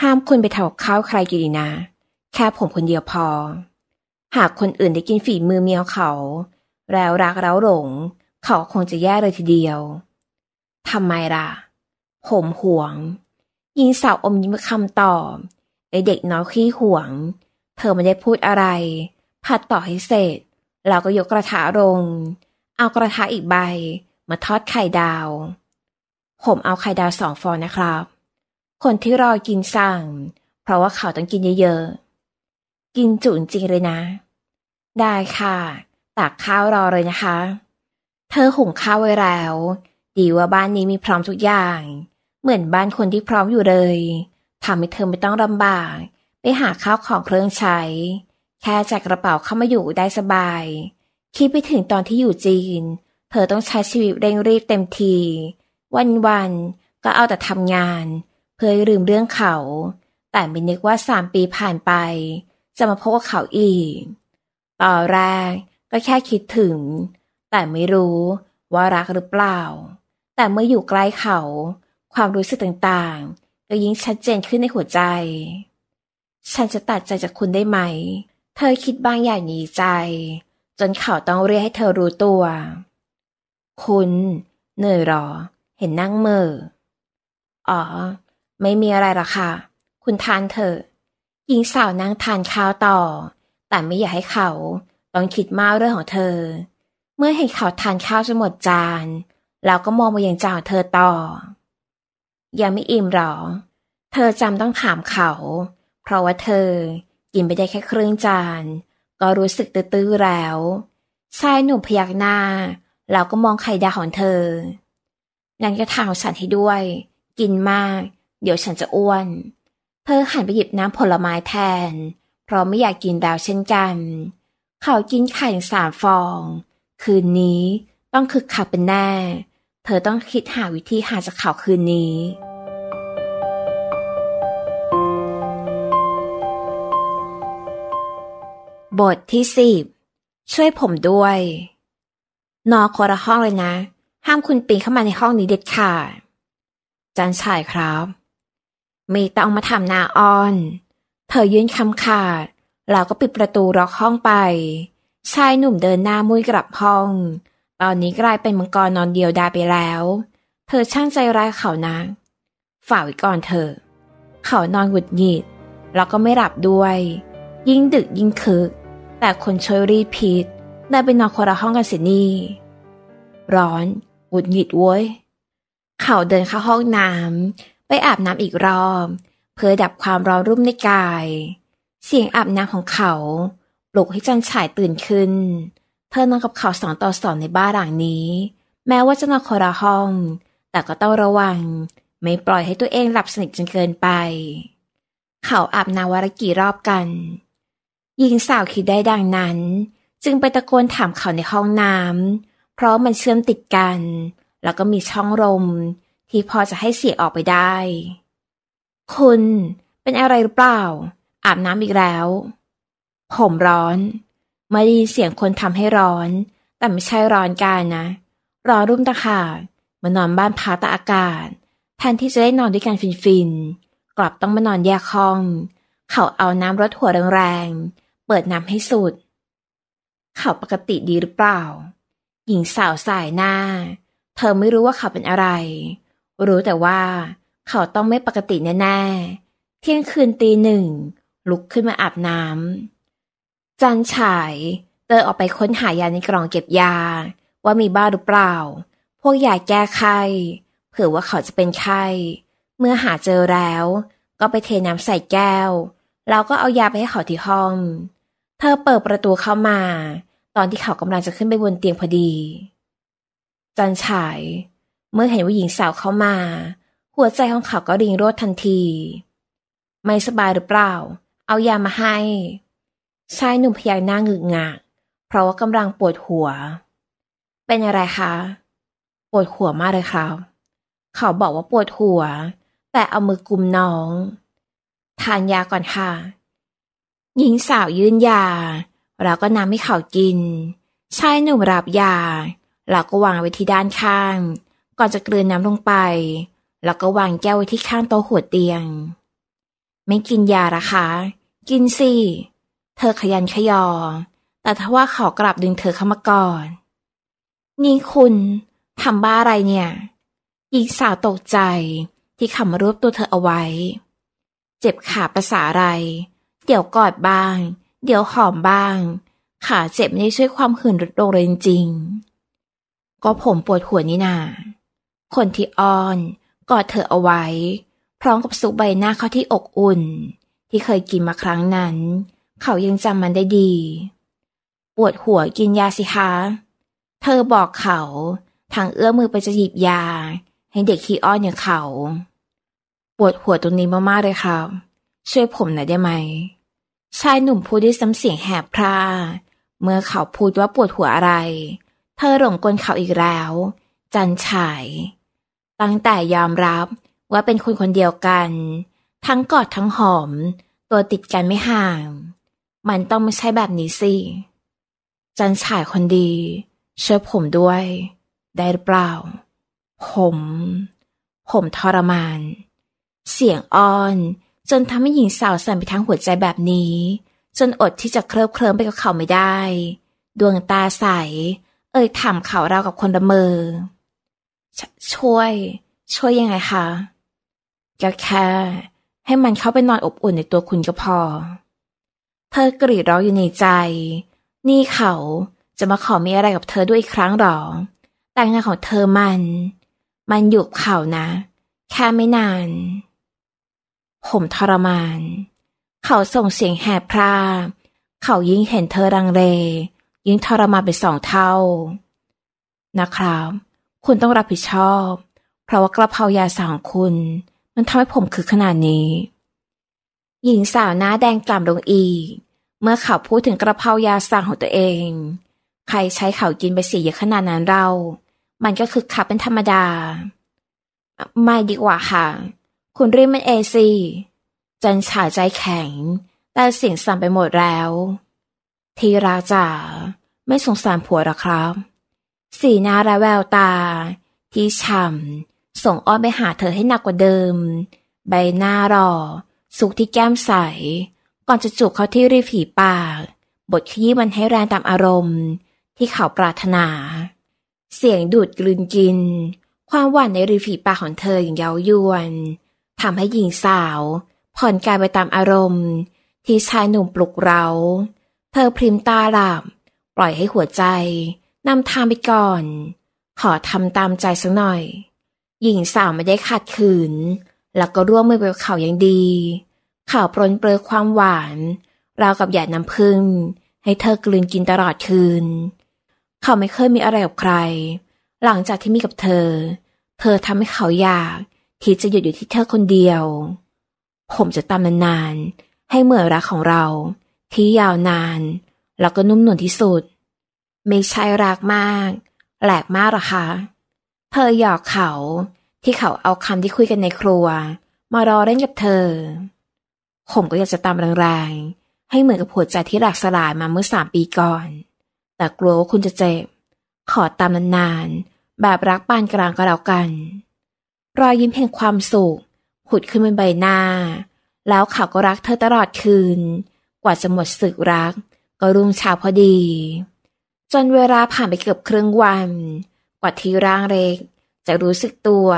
ห้ามคุณไปทำข้าวใครกินนะแค่ผมคนเดียวพอ หากคนอื่นได้กินฝีมือเมียวเขา แล้วรักแล้วหลง เขาคงจะแย่เลยทีเดียวทำไมล่ะ ผมห่วง ยิงสาวอมยิ้มคำตอบไอเด็กน้อยขี้ห่วง เธอไม่ได้พูดอะไร ผัดต่อให้เสร็จเราก็ยกกระถาลงเอากระถาอีกใบ มาทอดไข่ดาว ผมเอาไข่ดาวสองฟองนะครับคนที่รอกินสั่ง เพราะว่าเขาต้องกินเยอะๆกินจุนจริงเลยนะ ได้ค่ะ ตักข้าวรอเลยนะคะ เธอหุงข้าวไว้แล้ว ดีว่าบ้านนี้มีพร้อมทุกอย่าง เหมือนบ้านคนที่พร้อมอยู่เลยทำให้เธอไม่ต้องลำบากไปหาข้าวของเครื่องใช้ แค่จากกระเป๋าเข้ามาอยู่ได้สบาย คิดไปถึงตอนที่อยู่จีน เธอต้องใช้ชีวิตเร่งรีบเต็มที วันๆ ก็เอาแต่ทำงานพื่อให้ลืมเรื่องเขา แต่ไม่นึกว่าสามปีผ่านไป จะมาพบกับเขาอีก ตอนแรกก็แค่คิดถึง แต่ไม่รู้ ว่ารักหรือเปล่า แต่เมื่ออยู่ใกล้เขา ความรู้สึกต่างๆ ก็ยิ่งชัดเจนขึ้นในหัวใจ ฉันจะตัดใจจากคุณได้ไหม เธอคิดบางอย่างหนีใจ จนเขาต้องเรียกให้เธอรู้ตัว คุณเหนื่อยหรอ เห็นนั่งเมออ๋อไม่มีอะไรหรอกค่ะ คุณทานเถอะหญิงสาวนางทานข้าวต่อ แต่ไม่อยากให้เขาต้องคิดมากเรื่องของเธอ เมื่อเห็นเขาทานข้าวจนหมดจาน เราก็มองไปยังจาของเธอต่อ ยังไม่อิ่มหรอ เธอจำต้องถามเขา เพราะว่าเธอกินไปได้แค่ครึ่งจาน ก็รู้สึกตื้อแล้ว ชายหนุ่มพยักหน้า เราก็มองไข่ดาวของเธอนั้นก็ถามสันให้ด้วย กินมากเดี๋ยวฉันจะอ้วน เธอหันไปหยิบน้ำผลไม้แทน เพราะไม่อยากกินแล้วเช่นกัน เขากินไข่สามฟอง คืนนี้ต้องคึกคักเป็นแน่ เธอต้องคิดหาวิธีหาจากเขาคืนนี้ บทที่สิบช่วยผมด้วย นอคนละห้องเลยนะ ห้ามคุณปีนเข้ามาในห้องนี้เด็ดขาด จันชายครับไม่ต้องมาทำนาออน เธอยื่นคำขาดแล้วก็ปิดประตูล็อกห้องไป ชายหนุ่มเดินหน้ามุ่ยกลับห้อง ตอนนี้กลายเป็นมังกรนอนเดียวดายไปแล้ว เธอช่างใจร้ายเขานะฝ่าไว้ก่อนเธอ เขานอนหงุดหงิดแล้วก็ไม่หลับด้วย ยิ่งดึกยิ่งคึก แต่คนช่วยรีพีทได้ไปนอนคนละห้องกันเสียนี่ร้อนหงุดหงิดเว้ย เขาเดินเข้าห้องน้ำไปอาบน้ำอีกรอบเพื่อดับความร้อนรุ่มในกาย เสียงอาบน้ำของเขาปลุกให้จันฉายตื่นขึ้นเธอนอนกับเขาสองต่อสองในบ้านหลังนี้ แม้ว่าจะนอนคนละห้อง แต่ก็ต้องระวัง ไม่ปล่อยให้ตัวเองหลับสนิทจนเกินไป เขาอาบน้ำวันกี่รอบกันหญิงสาวคิดได้ดังนั้น จึงไปตะโกนถามเขาในห้องน้ำเพราะมันเชื่อมติดกัน แล้วก็มีช่องลมที่พอจะให้เสียออกไปได้ คุณเป็นอะไรหรือเปล่า อาบน้ำอีกแล้ว ผมร้อน มาดีเสียงคนทำให้ร้อน แต่ไม่ใช่ร้อนกายนะร้อนรุ่มตะขามานอนบ้านพักตาอากาศแทนที่จะได้นอนด้วยกันฟินๆ กลับต้องมานอนแยกห้อง เขาเอาน้ำรดหัวแรงๆ เปิดน้ำให้สุด เขาปกติดีหรือเปล่า หญิงสาวสายหน้า เธอไม่รู้ว่าเขาเป็นอะไรรู้แต่ว่าเขาต้องไม่ปกติแน่ๆ เที่ยงคืนตีหนึ่ง ลุกขึ้นมาอาบน้ำจันฉายเดินออกไปค้นหายาในกล่องเก็บยา ว่ามีบ้าหรือเปล่า พวกยาแก้ไข้ เผื่อว่าเขาจะเป็นไข้เมื่อหาเจอแล้วก็ไปเทน้ำใส่แก้ว แล้วก็เอายาไปให้เขาที่ห้องเธอเปิดประตูเข้ามา ตอนที่เขากำลังจะขึ้นไปบนเตียงพอดี จันฉายเมื่อเห็นว่าหญิงสาวเข้ามา หัวใจของเขาก็ดิ่งโรดทันที ไม่สบายหรือเปล่า เอายามาให้ ชายหนุ่มพยายหน้างึกงักเพราะว่ากำลังปวดหัว เป็นอะไรคะ ปวดหัวมากเลยครับ เขาบอกว่าปวดหัว แต่เอามือกุมน้อง ทานยาก่อนค่ะ หญิงสาวยื่นยา แล้วก็นำให้เขากิน ชายหนุ่มรับยา แล้วก็วางไว้ที่ด้านข้างก่อนจะกลืนน้ำลงไป แล้วก็วางแก้วไว้ที่ข้างโต๊ะหัวเตียง ไม่กินยาละคะกินสิ เธอขยันขยอ แต่ทว่าเขากลับดึงเธอเข้ามาก่อนนี่คุณทำบ้าอะไรเนี่ยหญิงสาวตกใจที่ขำรวบตัวเธอเอาไว้ เจ็บขาประสาอะไร เดี๋ยวกอดบ้าง เดี๋ยวหอมบ้าง ขาเจ็บไม่ได้ช่วยความหื่นลดลงเลยจริงก็ผมปวดหัวนี่นาคนที่อ้อนกอดเธอเอาไว้ พร้อมกับสุกใบหน้าเขาที่อกอุ่น ที่เคยกินมาครั้งนั้น เขายังจำมันได้ดี ปวดหัวกินยาสิคะเธอบอกเขาทางเอื้อมือไปจะหยิบยา ให้เด็กขี้อ้อนอย่างเขา ปวดหัวตรงนี้มาก ๆ เลยครับ ช่วยผมหน่อยได้ไหมชายหนุ่มพูดด้วยซ้ำเสียงแหบพร่าเมื่อเขาพูดว่าปวดหัวอะไร เธอหลงกลเขาอีกแล้ว จันฉายตั้งแต่ยอมรับว่าเป็นคนคนเดียวกัน ทั้งกอดทั้งหอม ตัวติดกันไม่ห่าง มันต้องไม่ใช่แบบนี้สิ จันฉายคนดี เชื่อผมด้วย ได้หรือเปล่า ผม ผมทรมาน เสียงอ่อนจนทำให้หญิงสาวสั่นไปทั้งหัวใจแบบนี้ จนอดที่จะเคลิบเคลิ้มไปกับเขาไม่ได้ ดวงตาใส เอ่ยถามเขาเรากับคนละเมอช่วย ช่วยยังไงคะก็แค่ ให้มันเข้าไปนอนอบอุ่นในตัวคุณก็พอ เธอกรีดร้องอยู่ในใจ นี่เขาจะมาขอมีอะไรกับเธอด้วยอีกครั้งหรอแต่งานของเธอมัน มันอยู่เขานะ แค่ไม่นาน ผมทรมาน เขาส่งเสียงแหบพราเขายิ่งเห็นเธอรังเล ยิ่งทรมานไปสองเท่า นะครับคุณต้องรับผิดชอบ เพราะว่ากระเพรายาสาของคุณ มันทำให้ผมคือขนาดนี้ หญิงสาวหน้าแดงกล่ำลงอีก เมื่อเขาพูดถึงกระเพรายาสั่งของตัวเอง ใครใช้เขากินไปสีเยอะขนาดนั้นเรา มันก็คือขับเป็นธรรมดา ไม่ดีกว่าค่ะ คุณรีบมันเอซี จันฉาใจแข็ง แต่เสียงสั่นไปหมดแล้ว ทีราจ๋าไม่สงสารผัวหรอครับสีหน้าระแววตา ที่ช่ำส่งอ้อนไปหาเธอให้หนักกว่าเดิม ใบหน้ารอสุกที่แก้มใส ก่อนจะจูบเขาที่ริฝีปากบทขยี้มันให้แรงตามอารมณ์ ที่เขาปรารถนา เสียงดูดกลืนกิน ความหวานในริฝีปากของเธออย่างเย้ายวนทำให้หญิงสาว ผ่อนกายไปตามอารมณ์ ที่ชายหนุ่มปลุกเราเธอพริมตาหลับปล่อยให้หัวใจนำทางไปก่อน ขอทำตามใจสักหน่อย หญิงสาวไม่ได้ขัดขืน แล้วก็ร่วมมือไปกับเขาอย่างดีเขาปรนเปลือความหวานราวกับหยาดน้ำพึ่ง ให้เธอกลืนกินตลอดคืน เขาไม่เคยมีอะไรกับใคร หลังจากที่มีกับเธอ เธอทำให้เขาอยากที่จะหยุดอยู่ที่เธอคนเดียว ผมจะตามนานๆ ให้เหมือนรักของเราที่ยาวนาน แล้วก็นุ่มนวลที่สุดไม่ใช่รักมาก แหลกมากหรอคะเธอหยอกเขาที่เขาเอาคำที่คุยกันในครัวมารอเล่นกับเธอ ผมก็อยากจะตามแรงๆให้เหมือนกับหัวใจที่หลักสลายมาเมื่อสามปีก่อน แต่กลัวว่าคุณจะเจ็บ ขอตามนาน ๆ แบบรักปานกลางก็แล้วกัน รอยยิ้มแห่งความสุขผุดขึ้นบนใบหน้า แล้วเขาก็รักเธอตลอดคืน กว่าจะหมดสึกรัก ก็รุ่งเช้าพอดีจนเวลาผ่านไปเกือบครึ่งวัน กว่าที่ร่างเล็ก จะรู้สึกตัว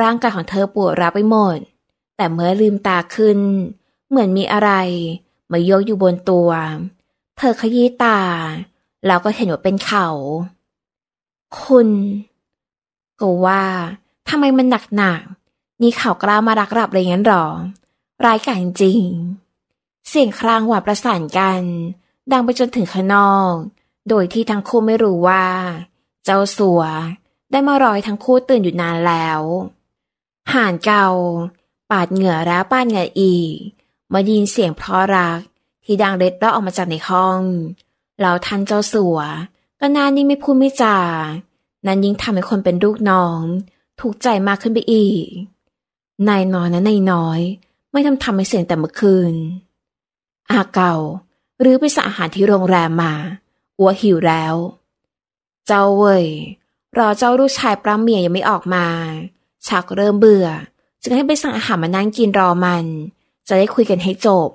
ร่างกายของเธอปวดร้าวไปหมด แต่เมื่อลืมตาขึ้น เหมือนมีอะไร มาโยกอยู่บนตัว เธอขยี้ตา แล้วก็เห็นว่าเป็นเขา คุณ ก็ว่าทำไมมันหนักหนักนี่เขากล้ามารักรับอะไรงั้นหรอร้ายกาจจริง เสียงครางหวาดประสานกัน ดังไปจนถึงข้างนอกโดยที่ทั้งคู่ไม่รู้ว่าเจ้าสัวได้มารอยทั้งคู่ตื่นอยู่นานแล้ว ห่านเก่าปาดเหงื่อแล้วป้านเหงื่ออีกมายินเสียงเพราะรักที่ดังเล็ดลอดออกมาจากในห้องแล้วทันเจ้าสัว ก็นานิีงไม่พูดไม่จา นั้นยิ่งทำให้คนเป็นลูกน้อง ถูกใจมากขึ้นไปอีกนายน้อยนะนายน้อยไม่ทำทำให้เสียงแต่เมื่อคืนอาเก่า หรือไปสั่งอาหารที่โรงแรมมาอัวหิวแล้ว เจ้าเว่ยรอเจ้าลูกชายปลาเมียยังไม่ออกมา ชักเริ่มเบื่อ จึงให้ไปสั่งอาหารมานั่งกินรอมัน จะได้คุยกันให้จบ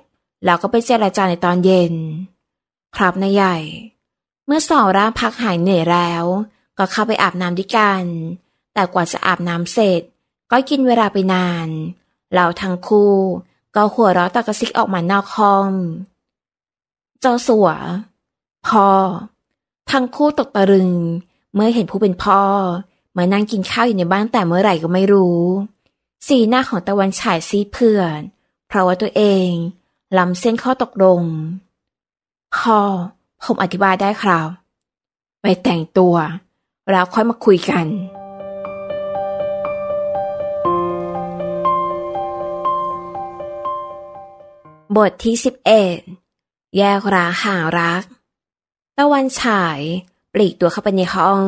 แล้วก็ไปเจรจาในตอนเย็น ครับนายใหญ่ เมื่อสองร่างพักหายเหนื่อยแล้ว ก็เข้าไปอาบน้ำด้วยกัน แต่กว่าจะอาบน้ำเสร็จ ก็กินเวลาไปนาน เราทั้งคู่ก็หัวเราะตะกระซิกออกมานอกห้องเจ้าสัวพ่อ ทั้งคู่ตกตะลึง เมื่อเห็นผู้เป็นพ่อ มานั่งกินข้าวอยู่ในบ้านแต่เมื่อไหร่ก็ไม่รู้ สีหน้าของตะวันฉายซีเพื่อน เพราะว่าตัวเองล้ำเส้นข้อตกลงพ่อผมอธิบายได้ครับไปแต่งตัวแล้วค่อยมาคุยกัน บทที่สิบเอ็ดแยกราหารักตะวันฉายปลีกตัวเข้าไปในห้อง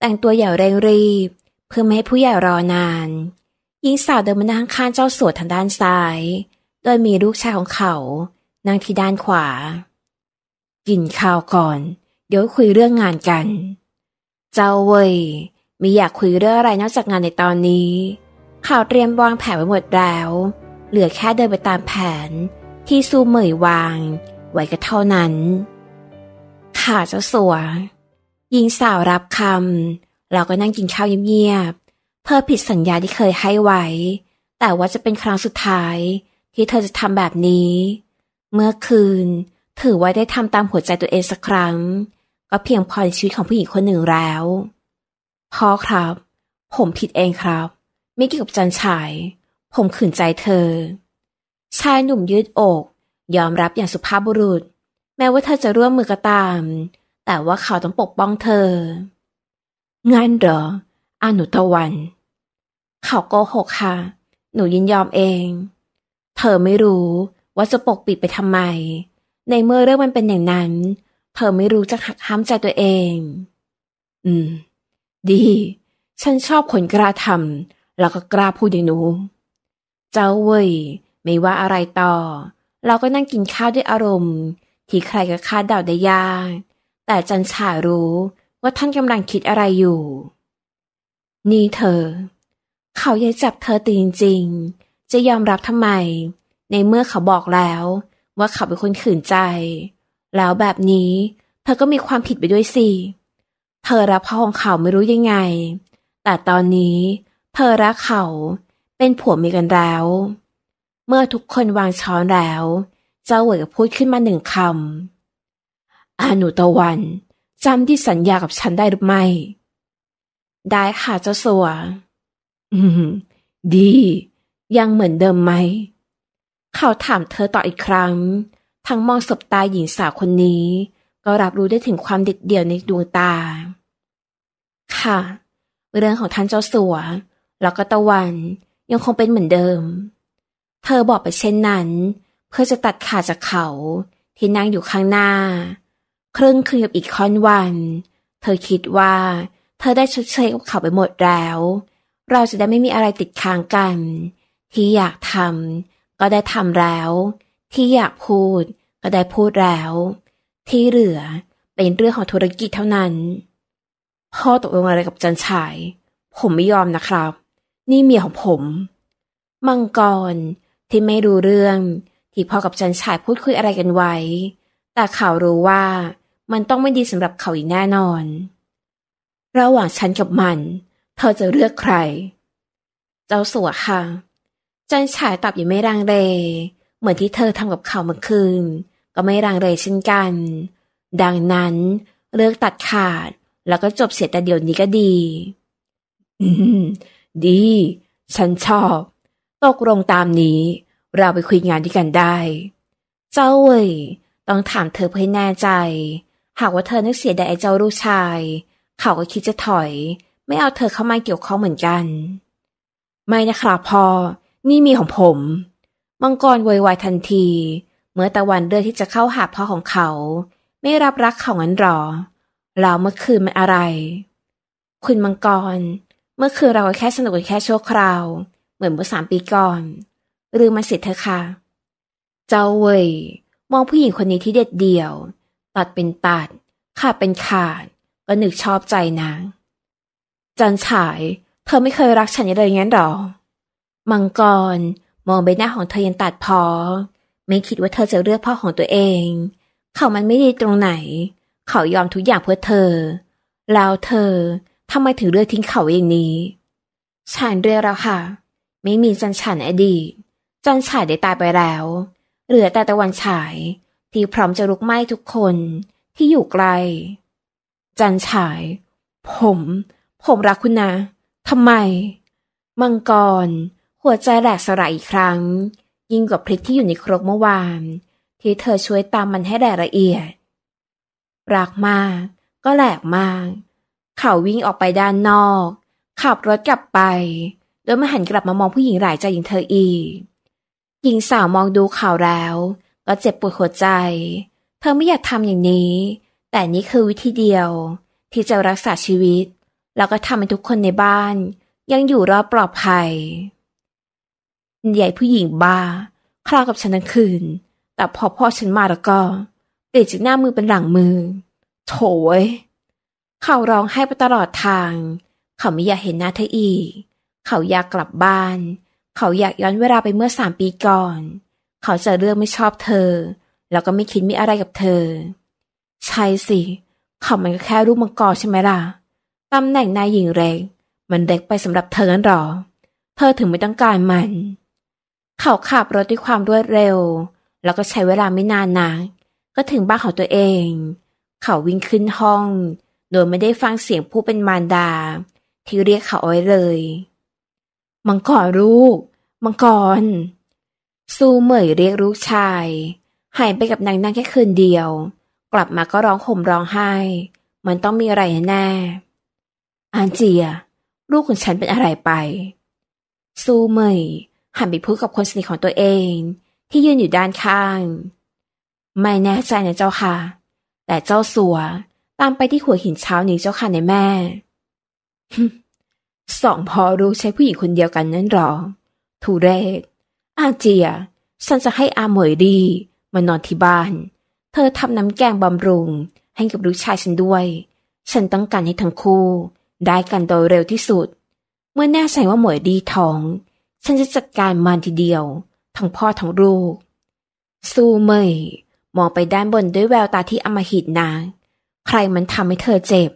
แต่งตัวอย่างเร่งรีบ เพื่อไม่ให้ผู้ใหญ่รอนานหญิงสาวเดินมานั่งข้างเจ้าสวดทางด้านซ้าย โดยมีลูกชายของเขานั่งที่ด้านขวากินข้าวก่อน เดี๋ยวคุยเรื่องงานกัน เจ้าเว่ยมีอยากคุยเรื่องอะไรนอกจากงานในตอนนี้ ข่าวเตรียมวางแผนไว้หมดแล้ว เหลือแค่เดินไปตามแผนที่ซูเหมยวาง ไว้ก็เท่านั้นค่ะเจ้าสัวหญิงสาวรับคำเราก็นั่งกินข้าวเงียบ เพื่อผิดสัญญาที่เคยให้ไว้ แต่ว่าจะเป็นครั้งสุดท้าย ที่เธอจะทำแบบนี้ เมื่อคืน ถือว่าได้ทำตามหัวใจตัวเองสักครั้ง ก็เพียงพอในชีวิตของผู้หญิงคนหนึ่งแล้วพ่อครับ ผมผิดเองครับ ไม่เกี่ยวกับจันฉาย ผมขืนใจเธอชายหนุ่มยืดอกยอมรับอย่างสุภาพบุรุษแม้ว่าเธอจะร่วมมือก็ตาม แต่ว่าเขาต้องปกป้องเธอ งั้นเหรออานุตวัน เขาโกหกค่ะ หนูยินยอมเอง เธอไม่รู้ ว่าจะปกปิดไปทำไม ในเมื่อเรื่องมันเป็นอย่างนั้น เธอไม่รู้จะหักห้ามใจตัวเอง อืม ดี ฉันชอบคนกล้าทำแล้วก็กล้าพูดอย่างหนู เจ้าเว่ย ไม่ว่าอะไรต่อ เราก็นั่งกินข้าวด้วยอารมณ์ที่ใครก็คาดเดาได้ยาก แต่จันฉารู้ว่าท่านกำลังคิดอะไรอยู่ นี่เธอ เขาอยากจับเธอตีจริงๆจะยอมรับทำไม ในเมื่อเขาบอกแล้วว่าเขาเป็นคนขืนใจ แล้วแบบนี้เธอก็มีความผิดไปด้วยสิ เธอรับพ่อของเขาไม่รู้ยังไง แต่ตอนนี้เธอรักเขาเป็นผัวเมียกันแล้ว เมื่อทุกคนวางช้อนแล้วเจ้าเหวยพูดขึ้นมาหนึ่งคำ อาหนูตะวัน จำที่สัญญากับฉันได้หรือไม่ ได้ค่ะเจ้าสัว อืม ดี ยังเหมือนเดิมไหม เขาถามเธอต่ออีกครั้ง ทั้งมองสบตาหญิงสาวคนนี้ ก็รับรู้ได้ถึงความเด็ดเดี่ยวในดวงตา ค่ะ เรื่องของท่านเจ้าสัว แล้วก็ตะวันยังคงเป็นเหมือนเดิม เธอบอกไปเช่นนั้นเพื่อจะตัดขาดจากเขาที่นั่งอยู่ข้างหน้า ครึ่งคืนกับอีกค่อนวัน เธอคิดว่า เธอได้ชดเชยกับเขาไปหมดแล้ว เราจะได้ไม่มีอะไรติดค้างกัน ที่อยากทำก็ได้ทำแล้ว ที่อยากพูดก็ได้พูดแล้ว ที่เหลือเป็นเรื่องของธุรกิจเท่านั้นพ่อตกลงอะไรกับจันชาย ผมไม่ยอมนะครับ นี่เมียของผม มังกรที่ไม่รู้เรื่องที่พ่อกับจันชายพูดคุยอะไรกันไว้ แต่เขารู้ว่ามันต้องไม่ดีสำหรับเขาอีกแน่นอน ระหว่างฉันกับมัน เธอจะเลือกใคร เจ้าสัวค่ะจันชายตอบอย่างไม่รังเลเหมือนที่เธอทำกับเขาเมื่อคืน ก็ไม่รังเลเช่นกัน ดังนั้นเลือกตัดขาดแล้วก็จบเสียแต่เดี๋ยวนี้ก็ดี อืม ดี ฉันชอบ ตกลงตามนี้เราไปคุยงานด้วยกันได้ เจ้าเว่ยต้องถามเธอเพื่อแน่ใจ หากว่าเธอนึกเสียดายเจ้าลูกชาย เขาก็คิดจะถอย ไม่เอาเธอเข้ามาเกี่ยวข้องเหมือนกัน ไม่นะครับพ่อนี่มีของผม มังกรวอยวายทันที เมื่อตะวันเดือที่จะเข้าหาพ่อของเขา ไม่รับรักของอันหรอ เราเมื่อคืนมันอะไร คุณมังกร เมื่อคืนเราแค่สนุกแค่ชั่วคราวเหมือนเมื่อสามปีก่อนลืมมาเสียเถอะค่ะ เจ้าเว่ยมองผู้หญิงคนนี้ที่เด็ดเดี่ยว ตัดเป็นตัดขาดเป็นขาดก็นึกชอบใจนะจันฉาย เธอไม่เคยรักฉันเลยงั้นหรอมังกรมองใบหน้าของเธอยันตัดพอไม่คิดว่าเธอจะเลือกพ่อของตัวเอง เขามันไม่ดีตรงไหน เขายอมทุกอย่างเพื่อเธอแล้วเธอทำไมถึงเลือกทิ้งเขาอย่างนี้ฉันเรียกแล้วค่ะ ไม่มีจันฉันอดีตจันฉายได้ตายไปแล้ว เหลือแต่ตะวันฉายที่พร้อมจะลุกไหม้ทุกคนที่อยู่ไกล จันฉาย ผม ผมรักคุณนะ ทำไม มังกรหัวใจแหลกสลายอีกครั้ง ยิ่งกว่าพริกที่อยู่ในครกเมื่อวาน ที่เธอช่วยตามมันให้แหลละเอียด รักมากก็แหลกมาก เขาวิ่งออกไปด้านนอก ขับรถกลับไปโดยไม่หันกลับมามองผู้หญิงหลายใจอย่างเธออีกหญิงสาวมองดูเขาแล้ว ก็เจ็บปวดหัวใจ เธอไม่อยากทำอย่างนี้ แต่นี่คือวิธีเดียว ที่จะรักษาชีวิต แล้วก็ทำให้ทุกคนในบ้าน ยังอยู่รอดปลอดภัย ใหญ่ผู้หญิงบ้าคลากับฉันทั้งคืน แต่พอพ่อฉันมาแล้วก็เปลี่ยนจากหน้ามือเป็นหลังมือ โถยเขาร้องไห้ไปตลอดทาง เขาไม่อยากเห็นหน้าเธออีกเขาอยากกลับบ้านเขาอยากย้อนเวลาไปเมื่อสามปีก่อน เขาจะเลือกไม่ชอบเธอ แล้วก็ไม่คิดมีอะไรกับเธอ ใช่สิ เขามันก็แค่รูปมังกรใช่ไหมล่ะ ตำแหน่งนายหญิงเล็ก มันเด็กไปสำหรับเธอนั่นหรอ เธอถึงไม่ต้องการมัน เขาขับรถด้วยความรวดเร็ว แล้วก็ใช้เวลาไม่นานนัก ก็ถึงบ้านของตัวเอง เขาวิ่งขึ้นห้อง โดยไม่ได้ฟังเสียงผู้เป็นมารดา ที่เรียกเขาเอาไว้เลยมังกรลูก มังกรซูเหมยเรียกลูกชาย หายไปกับนางนั่งแค่คืนเดียว กลับมาก็ร้องห่มร้องไห้ มันต้องมีอะไรแน่ อานเจีย ลูกของฉันเป็นอะไรไป ซูเหมย หันไปพูดกับคนสนิทของตัวเอง ที่ยืนอยู่ด้านข้าง ไม่แน่ใจนะเจ้าค่ะ แต่เจ้าสัวตามไปที่หัวหินเช้านี้เจ้าค่ะในแม่สองพอรู้ใช้ผู้หญิงคนเดียวกันนั่นหรอ ทูเรศอาเจีย ฉันจะให้อาเหมยดีมานอนที่บ้าน เธอทำน้ำแกงบำรุงให้กับลูกชายฉันด้วย ฉันต้องการให้ทั้งคู่ ได้กันโดยเร็วที่สุด เมื่อแน่ใจว่าเหมยดีท้อง ฉันจะจัดการมันทีเดียว ทั้งพ่อทั้งลูกซูเมยมองไปด้านบนด้วยแววตาที่อมหิตนางใครมันทำให้เธอเจ็บ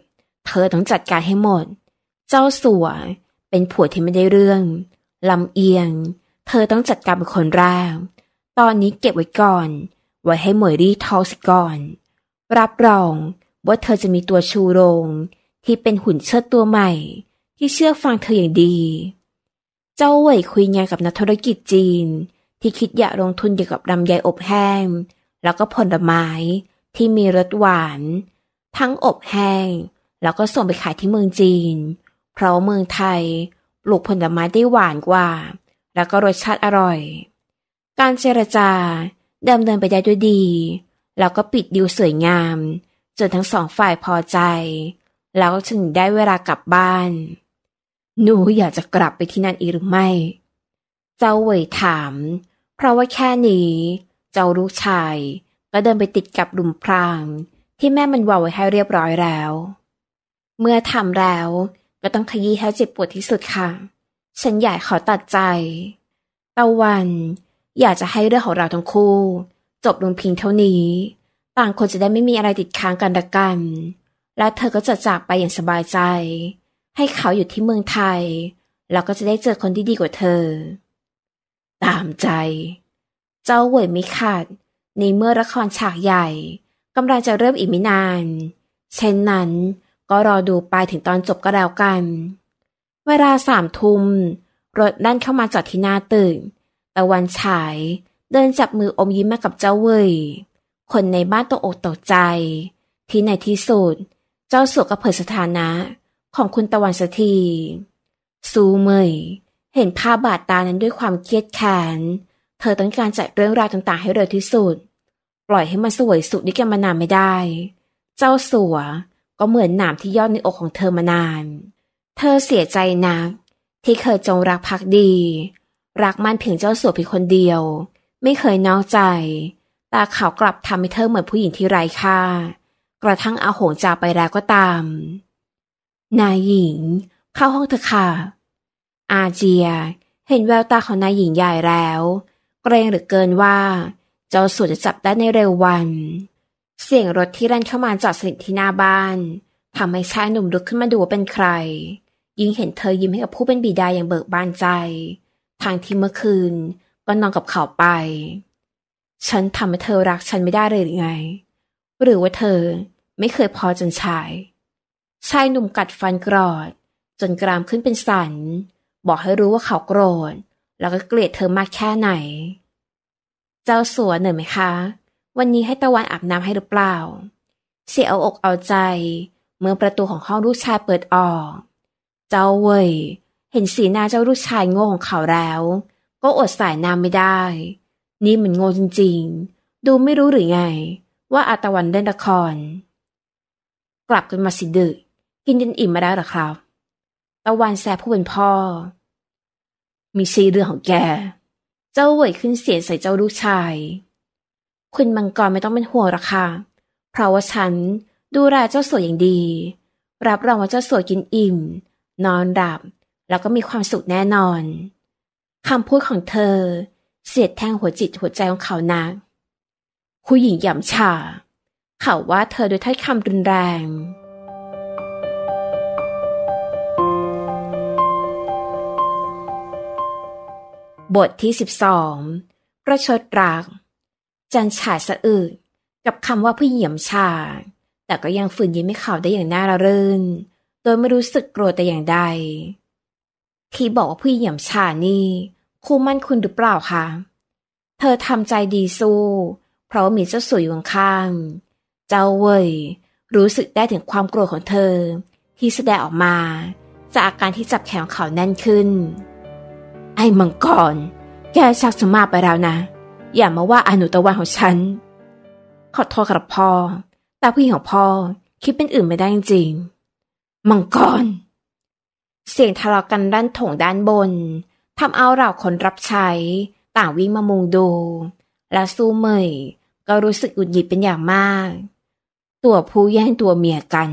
เธอต้องจัดการให้หมดเจ้าสัวเป็นผัวที่ไม่ได้เรื่องลำเอียง เธอต้องจัดการเป็นคนแรก ตอนนี้เก็บไว้ก่อน ไว้ให้หมวยรีทอสก่อน รับรองว่าเธอจะมีตัวชูโรง ที่เป็นหุ่นเชิดตัวใหม่ ที่เชื่อฟังเธออย่างดี เจ้าเหวยคุยงานกับนักธุรกิจจีนที่คิดอยากลงทุนเกี่ยวกับลำไยอบแห้ง แล้วก็ผลไม้ที่มีรสหวาน ทั้งอบแห้งแล้วก็ส่งไปขายที่เมืองจีนเพราะเมืองไทยปลูกผลไม้ได้หวานกว่า แล้วก็รสชาติอร่อย การเจรจาดำเนินไปได้ด้วยดี แล้วก็ปิดดิวสวยงาม จนทั้งสองฝ่ายพอใจ แล้วก็ถึงได้เวลากลับบ้าน หนูอยากจะกลับไปที่นั่นอีกหรือไม่ เจ้าเวยถาม เพราะว่าแค่นี้ เจ้าลูกชายก็เดินไปติดกับหลุมพรางที่แม่มันวาไว้ให้เรียบร้อยแล้ว เมื่อทำแล้ว็ต้องขยี้ให้เจ็บปวดที่สุดค่ะ ฉันอยากขอตัดใจตะวันอยากจะให้เรื่องของเราทั้งคู่ จบลงเพียงเท่านี้ ต่างคนจะได้ไม่มีอะไรติดค้างกันละกัน และเธอก็จะจากไปอย่างสบายใจ ให้เขาอยู่ที่เมืองไทย เราก็จะได้เจอคนที่ดีกว่าเธอ ตามใจ เจ้าเวยไม่ขาด ในเมื่อละครฉากใหญ่กำลังจะเริ่มอีกไม่นาน เช่นนั้นก็รอดูไปถึงตอนจบก็แล้วกัน เวลาสามทุ่มรถด้านเข้ามาจอดที่หน้าตึกตะวันฉายเดินจับมืออมยิ้มมากับเจ้าเว่ยคนในบ้านตกอกตกใจ ที่ในที่สุด เจ้าสุกก็เผยสถานะ ของคุณตะวันสัทีซูเมย เห็นภาพบาดตานั้นด้วยความเครียดแค้นเธอต้องการจัดเรื่องราวต่าง ๆให้เร็วที่สุด ปล่อยให้มันสวยสุดนี้กันมานานไม่ได้ เจ้าสัวก็เหมือนหนามที่ยอดในอกของเธอมานาน เธอเสียใจนะที่เคยจงรักพักดี รักมันเพียงเจ้าสัวเพียงคนเดียว ไม่เคยนอกใจ แต่เขากลับทำให้เธอเหมือนผู้หญิงที่ไร้ค่ากระทั่งอาโหงจากไปแล้วก็ตาม นายหญิง เข้าห้องเถอะค่ะอาเจียเห็นแววตาของนายหญิงใหญ่แล้ว เกรงเหลือเกินว่า เจ้าสัวจะจับได้ในเร็ววันเสียงรถที่แล่นเข้ามาจอดสนิทที่หน้าบ้านทำให้ชายหนุ่มลุกขึ้นมาดูว่าเป็นใคร ยิ่งเห็นเธอยิ้มให้กับผู้เป็นบิดาอย่างเบิกบานใจ ทางที่เมื่อคืนก็นอนกับเขาไป ฉันทำให้เธอรักฉันไม่ได้เลยหรือไง หรือว่าเธอไม่เคยพอจนชายชายหนุ่มกัดฟันกรอด จนกรามขึ้นเป็นสันบอกให้รู้ว่าเขาโกรธ แล้วก็เกลียดเธอมากแค่ไหน เจ้าสัวเหนื่อยไหมคะวันนี้ให้ตะวันอาบน้ำให้หรือเปล่า เสียเอาอกเอาใจ เมื่อประตูของห้องลูกชายเปิดออก เจ้าเว่ยเห็นสีหน้าเจ้าลูกชายโง่ของเขาแล้ว ก็อดสายน้ำไม่ได้ นี่เหมือนโง่จริง ๆ ดูไม่รู้หรือไง ว่าอาตะวันเล่นละคร กลับกันมาสิดึก กินจนอิ่มมาได้หรอครับ ตะวันแซ่ผู้เป็นพ่อ มีชีเรื่องของแกเจ้าเว่ยขึ้นเสียงใส่เจ้าลูกชายคุณมังกรไม่ต้องเป็นห่วงหรอกค่ะ เพราะว่าฉันดูแลเจ้าสัวอย่างดี รับรองว่าเจ้าสัวกินอิ่ม นอนหลับ แล้วก็มีความสุขแน่นอน คำพูดของเธอ เสียดแทงหัวจิตหัวใจของเขานักผู้หญิงหย่ำชาเขาว่าเธอโดยท้อยคำรุนแรง บทที่ 12 ประชดรักจันฉายสะอึกกับคำว่าผู้เหยียมชาแต่ก็ยังฝืนยิ้มให้เขาได้อย่างน่าระเริงโดยไม่รู้สึกโกรธแต่อย่างใดที่บอกว่าผู้เหยียมชานี่คู่มั่นคุณหรือเปล่าคะเธอทำใจดีสู้ เพราะมีเจ้าสวยอยู่ข้างเจ้าเว่ยรู้สึกได้ถึงความโกรธของเธอที่แสดงออกมา จากอาการที่จับแขนเขาแน่นขึ้นไอ้มังกรแกชักสมาไปแล้วนะอย่ามาว่าอนุตะวันของฉัน ขอโทษครับพ่อแต่ผู้หญิงของพ่อคิดเป็นอื่นไม่ได้จริง มังกร เสียงทะเลาะกันด้านถงด้านบนทำเอาเหล่าคนรับใช้ต่างวิ่งมามุงดูและซูเมย ก็รู้สึกอุดหงิดเป็นอย่างมาก ตัวผู้แย่งตัวเมียกัน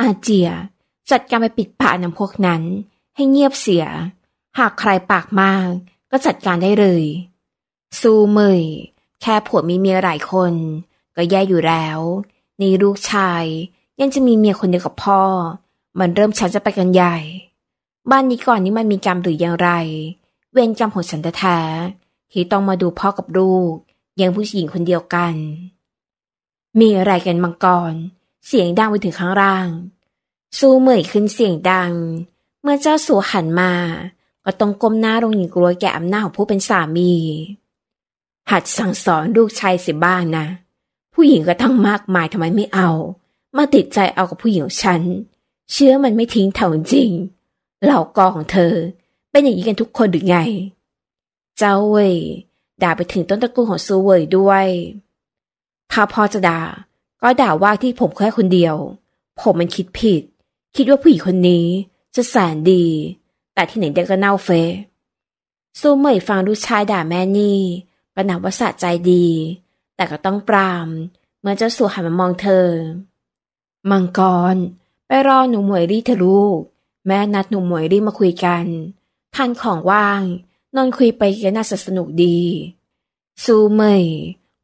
อาเจียจัดการไปปิดปากนำพวกนั้นให้เงียบเสีย หากใครปากมากก็จัดการได้เลยซูเหมยแค่ผัวมีเมียหลายคน ก็แย่อยู่แล้วนี่ลูกชายยังจะมีเมียคนเดียวกับพ่อ มันเริ่มชันจะไปกันใหญ่ บ้านนี้ก่อนนี้มันมีกรรมหรืออย่างไร เวรกรรมของฉันแท้ที่ต้องมาดูพ่อกับลูกยังผู้หญิงคนเดียวกัน มีอะไรกันมังกรเสียงดังไปถึงข้างล่างสู้เหมยขึ้นเสียงดัง เมื่อเจ้าสัวหันมา ก็ต้องก้มหน้าลงอย่างกลัวแก่อำนาจของผู้เป็นสามีหัดสั่งสอน ลูกชายสิบ้างนะ ผู้หญิงก็ทั้งมากมายทำไมไม่เอา มาติดใจเอากับผู้หญิงฉันเชื้อมันไม่ทิ้งเถาจริง เหล่ากอของเธอเป็นอย่างนี้กันทุกคนหรือไง เจ้าเว่ยด่าไปถึงต้นตระกูลของซูเว่ยด้วย ถ้าพอจะด่า ก็ด่าว่าที่ผมแค่คนเดียว ผมมันคิดผิด คิดว่าผู้หญิงคนนี้จะแสนดี แต่ที่ไหนได้ก็เน่าเฟซูเมยฟังลูกชายด่าแม่นี่ระนับว่าสะใจดี แต่ก็ต้องปราม เมื่อเจ้าสัวหันมามองเธอ มังกร ไปรอหนูหมวยรีเธอลูก แม่นัดหนูหมวยรีมาคุยกันทานของว่างนอนคุยไปก็น่าสนุกดีซูเมย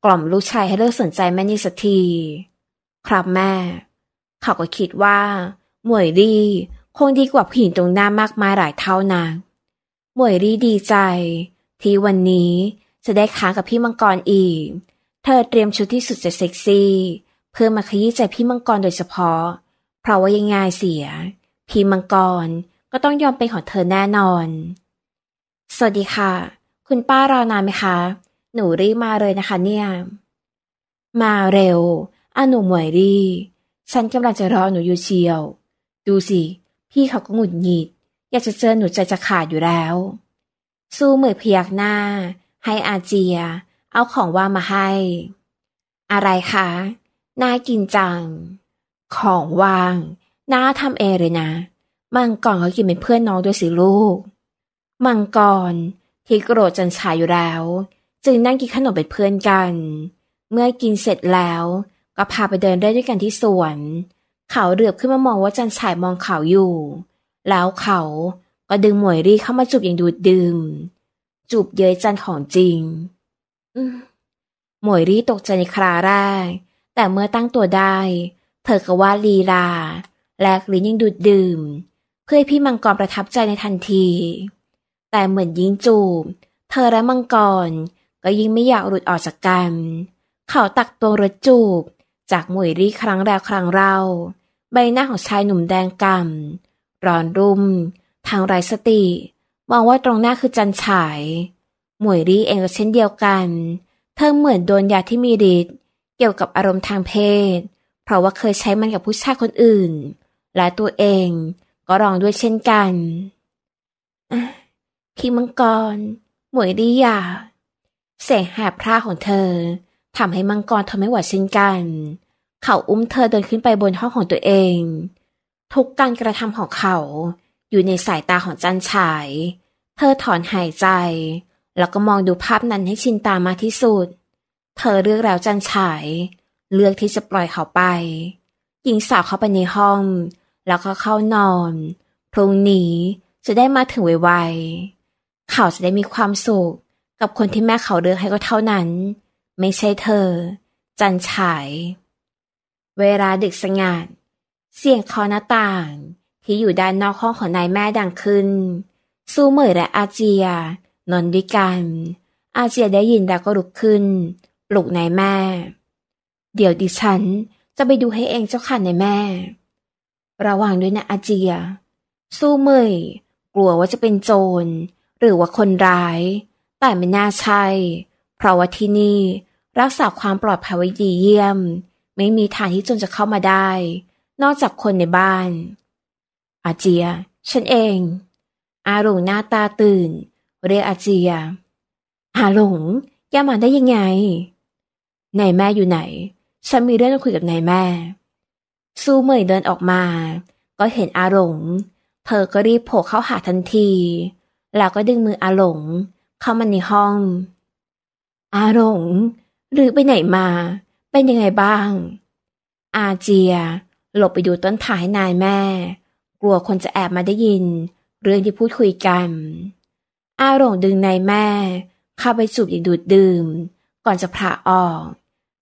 กล่อมลูกชายให้เลิกสนใจแม่นี่สักที ครับแม่ เขาก็คิดว่า หมวยรีคงดีกว่าผู้หญิงตรงหน้ามากมายหลายเท่านะักหมวยรีดีใจ ที่วันนี้จะได้ค้างกับพี่มังกรอีก เธอเตรียมชุดที่สุดจะเซ็กซี่ เพื่อมาขยี้ใจพี่มังกรโดยเฉพาะ เพราะว่ายังไงเสีย พี่มังกรก็ต้องยอมเป็นของเธอแน่นอน สวัสดีค่ะ คุณป้ารอนานไหมคะ หนูรีบมาเลยนะคะเนี่ย มาเร็วอาหนูหมวยรีฉันกำลังจะรอหนูอยู่เชียว ดูสิ พี่เขาก็หงุดหงิด อยากจะเจอหนูใจจะขาดอยู่แล้ว สู้เหมยพยักหน้าให้อาเจียเอาของว่ามาให้ อะไรคะน่ากินจัง ของวาง น่าทำเองเลยนะ มังกรเขากินเป็นเพื่อนน้องด้วยสิลูก มังกรที่โกรธจันชายอยู่แล้ว จึงนั่งกินขนมเป็นเพื่อนกัน เมื่อกินเสร็จแล้วก็พาไปเดินได้ด้วยกันที่สวน เขาเหลือบขึ้นมามองว่าจันชายมองเขาอยู่ แล้วเขาก็ดึงหมวยรีเข้ามาจุบอย่างดูดดื่มจูบเย้ยจันของจริง หมวยรีตกใจในคราแรก แต่เมื่อตั้งตัวได้ เธอก็ว่าลีลา และกลิ้นย่งดูดดื่มเพื่อพี่มังกรประทับใจในทันที แต่เหมือนยิงจูบ เธอและมังกรก็ยิ่งไม่อยากหลุดออกจากกัน เขาตักตัวรถจูบ จากหมวยรีครั้งแล้วครั้งเล่าใบหน้าของชายหนุ่มแดงกำ่ำร้อนรุ่ม ทางไร้สติมองว่าตรงหน้าคือจันฉาย หมวยรีเองก็เช่นเดียวกัน เธอเหมือนโดนยาที่มีฤทธิ์เกี่ยวกับอารมณ์ทางเพศ เพราะว่าเคยใช้มันกับผู้ชายคนอื่น และตัวเองก็ร้องด้วยเช่นกันพี่มังกร หมวยรีอยาเสียงแหบพร่าของเธอทำให้มังกรทนไม่ไหวเช่นกัน เขาอุ้มเธอเดินขึ้นไปบนห้องของตัวเอง ทุกการกระทำของเขาอยู่ในสายตาของจันฉาย เธอถอนหายใจ แล้วก็มองดูภาพนั้นให้ชินตามากที่สุด เธอเลือกแล้วจันฉาย เลือกที่จะปล่อยเขาไป หญิงสาวเข้าไปในห้อง แล้วก็เข้านอน พรุ่งนี้จะได้มาถึงไวๆเขาจะได้มีความสุข กับคนที่แม่เขาเลือกให้ก็เท่านั้น ไม่ใช่เธอจันฉาย เวลาดึกสงัด เสียงคอหน้าต่างที่อยู่ด้านนอกห้องของนายแม่ดังขึ้น ซูเหมยและอาเจีย นอนด้วยกัน อาเจียได้ยินแล้วก็ลุกขึ้น ปลุกนายแม่ เดี๋ยวดิฉันจะไปดูให้เองเจ้าค่ะนายแม่ ระวังด้วยนะอาเจียซูเหมยกลัวว่าจะเป็นโจร หรือว่าคนร้าย แต่ไม่น่าใช่ เพราะว่าที่นี่รักษาความปลอดภัยไว้ดีเยี่ยม ไม่มีทางที่โจรจะเข้ามาได้ นอกจากคนในบ้านอาเจีย ฉันเอง อาหลงหน้าตาตื่น เรียกอาเจีย อาหลงยามาได้ยังไงนายแม่อยู่ไหน ฉันมีเรื่องจะคุยกับนายแม่ซูเหมยเดินออกมา ก็เห็นอาหลงเธอก็รีบโผล่เข้าหาทันที แล้วก็ดึงมืออาหลงเข้ามาในห้อง อาหลงหรือไปไหนมา เป็นยังไงบ้าง อาเจีย หลบไปดูต้นถ่ายนายแม่ลัวคนจะแอบมาได้ยินเรื่องที่พูดคุยกัน อาหลงดึงนายแม่ เข้าไปสูบอย่างดูดดื่ม ก่อนจะพ่าออก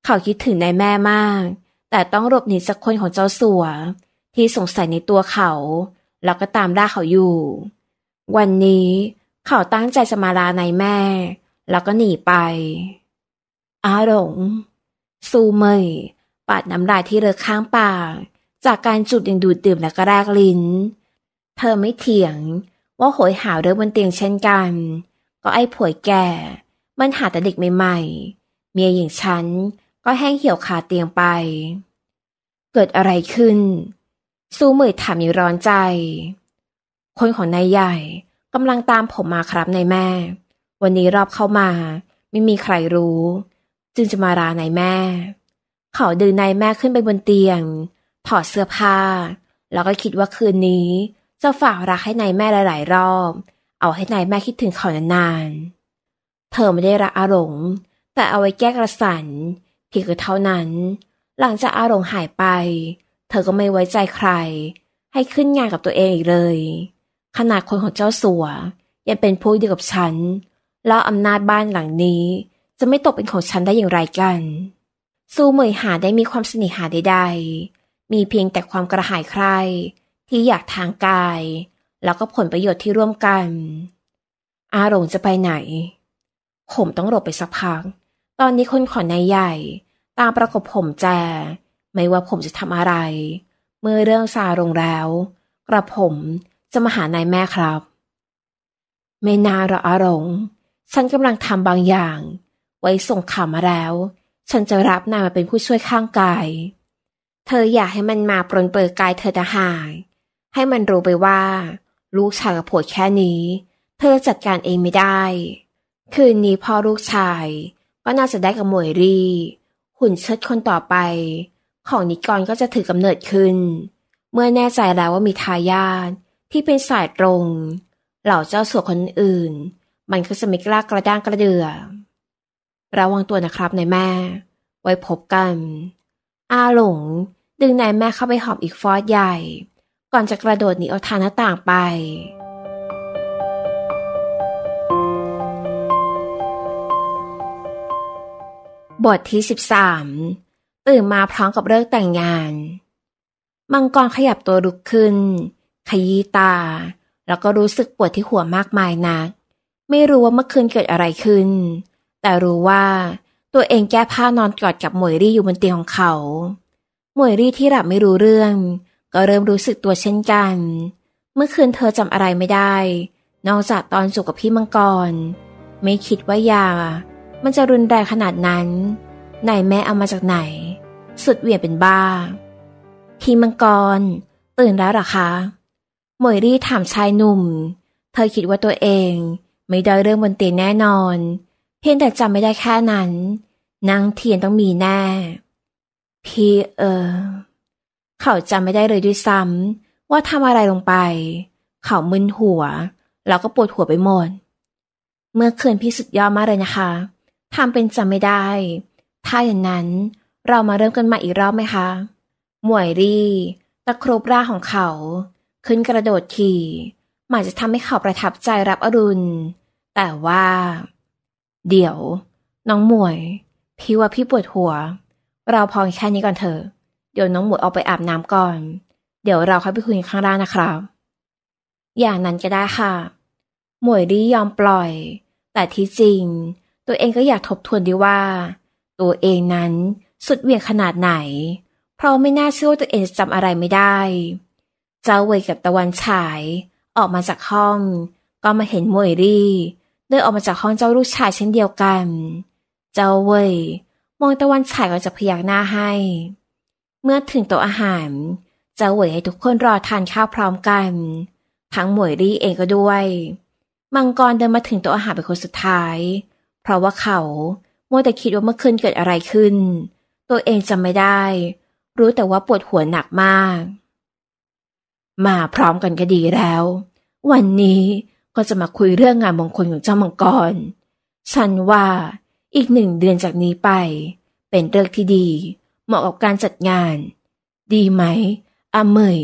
เขาคิดถึงนายแม่มาก แต่ต้องหลบหนีสักคนของเจ้าสัว ที่สงสัยในตัวเขา แล้วก็ตามล่าเขาอยู่ วันนี้เขาตั้งใจจะมาลานายแม่ แล้วก็หนีไป อาหลงซูเมยปาดน้ำลายที่เลอะข้างปากจากการจุดอย่างดูดดื่มและกระรากลิ้น เธอไม่เถียงว่าโหยหาเรื่องบนเตียงเช่นกัน ก็ไอ้ผวยแก่มันหาแต่เด็กใหม่ๆเมียอย่างฉันก็แห้งเหี่ยวขาเตียงไป เกิดอะไรขึ้นซูเหมยถามอยู่ร้อนใจ คนของนายใหญ่กำลังตามผมมาครับนายแม่ วันนี้รอบเข้ามา ไม่มีใครรู้ จึงจะมารานแม่ เขาดึงนายแม่ขึ้นไปบนเตียงถอดเสื้อผ้า แล้วก็คิดว่าคืนนี้จะฝากรักให้นายแม่หลาย ๆรอบ เอาให้นายแม่คิดถึงเขานานๆ เธอไม่ได้รักอารมณ์แต่เอาไว้แก้กระสันเพียงเท่านั้น หลังจากอารมณ์หายไป เธอก็ไม่ไว้ใจใคร ให้ขึ้นงานกับตัวเองอีกเลย ขนาดคนของเจ้าสัวยังเป็นผู้เดียวกับฉัน แล้วอำนาจบ้านหลังนี้จะไม่ตกเป็นของฉันได้อย่างไรกันซูเหมยหาได้มีความสนิทหาใดๆมีเพียงแต่ความกระหายใครที่อยากทางกาย แล้วก็ผลประโยชน์ที่ร่วมกันอาหลงจะไปไหน ผมต้องหลบไปสักพักตอนนี้คนขอนายใหญ่ ตามประกบผมแจไม่ว่าผมจะทำอะไร เมื่อเรื่องซาลงแล้วกระผมจะมาหานายแม่ครับไม่นาหรออามณงฉันกำลังทำบางอย่าง ไว้ส่งข่าวมาแล้ว ฉันจะรับนายมาเป็นผู้ช่วยข้างกายเธออยากให้มันมาปรนเปิดกายเธอทหารให้มันรู้ไปว่า ลูกชายกับผัวแค่นี้เธอจัดการเองไม่ได้ คืนนี้พ่อลูกชายก็น่าจะได้กับหมวยรี หุ่นเชิดคนต่อไปของนิกรก็จะถือกำเนิดขึ้น เมื่อแน่ใจแล้วว่ามีทายาทที่เป็นสายตรงเหล่าเจ้าสัวคนอื่น มันก็จะไม่กล้ากระด้างกระเดือระวังตัวนะครับนายแม่ ไว้พบกัน อาหลงดึงนายแม่เข้าไปหอบอีกฟอสใหญ่ ก่อนจะกระโดดหนีออกทางหน้าต่างไป บทที่ 13ตื่นมาพร้อมกับเลิกแต่งงาน มังกรขยับตัวลุกขึ้น ขยี้ตา แล้วก็รู้สึกปวดที่หัวมากมายนัก ไม่รู้ว่าเมื่อคืนเกิดอะไรขึ้น แต่รู้ว่าตัวเองแก้ผ้านอนกอดกับหมวยรี่อยู่บนเตียงของเขาหมวยรี ที่หลับไม่รู้เรื่อง ก็เริ่มรู้สึกตัวเช่นกัน เมื่อคืนเธอจำอะไรไม่ได้ นอกจากตอนสุกับพี่มังกร ไม่คิดว่ายา มันจะรุนแรงขนาดนั้น ไหนแม่เอามาจากไหน สุดเหวี่ยงเป็นบ้า พี่มังกร ตื่นแล้วหรอคะหมวยรีถามชายหนุ่ม เธอคิดว่าตัวเองไม่ได้เรื่องบนเตียงแน่นอน เพียงแต่จำไม่ได้แค่นั้นนางเทียนต้องมีแน่พี่เออ เขาจำไม่ได้เลยด้วยซ้ำว่าทำอะไรลงไป เขามึนหัว แล้วก็ปวดหัวไปหมด เมื่อคืนพี่สุดยอดมากเลยนะคะทำเป็นจำไม่ได้ ถ้าอย่างนั้นเรามาเริ่มกันใหม่อีกรอบไหมคะ หมวยรีตะครุบร่าของเขา ขึ้นกระโดดขี่มาจะทำให้เขาประทับใจรับอรุณแต่ว่า เดี๋ยวน้องหมวย พี่ว่าพี่ปวดหัวเราพอแค่นี้ก่อนเถอะ เดี๋ยวน้องหมวยออกไปอาบน้ำก่อน เดี๋ยวเราค่อยไปคุยข้างล่างนะครับ อย่างนั้นก็ได้ค่ะ หมวยรียอมปล่อย แต่ที่จริง ตัวเองก็อยากทบทวนดีว่า ตัวเองนั้นสุดเวียงขนาดไหน เพราะไม่น่าเชื่อว่าตัวเองจำอะไรไม่ได้ เจ้าเวยกับตะวันฉาย ออกมาจากห้อง ก็มาเห็นมวยรีเดินออกมาจากห้องเจ้าลูกชายเช่นเดียวกัน เจ้าเวยมองตะวันฉายออกจากพยักหน้าให้ เมื่อถึงโต๊ะอาหารจะหวยให้ทุกคนรอทานข้าวพร้อมกัน ทั้งหมวยรีเองก็ด้วย มังกร เดินมาถึงโต๊ะอาหารเป็นคนสุดท้าย เพราะว่าเขาโมวแต่คิดว่าเมื่อคืนเกิดอะไรขึ้น ตัวเองจำไม่ได้ รู้แต่ว่าปวดหัวหนักมาก มาพร้อมกันก็ดีแล้ว วันนี้ก็จะมาคุยเรื่องงานมงคลของเจ้ามังกร ฉันว่าอีกหนึ่งเดือนจากนี้ไป เป็นเลอกที่ดีเหมาะกับการจัดงาน ดีไหมอาเมย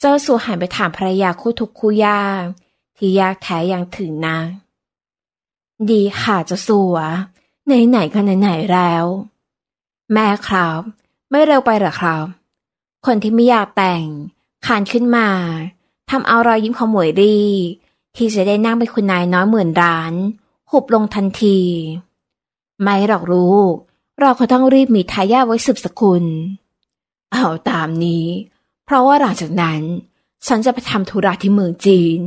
เจ้าสัวหันไปถามภรรยาคู่ทุกคู่ยากที่ยากแท้อย่างถึงนะดีค่ะเจ้าสัวไหนๆก็ไหนๆแล้ว แม่ครับ ไม่เร็วไปหรอครับ คนที่ไม่อยากแต่งขานขึ้นมาทำเอารอยยิ้มของหมวยรีที่จะได้นั่งเป็นคุณนายน้อยเหมือนร้านหุบลงทันทีไม่หรอกลูกเราก็ต้องรีบมีทายาทไว้สืบสกุล เอาตามนี้ เพราะว่าหลังจากนั้น ฉันจะไปทำธุระที่เมืองจีน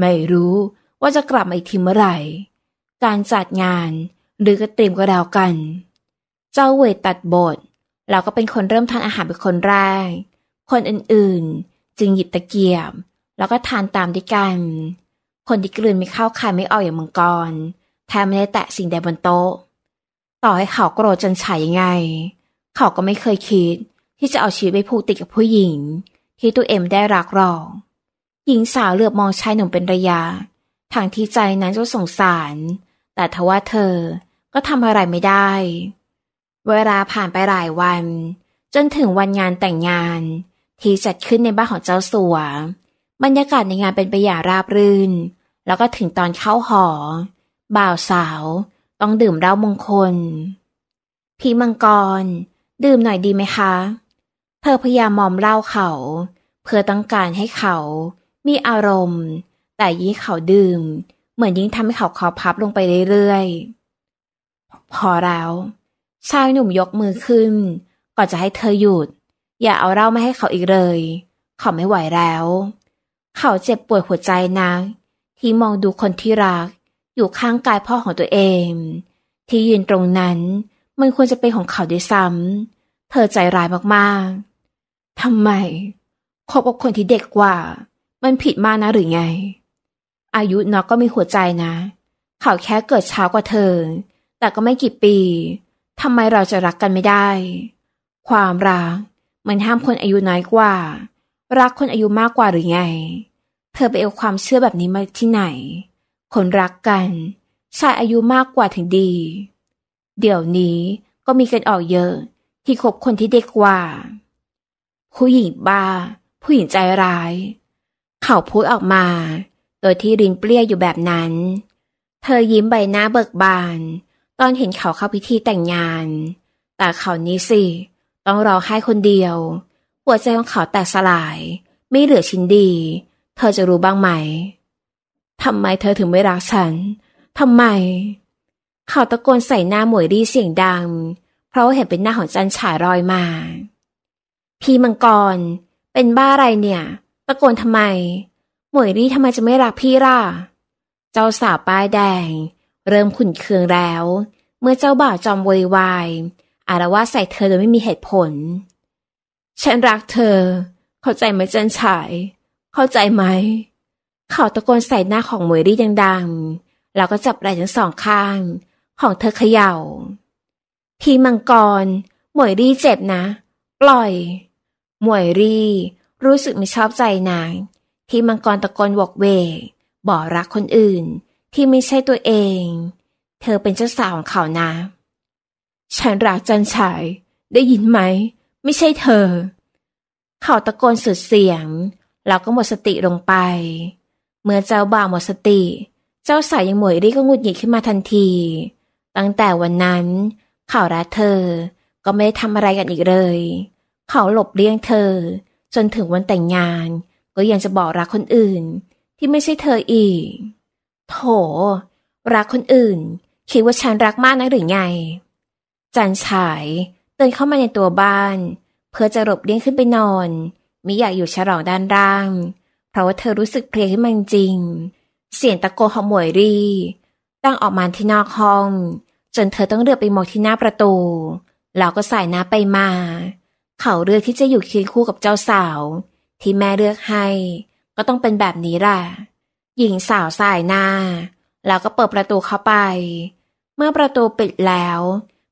ไม่รู้ว่าจะกลับมาอีกทีเมื่อไหร่ การจัดงานหรือกระติมก็แล้วกัน เจ้าเวทตัดบท เราก็เป็นคนเริ่มทานอาหารเป็นคนแรก คนอื่นๆจึงหยิบตะเกียบ แล้วก็ทานตามด้วยกัน คนที่กลืนไม่เข้าคายไม่ออกอย่างมังกรแทบไม่ได้แตะสิ่งใดบนโต๊ะต่อให้เขาโกรธจนฉายยังไง เขาก็ไม่เคยคิดที่จะเอาชีวิตไปผูกติดกับผู้หญิง ที่ตัวเอ็มได้รักรองหญิงสาวเหลือบมองชายหนุ่มเป็นระยะทางที่ใจนั้นจะสงสาร แต่ทว่าเธอก็ทำอะไรไม่ได้ เวลาผ่านไปหลายวัน จนถึงวันงานแต่งงานที่จัดขึ้นในบ้านของเจ้าสัว บรรยากาศในงานเป็นไปอย่างราบรื่น แล้วก็ถึงตอนเข้าหอ บ่าวสาวต้องดื่มเหล้ามงคล พี่มังกร ดื่มหน่อยดีไหมคะ เธอพยายามมอมเหล้าเขา เพื่อต้องการให้เขามีอารมณ์ แต่ยิ่งเขาดื่ม เหมือนยิ่งทำให้เขาคอพับลงไปเรื่อยๆพอแล้วชายหนุ่มยกมือขึ้นก่อนจะให้เธอหยุด อย่าเอาเหล้ามาให้เขาอีกเลย เขาไม่ไหวแล้ว เขาเจ็บปวดหัวใจนะ ที่มองดูคนที่รักอยู่ข้างกายพ่อของตัวเอง ที่ยืนตรงนั้นมันควรจะเป็นของเขาด้วยซ้ำเธอใจร้ายมาก ๆ ทำไมคบกับคนที่เด็กกว่า มันผิดมากนะหรือไง อายุน้องก็มีหัวใจนะ เขาแค่เกิดช้ากว่าเธอ แต่ก็ไม่กี่ปีทำไมเราจะรักกันไม่ได้ ความรักมันห้ามคนอายุน้อยกว่า รักคนอายุมากกว่าหรือไง เธอไปเอาความเชื่อแบบนี้มาที่ไหนคนรักกันชายอายุมากกว่าถึงดี เดี๋ยวนี้ก็มีกันออกเยอะที่คบคนที่เด็กกว่า ผู้หญิงบ้า ผู้หญิงใจร้าย เขาพูดออกมา โดยที่รินเปรี้ยอยู่แบบนั้น เธอยิ้มใบหน้าเบิกบาน ตอนเห็นเขาเข้าพิธีแต่งงาน แต่เขานี้สิต้องรอให้คนเดียวหัวใจของเขาแตกสลาย ไม่เหลือชิ้นดี เธอจะรู้บ้างไหมทำไมเธอถึงไม่รักฉัน ทำไมเขาตะโกนใส่หน้าหมวยรีเสียงดัง เพราะเห็นเป็นหน้าของจันฉายรอยมา พี่มังกรเป็นบ้าอะไรเนี่ย ตะโกนทำไมหมวยรีทำไมจะไม่รักพี่ล่ะ เจ้าสาวป้ายแดง เริ่มขุนเคืองแล้ว เมื่อเจ้าบ่าวจอมวยวายอารวาใส่เธอโดยไม่มีเหตุผล ฉันรักเธอ เข้าใจไหมจันฉาย เข้าใจไหมเขาตะโกนใส่หน้าของเมยรี่ดังๆ แล้วก็จับไหล่ทั้งสองข้างของเธอเขยา่าพีมังกรหมวยรี่เจ็บนะ ปล่อย หมวยรี่รู้สึกไม่ชอบใจนางที่มังกรตะโกนวอกเวกบอกรักคนอื่นที่ไม่ใช่ตัวเอง เธอเป็นเจ้าสาวของเขานะ ฉันรักจันชายได้ยินไหม ไม่ใช่เธอ เขาตะโกนสุดเสียงแล้วก็หมดสติลงไปเมื่อเจ้าบ่าวหมดสติ เจ้า สาย ยัง หมวยรีก็งุดหงิด ขึ้นมาทันที ตั้งแต่วันนั้น เขารัะเธอ ก็ไม่ได้ทำอะไรกันอีกเลย เขาหลบเลี่ยงเธอ จนถึงวันแต่งงาน ก็ ยัง จะบอก รักคนอื่น ที่ไม่ใช่เธออีก โถ รักคนอื่น คิด ว่า ฉัน รักมากนะหรือไง จันฉายเดินเข้ามาในตัวบ้าน เพื่อจะหลบเลี่ยงขึ้นไปนอนมิอยากอยู่ฉลองด้านล่างเพราะว่าเธอรู้สึกเพลียขึ้นมาจริง เสียงตะโกนของหมวยรีตั้งออกมาที่นอกห้อง จนเธอต้องเลือกไปมองที่หน้าประตู แล้วก็สายน้าไปมา เขาเลือกที่จะอยู่เคียงคู่กับเจ้าสาว ที่แม่เลือกให้ก็ต้องเป็นแบบนี้แหละหญิงสาวสายหน้า แล้วก็เปิดประตูเข้าไป เมื่อประตูปิดแล้ว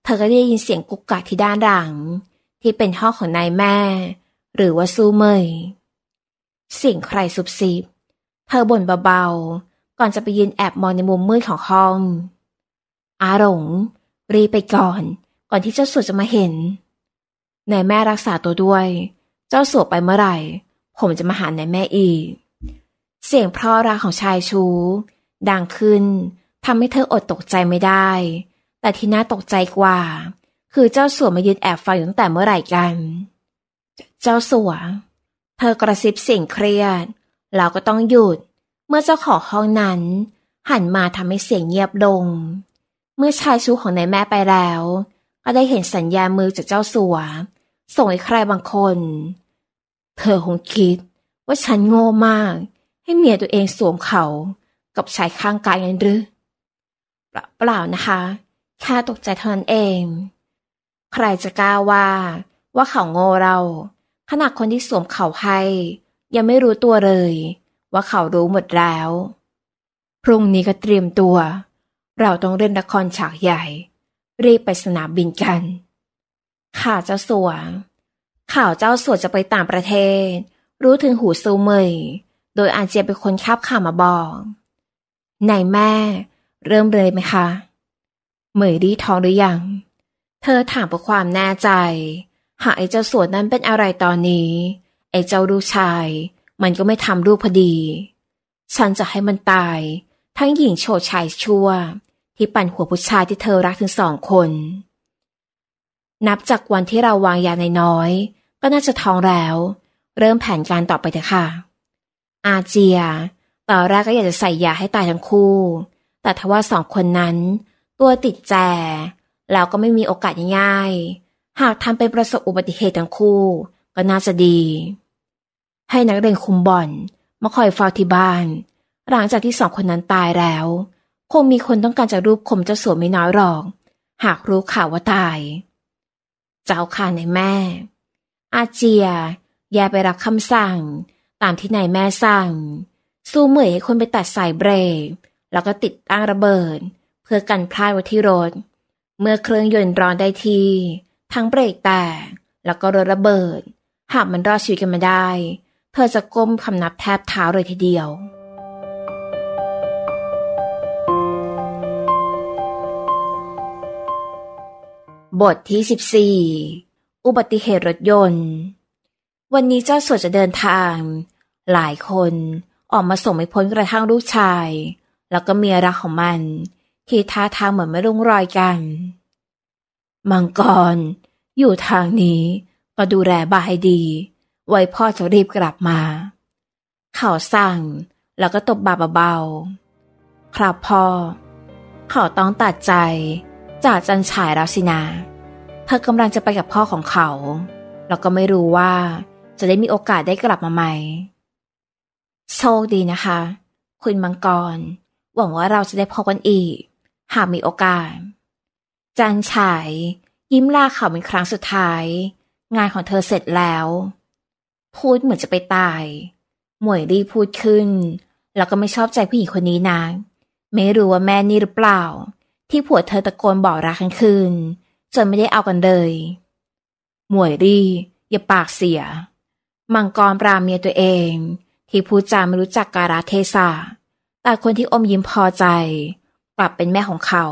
เธอก็ได้ยินเสียงกุกกักที่ด้านหลัง ที่เป็นห้องของนายแม่ หรือว่าซูเมยเสียงใครซุบซิบ เธอบ่นเบาๆ ก่อนจะไปยืนแอบมองในมุมมืดของห้อง อาหลงรีไปก่อนก่อนที่เจ้าสัวจะมาเห็นนายแม่รักษาตัวด้วย เจ้าสัวไปเมื่อไหร่ ผมจะมาหานายแม่อีก เสียงพร่อราของชายชู ดังขึ้นทำให้เธออดตกใจไม่ได้ แต่ที่น่าตกใจกว่า คือเจ้าสัวมายืนแอบฟังตั้งแต่เมื่อไหร่กัน เจ้าสัวธอกระซิบเสียงเครียด เราก็ต้องหยุดเมื่อเจ้าของห้องนั้นหันมาทำให้เสียงเงียบลง เมื่อชายชู้ของนายแม่ไปแล้ว ก็ได้เห็นสัญญามือจากเจ้าสัวส่งให้ใครบางคน เธอคงคิดว่าฉันโง่มาก ให้เมียตัวเองสวมเขา กับชายข้างกายงั้นหรือ เปล่านะคะ แค่ตกใจเท่านั้นเอง ใครจะกล้าว่า ว่าเขาโง่เราขณะคนที่สวมเขาให้ ยังไม่รู้ตัวเลย ว่าเขารู้หมดแล้ว พรุ่งนี้ก็เตรียมตัว เราต้องเล่นละครฉากใหญ่ รีบไปสนามบินกันข่าวเจ้าสัวข่าวเจ้าสัวจะไปต่างประเทศ รู้ถึงหูซูเมย โดยอาเจียเป็นคนคับข่าวมาบอกนายแม่เริ่มเลยไหมคะ เหมยดีท้องหรือยัง เธอถามเพื่อความแน่ใจหากไอ้เจ้าสวดนั้นเป็นอะไรตอนนี้ ไอ้เจ้าลูกชาย มันก็ไม่ทำรูปพอดี ฉันจะให้มันตาย ทั้งหญิงโฉดชายชั่ว ที่ปั่นหัวผู้ชายที่เธอรักถึงสองคน นับจากวันที่เราวางยาในน้อยก็น่าจะท้องแล้ว เริ่มแผนการต่อไปเถอะค่ะ อาเจีย ต่อแรกก็อยากจะใส่ยาให้ตายทั้งคู่ แต่ทว่าสองคนนั้น ตัวติดแจแล้วก็ไม่มีโอกาสง่าย ๆหากทำไปประสบอุบัติเหตุทั้งคู่ก็น่าจะดี ให้นักเรียนคุมบอลมาคอยเฝ้าที่บ้าน หลังจากที่สองคนนั้นตายแล้ว คงมีคนต้องการจะรูปข่มเจ้าสัวไม่น้อยหรอก หากรู้ข่าวว่าตาย เจ้าข่าในแม่ อาเจีย แย่ไปรับคำสั่ง ตามที่นายแม่สั่งสู้เหมยให้คนไปตัดสายเบรคแล้วก็ติดตั้งระเบิด เพื่อกันพลาดไว้ที่รถเมื่อเครื่องยนต์ร้อนได้ทีทั้งเบรกแตกแล้วก็รถระเบิด หากมันรอดชีวิตกันมาได้เธอจะก้มคำนับแทบเท้าเลยทีเดียว บทที่ 14 อุบัติเหตุรถยนต์ วันนี้เจ้าสววจะเดินทาง หลายคนออกมาส่งไม่พ้นกระทั่งลูกชาย แล้วก็เมียรักของมัน ที่ท่าทางเหมือนไม่รุ่งรอยกันมังกรอยู่ทางนี้ก็ดูแลบายดี ไว้พ่อจะรีบกลับมา เขาสั่งแล้วก็ตบบาเบาๆครับพ่อ เขาต้องตัดใจ จากจันฉายแล้วสินาเธอกำลังจะไปกับพ่อของเขา แล้วก็ไม่รู้ว่า จะได้มีโอกาสได้กลับมาใหม่โชคดีนะคะ คุณมังกร หวังว่าเราจะได้พบกันอีก หากมีโอกาส จันฉายยิ้มลาเขาเป็นครั้งสุดท้าย งานของเธอเสร็จแล้ว พูดเหมือนจะไปตาย หมวยรีพูดขึ้น แล้วก็ไม่ชอบใจผู้หญิงคนนี้นะไม่รู้ว่าแม่นี่หรือเปล่าที่ผัวเธอตะโกนบอกรักกันคืนจนไม่ได้เอากันเลย หมวยรีอย่าปากเสีย มังกรปราเมียตัวเอง ที่พูดจาไม่รู้จักการาเทศะ แต่คนที่อมยิ้มพอใจกลับเป็นแม่ของเขา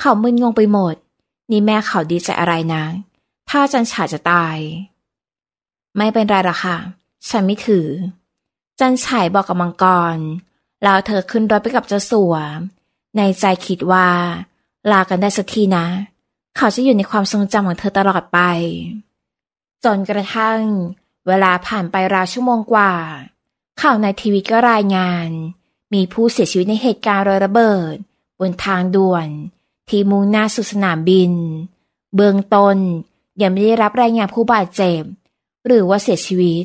เขามึนงงไปหมดนี่แม่เขาดีใจอะไรนะ ถ้าจันฉาจะตาย ไม่เป็นไรหรอกค่ะ ฉันไม่ถือ จันฉายบอกกับมังกร แล้วเธอขึ้นรถไปกับเจ้าสัวในใจคิดว่า ลากันได้สักทีนะ เขาจะอยู่ในความทรงจำของเธอตลอดไป จนกระทั่ง เวลาผ่านไปราวชั่วโมงกว่า ข่าวในทีวีก็รายงาน มีผู้เสียชีวิตในเหตุการณ์รอยระเบิด บนทางด่วนที่มุ่งหน้าสู่สนามบิน เบื้องต้นยังไม่ได้รับรายงานผู้บาดเจ็บหรือว่าเสียชีวิต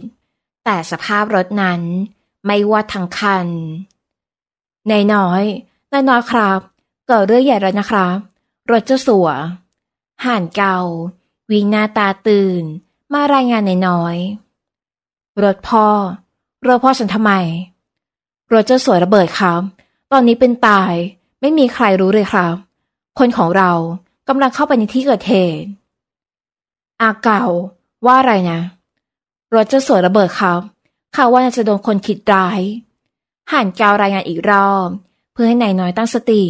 แต่สภาพรถนั้นไม่ว่าทั้งคันนายน้อยนายน้อยครับ เกิดเรื่องใหญ่แล้วนะครับรถเจ้าสัวห่านเก่า วิงหน้าตาตื่นมารายงานนายน้อย รถพ่อรถพ่อฉันทำไม รถเจ้าสวยระเบิดครับ ตอนนี้เป็นตายไม่มีใครรู้เลยครับคนของเรากำลังเข้าไปในที่เกิดเหตุ อาเก่าว่าอะไรนะรถจะสวนระเบิดครับข่าวว่าจะโดนคนคิดร้ายห่านกาวรายงานอีกรอบ เพื่อให้นายน้อยตั้งสติ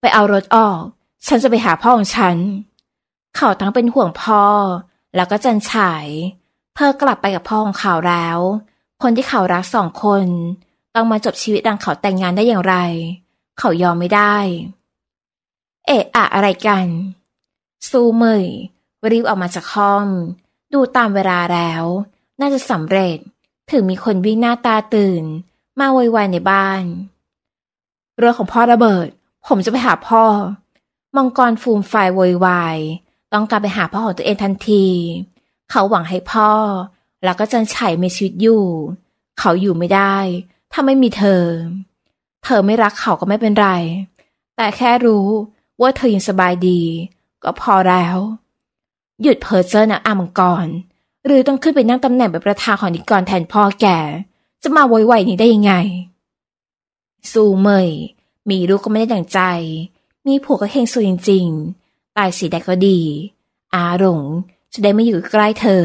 ไปเอารถออก ฉันจะไปหาพ่อของฉัน เขาทั้งเป็นห่วงพ่อแล้วก็จันฉายเธอกลับไปกับพ่อของเขาแล้ว คนที่เขารักสองคนต้องมาจบชีวิตดังเขาแต่งงานได้อย่างไร เขายอมไม่ได้เอะอะอะไรกัน ซูเมยรีบออกมาจากห้อง ดูตามเวลาแล้ว น่าจะสำเร็จถึงมีคนวิ่งหน้าตาตื่น มาไวๆในบ้าน เรือของพ่อระเบิด ผมจะไปหาพ่อมังกรฟูมไฟววยวายต้องการไปหาพ่อของตัวเองทันที เขาหวังให้พ่อ แล้วก็จันัยมีชีวิตอยู่ เขาอยู่ไม่ได้ ถ้าไม่มีเธอ เธอไม่รักเขาก็ไม่เป็นไร แต่แค่รู้ว่าเธอยังสบายดี ก็พอแล้ว หยุดเพ้อเจ้อนะอามังกร หรือต้องขึ้นไปนั่งตำแหน่งเป็นประธานของนิกรแทนพ่อแกจะมาไวไวนี้ได้ยังไง สูเมยมีลูกก็ไม่ได้ดังใจ มีผัวก็เฮงสิงจริงๆ ตายสีแดก็ดี อาหลงจะได้ไม่อยู่ใกล้เธอ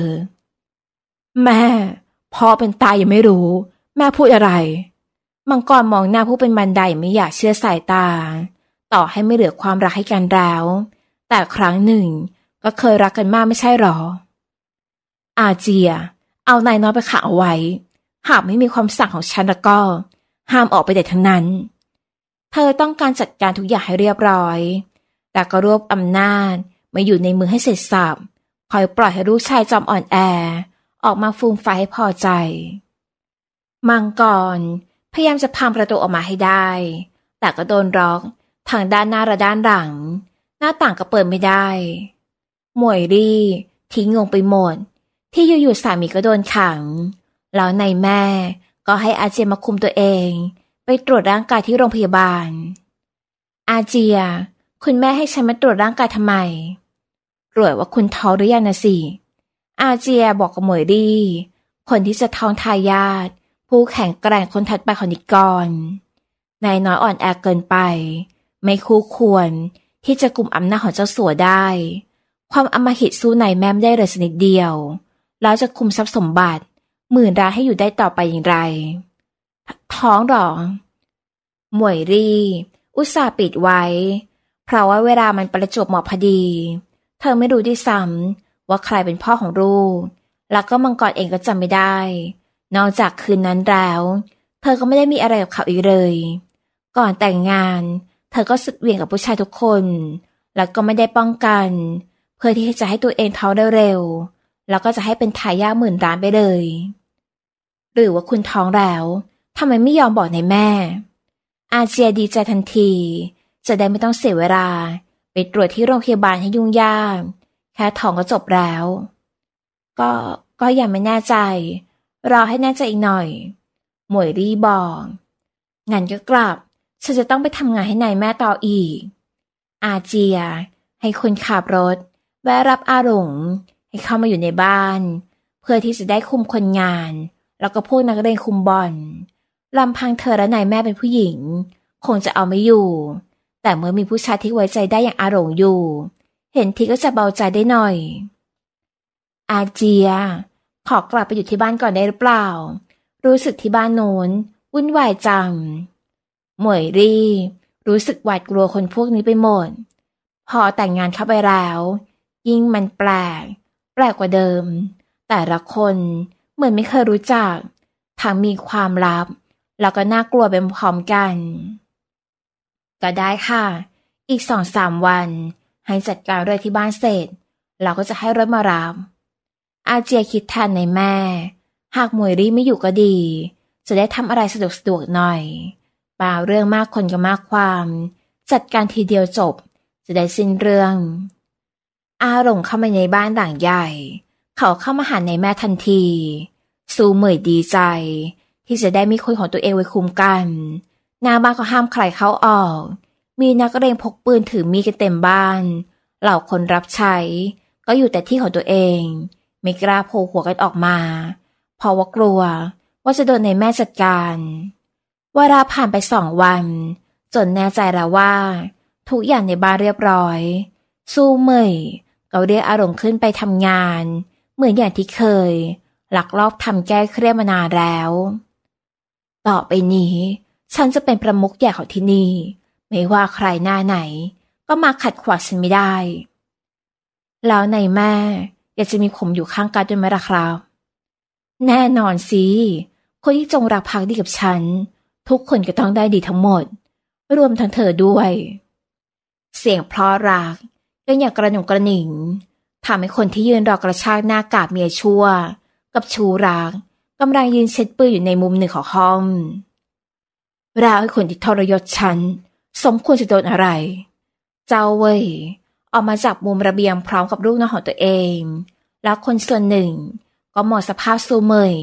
แม่ พ่อเป็นตายยังไม่รู้ แม่พูดอะไร มังกรมองหน้าผู้เป็นบันไดไม่อยากเชื่อสายตาต่อให้ไม่เหลือความรักให้กันแล้ว แต่ครั้งหนึ่งก็เคยรักกันมากไม่ใช่หรอ อาเจีย เอานายน้อยไปขังเอาไว้ หากไม่มีความสั่งของฉันแล้วก็ห้ามออกไปเด็ดทั้งนั้นเธอต้องการจัดการทุกอย่างให้เรียบร้อย แต่ก็รวบอำนาจมาอยู่ในมือให้เสร็จสับคอยปล่อยให้ลูกชายจอมอ่อนแอ ออกมาฟูมไฟให้พอใจมังกรพยายามจะพังประตูออกมาให้ได้ แต่ก็โดนร็อกทางด้านหน้าและด้านหลัง หน้าต่างก็เปิดไม่ได้ หมวยรีทิ้งงงไปหมด ที่อยู่่สามีก็โดนขัง แล้วในแม่ก็ให้อาเจียมาคุมตัวเอง ไปตรวจร่างกายที่โรงพยาบาล อาเจีย คุณแม่ให้ฉันมาตรวจร่างกายทำไมตรวจว่าคุณท้องหรือยังนะสิ อาเจียบอกกับหมวยรีคนที่จะท้องทายาทผู้แข็งแกร่งคนถัดไปของนิกรนายน้อยอ่อนแอเกินไปไม่คู่ควรที่จะกลุ่มอำนาจของเจ้าสัวได้ ความอำมหิตสู้ในแม่มได้เลยสนิดเดียว แล้วจะคุมทรัพย์สมบัติหมื่นราให้อยู่ได้ต่อไปอย่างไรท้องหรอหมวยรี อุตส่าห์ปิดไว้ เพราะว่าเวลามันประจวบเหมาะพอดี เธอไม่รู้ด้วยซ้ำว่าใครเป็นพ่อของลูกแล้วก็มังกรเองก็จำไม่ได้ นอกจากคืนนั้นแล้ว เธอก็ไม่ได้มีอะไรกับเขาอีกเลย ก่อนแต่งงานเธอก็สุดเหวี่ยงกับผู้ชายทุกคน แล้วก็ไม่ได้ป้องกัน เพื่อที่จะให้ตัวเองท้องเร็ว แล้วก็จะให้เป็นทายาทหมื่นล้านไปเลย หรือว่าคุณท้องแล้วทำไมไม่ยอมบอกในแม่ อาเจียดีใจทันที จะได้ไม่ต้องเสียเวลาไปตรวจที่โรงพยาบาลให้ยุ่งยาก แค่ท้องก็จบแล้ว ก็ก็ยังไม่แน่ใจรอให้แน่ใจอีกหน่อยหมวยรีบอกงั้นก็กลับฉันจะต้องไปทำงานให้นายแม่ต่ออีก อาเจีย ให้คนขับรถ แวะรับอาหลงให้เข้ามาอยู่ในบ้าน เพื่อที่จะได้คุมคนงาน แล้วก็พวกนักเรียนคุมบอลลำพังเธอและนายแม่เป็นผู้หญิง คงจะเอาไม่อยู่ แต่เมื่อมีผู้ชายที่ไว้ใจได้อย่างอาหลงอยู่ เห็นทีก็จะเบาใจได้หน่อย อาเจียขอกลับไปอยู่ที่บ้านก่อนได้หรือเปล่า รู้สึกที่บ้านโน้น วุ่นวายจังหมวยรีรู้สึกหวาดกลัวคนพวกนี้ไปหมด พอแต่งงานเข้าไปแล้ว ยิ่งมันแปลก แปลกกว่าเดิม แต่ละคน เหมือนไม่เคยรู้จักทั้งมีความลับ แล้วก็น่ากลัวเป็นพร้อมกัน ก็ได้ค่ะ อีกสองสามวัน ให้จัดการเรื่องที่บ้านเสร็จเราก็จะให้รถมารับ อาเจียคิดแทนในแม่ หากหมวยรีไม่อยู่ก็ดี จะได้ทำอะไรสะดวกสะดวกหน่อยปาเรื่องมากคนก็มากความ จัดการทีเดียวจบจะได้สิ้นเรื่อง อาหลงเข้ามาในบ้านหลังใหญ่ เขาเข้ามาหาในแม่ทันที ซูเหมยดีใจ ที่จะได้มีคนของตัวเองไว้คุมกัน นาบ้านก็ห้ามใครเข้าออก มีนักเรงพกปืนถือมีดกันเต็มบ้าน เหล่าคนรับใช้ ก็อยู่แต่ที่ของตัวเอง ไม่กล้าโผล่หัวกันออกมาเพราะว่ากลัวว่าจะโดนในแม่จัดการเวลาผ่านไปสองวัน จนแน่ใจแล้วว่า ทุกอย่างในบ้านเรียบร้อย สู้เมยก็เรียกอารมณ์ขึ้นไปทำงานเหมือนอย่างที่เคยหลักลอบทำแก้เครียดมานานแล้ว ต่อไปนี้ฉันจะเป็นประมุขใหญ่ของที่นี่ ไม่ว่าใครหน้าไหน ก็มาขัดขวางฉันไม่ได้ แล้วในแม่อยากจะมีผมอยู่ข้างกายด้วยไหมล่ะครับแน่นอนสิคนที่จงรักภักดีกับฉันทุกคนก็ต้องได้ดีทั้งหมด รวมทั้งเธอด้วย เสียงเพราะรักก็อย่างกระหนุ่กระหนิงทำให้คนที่ยืนรอกระชากหน้ากาบเมียชั่ว กับชูรักกำลังยืนเช็ดปืนอยู่ในมุมหนึ่งของห้องเราให้คนที่ทรยศฉันสมควรจะโดนอะไร เจ้าเว่ย ออกมาจากมุมระเบียงพร้อมกับลูกน้องของตัวเอง แล้วคนส่วนหนึ่งก็หมอสภาพซูเมย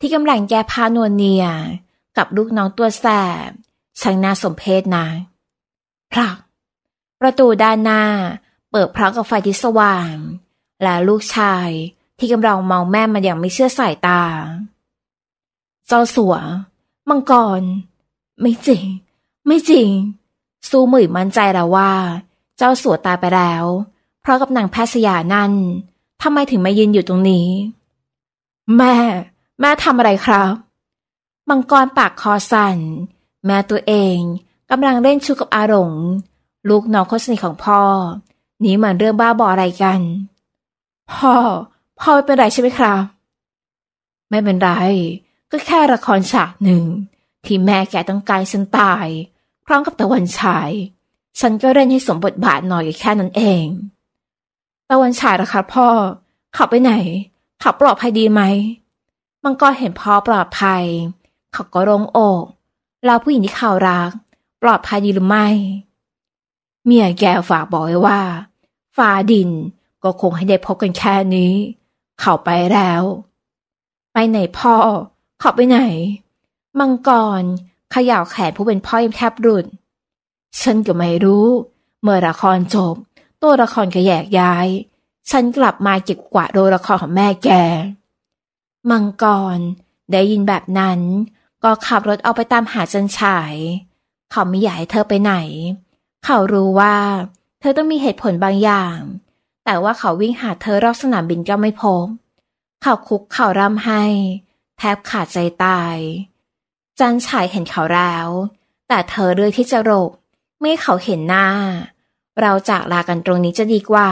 ที่กำลังแก้ผ้านวลเนียกับลูกน้องตัวแสบช่างน่าสมเพชนะพลักประตูด้านหน้าเปิดพร้อมกับไฟที่สว่าง และลูกชายที่กำลังมองแม่มาอย่างไม่เชื่อสายตา เจ้าสัว มังกรไม่จริง ไม่จริงซูหมื่มั่นใจแล้วว่า เจ้าสัวตายไปแล้ว เพราะกับนางแพทย์สยานั่นทำไมถึงมายืนอยู่ตรงนี้ แม่ แม่ทำอะไรครับมังกรปากคอสัน่นแม่ตัวเองกำลังเล่นชูกับอาหลงลูกน้องคนสนิทของพ่อ นี่มันเรื่องบ้าบออะไรกัน พ่อ พ่อไม่เป็นไรใช่ไหมครับ ไม่เป็นไร ก็แค่ละครฉากหนึ่ง ที่แม่แกต้องการฉันตายพร้อมกับตะวันฉาย ฉันก็เล่นให้สมบทบาทหน่อยแค่นั้นเอง ตะวันฉายนะครับพ่อขับไปไหน ขับปลอดภัยดีไหมมังกรเห็นพ่อปลอดภัยเขาก็ร้องโอกเราผู้หญิงที่เขารัก ปลอดภัยดีหรือไม่ เมียแกฝากบอกไว้ว่า ฟ้าดินก็คงให้ได้พบกันแค่นี้ เขาไปแล้ว ไปไหนพ่อเขาไปไหน มังกรขย่าแขนผู้เป็นพ่อยังแทบรุด ฉันก็ไม่รู้ เมื่อละครจบ ตัวละครก็แยกย้าย ฉันกลับมาเก็บกวาดโดละครของแม่แกมังกรได้ยินแบบนั้นก็ขับรถเอาไปตามหาจันฉาย เขาไม่อยากให้เธอไปไหน เขารู้ว่า เธอต้องมีเหตุผลบางอย่าง แต่ว่าเขาวิ่งหาเธอรอบสนามบินก็ไม่พบ เขาคุกเข่าร่ำให้ แทบขาดใจตาย จันฉายเห็นเขาแล้ว แต่เธอเลือกที่จะหลบไม่ให้เขาเห็นหน้า เราจากลากันตรงนี้จะดีกว่า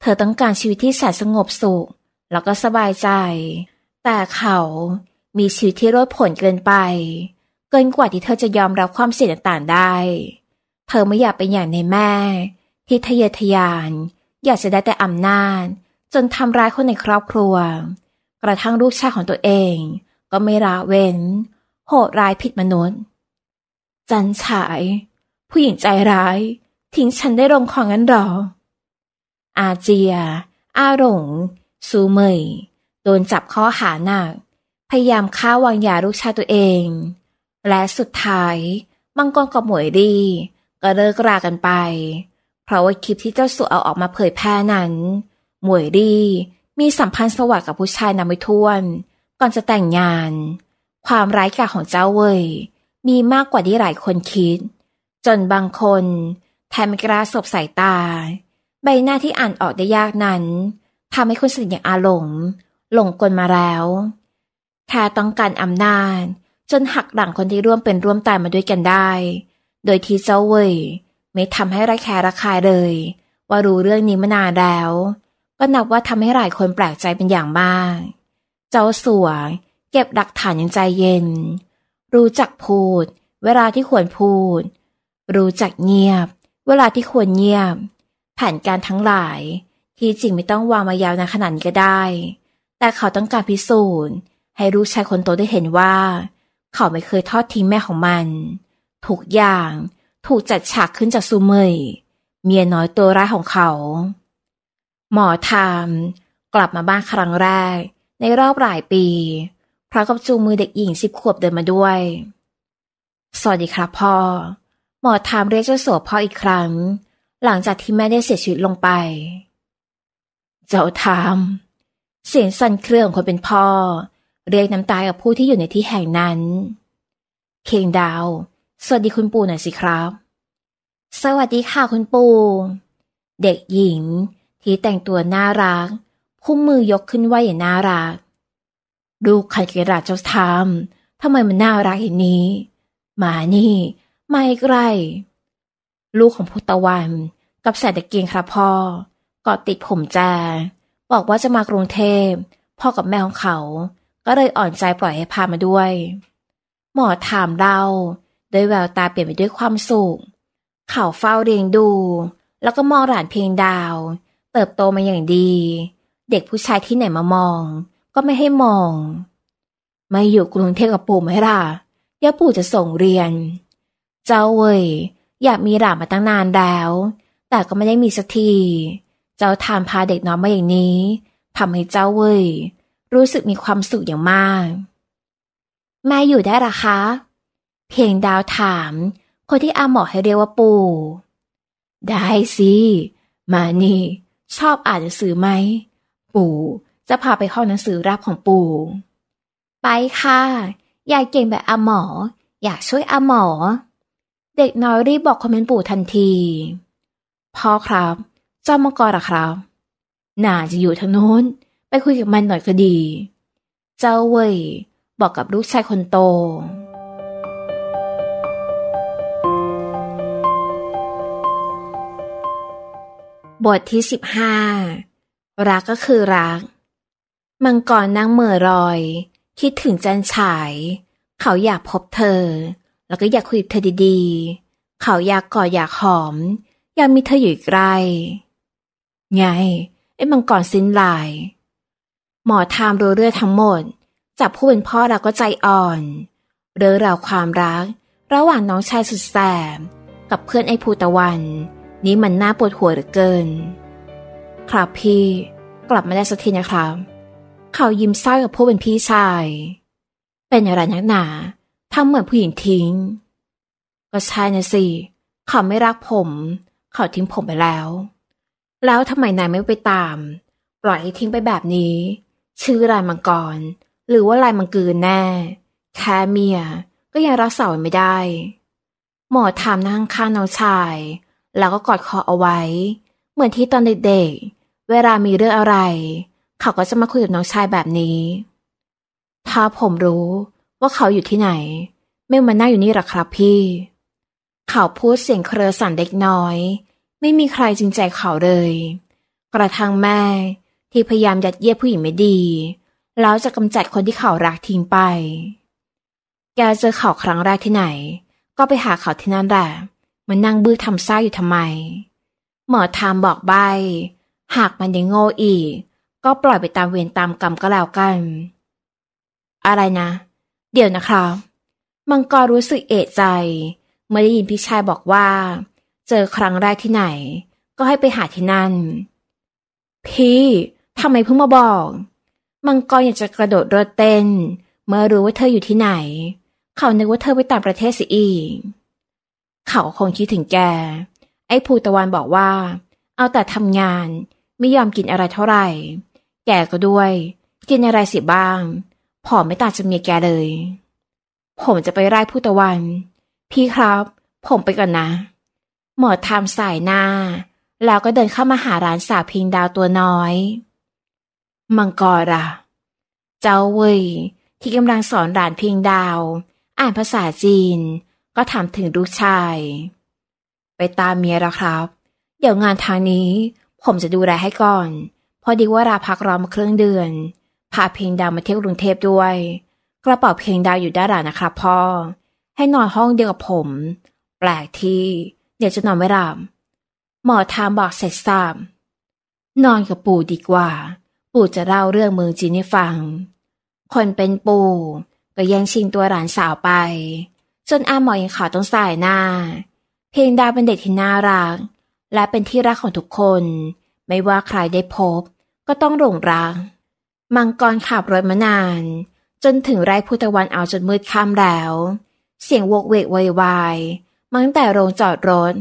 เธอต้องการชีวิตที่แสนสงบสุข แล้วก็สบายใจ แต่เขามีชีวิตที่รลดผลเกินไป เกินกว่าที่เธอจะยอมรับความเสี่ยงต่างๆได้ เธอไม่อยากเป็นอย่างในแม่ที่ทะเยอทะยาน อยากจะได้แต่อำนาจ จนทำร้ายคนในครอบครัว กระทั่งลูกชายของตัวเอง ก็ไม่ละเว้น โหดร้ายผิดมนุษย์ จันฉาย ผู้หญิงใจร้าย ทิ้งฉันได้ลงของงั้นหรอ อาเจีย อาหลงซูเมยโดนจับข้อหาหนักพยายามฆ่าวางยาลูกชายตัวเอง และสุดท้ายมังกรกับหมวยดี ก็เลิกรากันไป เพราะว่าคลิปที่เจ้าสุเอาออกมาเผยแพร่นั้นหมวยดีมีสัมพันธ์สวัสดิ์กับผู้ชายนำไปท่วน ก่อนจะแต่งงาน ความร้ายกาจของเจ้าเว่ยมีมากกว่าที่หลายคนคิด จนบางคน แทนไม่กล้าสบสายตา ใบหน้าที่อ่านออกได้ยากนั้นทำให้คนสนิทอย่างอาหลงหลงกลมาแล้วแค่ต้องการอำนาจจนหักหลังคนที่ร่วมเป็นร่วมตายมาด้วยกันได้ โดยที่เจ้าเว่ยไม่ทำให้ระแคะระคายเลย ว่ารู้เรื่องนี้มานานแล้ว ก็นับว่าทำให้หลายคนแปลกใจเป็นอย่างมาก เจ้าสัวเก็บหลักฐานอย่างใจเย็น รู้จักพูดเวลาที่ควรพูด รู้จักเงียบ เวลาที่ควรเงียบ แผนการทั้งหลายที่จริงไม่ต้องวางมายาวนาขนาดนี้ก็ได้ แต่เขาต้องการพิสูจน์ให้ลูกชายคนโตได้เห็นว่า เขาไม่เคยทอดทิ้งแม่ของมันทุกอย่างถูกจัดฉากขึ้นจากซูเมยเมียน้อยตัวร้ายของเขา หมอทามกลับมาบ้านครั้งแรก ในรอบหลายปีพร้อมกับจูงมือเด็กหญิงสิบขวบเดินมาด้วย สวัสดีครับพ่อ หมอทามเรียกเจ้าสัวพ่ออีกครั้ง หลังจากที่แม่ได้เสียชีวิตลงไป เจ้าทาม เสียงสั่นเครื่องคนเป็นพ่อเรียกน้ำตา กับผู้ที่อยู่ในที่แห่งนั้น เคงดาว สวัสดีคุณปู่หน่อยสิครับ สวัสดีค่ะคุณปู่เด็กหญิง ที่แต่งตัวน่ารักพุ่มมือยกขึ้นไหวอย่างน่ารักดูันเกระดาษเจ้าทมทำไมมันน่ารักอย่างนี้ มานี่มาไกล ลูกของพุตะวัน กับแสดเกียงครับพ่อกอดติดผมแจ บอกว่าจะมากรุงเทพ พ่อกับแม่ของเขาก็เลยอ่อนใจปล่อยให้พามาด้วย หมอถามเราด้วยแววตาเปลี่ยนไปด้วยความสุขเขาเฝ้าเรียงดู แล้วก็มองหลานเพียงดาว เติบโตมาอย่างดี เด็กผู้ชายที่ไหนมามอง ก็ไม่ให้มองไม่อยู่กรุงเทพกับปู่ไหมล่ะย่าปู่จะส่งเรียน เจ้าเว่ยอยากมีหลานมาตั้งนานแล้ว แต่ก็ไม่ได้มีสักที เจ้าทานพาเด็กน้อยมาอย่างนี้ทำให้เจ้าเว่ยรู้สึกมีความสุขอย่างมาก มาอยู่ได้หรอคะ เพียงดาวถาม คนที่อาหมอให้เรียกว่าปู่ ได้สิ มานี่ ชอบอ่านหนังสือไหม ปู่จะพาไปห้องหนังสือรับของปู่ ไปค่ะอยากเก่งแบบอาหมอ อยากช่วยอาหมอ เด็กน้อยรีบบอกคอมเมนต์ปู่ทันที พ่อครับเจ้ามังกรหรอครับ น่าจะอยู่ทางโน้นไปคุยกับมันหน่อยก็ดี เจ้าเว่ย บอกกับลูกชายคนโต บทที่สิบห้ารักก็คือรัก มังกรนั่งเมื่อรอย คิดถึงจันฉาย เขาอยากพบเธอ แล้วก็อยากคุยกับเธอดีๆ เขาอยากกอดอยากหอม อยากมีเธออยู่ใกล้ ไงไอ้มังกรสิ้นลายหมอทามรู้เรื่องทั้งหมดจับผู้เป็นพ่อเราก็ใจอ่อนเรื่องราวความรักระหว่างน้องชายสุดแสบกับเพื่อนไอ้ภูตะวัน นี้มันน่าปวดหัวเหลือเกินครับพี่ กลับมาได้สักทีนะครับ เขายิ้มเศร้ากับผู้เป็นพี่ชาย เป็นอะไรนักหนาทำเหมือนผู้หญิงทิ้ง ก็ใช่นะสิเขาไม่รักผมเขาทิ้งผมไปแล้ว แล้วทำไมนายไม่ไปตาม ปล่อยให้ทิ้งไปแบบนี้ชื่อลายมังกรหรือว่าลายมังกืแน่ แค่เมียก็ยังรักสาวไม่ได้ หมอถามนั่งข้างน้องชาย แล้วก็กอดคอเอาไว้ เหมือนที่ตอนเด็กๆ เวลามีเรื่องอะไร เขาก็จะมาคุยกับน้องชายแบบนี้ ถ้าผมรู้ว่าเขาอยู่ที่ไหน ไม่มานั่งอยู่นี่หรอกครับพี่ เขาพูดเสียงเครือสั่นเล็กน้อย ไม่มีใครจริงใจเขาเลย กระทั่งแม่ที่พยายามยัดเยียดผู้หญิงไม่ดี แล้วจะกำจัดคนที่เขารักทิ้งไปแกเจอเขาครั้งแรกที่ไหน ก็ไปหาเขาที่นั่นแหละมันนั่งบื้อทำซ่าอยู่ทำไมหมอทามบอกใบ หากมันยังโง่อีกก็ปล่อยไปตามเวรตามกรรมก็แล้วกัน อะไรนะ เดี๋ยวนะครับ มังกรรู้สึกเอะใจ เมื่อได้ยินพี่ชายบอกว่า เจอครั้งแรกที่ไหน ก็ให้ไปหาที่นั่น พี่ทำไมเพิ่งมาบอก มังกรอยากจะกระโดดรถเต้น เมื่อรู้ว่าเธออยู่ที่ไหน เขานึกว่าเธอไปต่างประเทศสิอีก เขาคงคิดถึงแก ไอ้ภูตะวันบอกว่า เอาแต่ทำงานไม่ยอมกินอะไรเท่าไหร่ แกก็ด้วย กินอะไรสิบ้างผอมไม่ต่างจากเมียแกเลย ผมจะไปไล่ภูตะวัน พี่ครับ ผมไปก่อนนะ หมอทำสายหน้า แล้วก็เดินเข้ามาหาร้านสาวพิงดาวตัวน้อยมังกรอะเจ้าเว่ยที่กำลังสอนหลานเพียงดาว อ่านภาษาจีน ก็ถามถึงลูกชาย ไปตามเมียแล้วครับ เดี๋ยวงานทางนี้ ผมจะดูแลให้ก่อน พอดีว่าราพักรอมาครึ่งเดือน พาเพียงดาวมาเที่ยวกรุงเทพด้วย กระเป๋าเพียงดาวอยู่ด้านหลังนะครับพ่อให้นอนห้องเดียวกับผม แปลกที่ เดี๋ยวจะนอนไม่หลับหมอทามบอกเสร็จสามนอนกับปู่ดีกว่าปู่จะเล่าเรื่องเมืองจีนให้ฟัง คนเป็นปู่ก็แย่งชิงตัวหลานสาวไป จนอาหมอยังขาวต้องสายหน้า เพียงดาวเป็นเด็กที่น่ารัก และเป็นที่รักของทุกคน ไม่ว่าใครได้พบ ก็ต้องหลงรัก มังกรขับรถมานาน จนถึงไร่พุทธวันเอาจนมืดค่ำแล้ว เสียงวกเวกวายวาย มังแต่โรงจอดรถ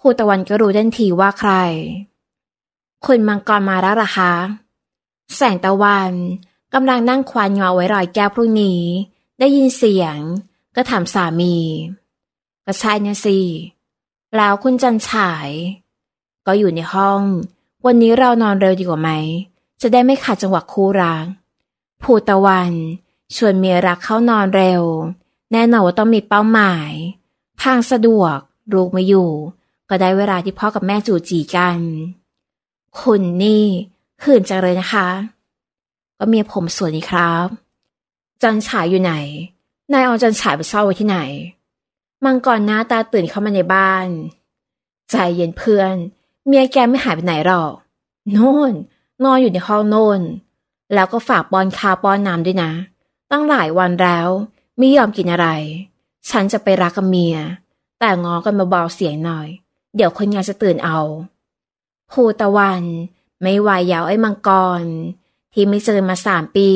พุทธวันก็รู้ทันทีว่าใครคุณมังกรมาแล้วหรอคะแสงตะวันกำลังนั่งควานงอไว้รอยแก้วพรุ่งนี้ ได้ยินเสียง ก็ถามสามีก็ใช่นะสิแล้วคุณจันฉาย ก็อยู่ในห้อง วันนี้เรานอนเร็วดีกว่าไหม จะได้ไม่ขาดจังหวะคู่รักภูตะวัน ชวนเมียรักเข้านอนเร็ว แน่นอนว่าต้องมีเป้าหมายทางสะดวก ลูกไม่อยู่ ก็ได้เวลาที่พ่อกับแม่จู่จีกันคุณนี่ขื่นจังเลยนะคะ ก็เมียผมสวยนี่ครับ จันฉายอยู่ไหน นายเอาจันฉายไปซ่อนไว้ที่ไหน มังกรหน้าตาตื่นเข้ามาในบ้าน ใจเย็นเพื่อน เมียแกไม่หายไปไหนหรอก โน่นนอนอยู่ในห้องโน่นแล้วก็ฝากปอนคาป้อนน้ำด้วยนะ ตั้งหลายวันแล้ว ไม่ยอมกินอะไร ฉันจะไปรักกับเมีย แต่งอกันมาเบาเสียงหน่อย เดี๋ยวคนงานจะตื่นเอาภูตะวันไม่วายยาวไอ้มังกรที่ไม่เจอมาสามปี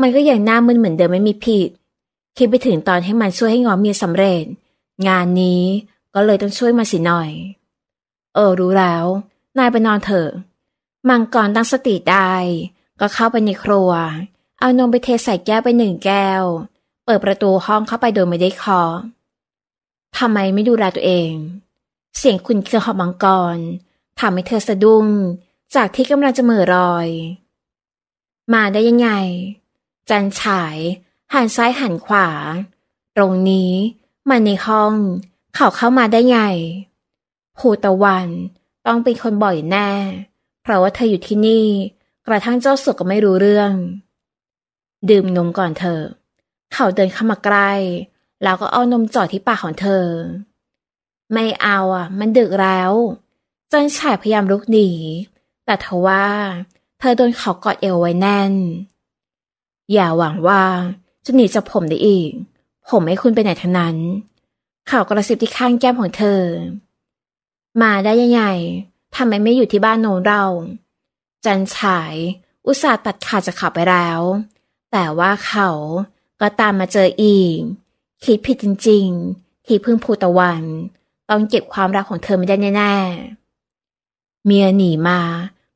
มันก็ยังหน้ามึนเหมือนเดิมไม่มีผิด คิดไปถึงตอนให้มันช่วยให้งอเมียสำเร็จ งานนี้ก็เลยต้องช่วยมาสิหน่อย เออ รู้แล้ว นายไปนอนเถอะ มังกรตั้งสติได้ ก็เข้าไปในครัว เอานมไปเทใส่แก้วไปหนึ่งแก้ว เปิดประตูห้องเข้าไปโดยไม่ได้คอทำไมไม่ดูแลตัวเอง เสียงคุณเครือหอบมังกรทำให้เธอสะดุ้งจากที่กำลังจะเหม่อรอย มาได้ยังไง จันฉายหันซ้ายหันขวา ตรงนี้มาในห้องเขาเข้ามาได้ไงภูตะวันต้องเป็นคนบ่อยแน่ เพราะว่าเธออยู่ที่นี่กระทั่งเจ้าสุกก็ไม่รู้เรื่อง ดื่มนมก่อนเธอเขาเดินเข้ามาใกล้ แล้วก็เอานมจ่อที่ปากของเธอ ไม่เอาอ่ะมันดึกแล้วจันฉายพยายามลุกหนีแต่ทว่า เธอโดนเขากอดเอวไว้แน่น อย่าหวังว่าจะหนีจากผมได้อีก ผมไม่คุณไปไหนทั้งนั้น เขากระซิบที่ข้างแก้มของเธอ มาได้ยังไงทำไมไม่อยู่ที่บ้านโนนเรา จันฉาย อุตส่าห์ตัดขาดจากเขาไปแล้วแต่ว่าเขาก็ตามมาเจออีกคิดผิดจริง ๆ ที่พึ่งภูตะวัน ต้องเก็บความรักของเธอไม่ได้แน่ ๆเมียหนีมา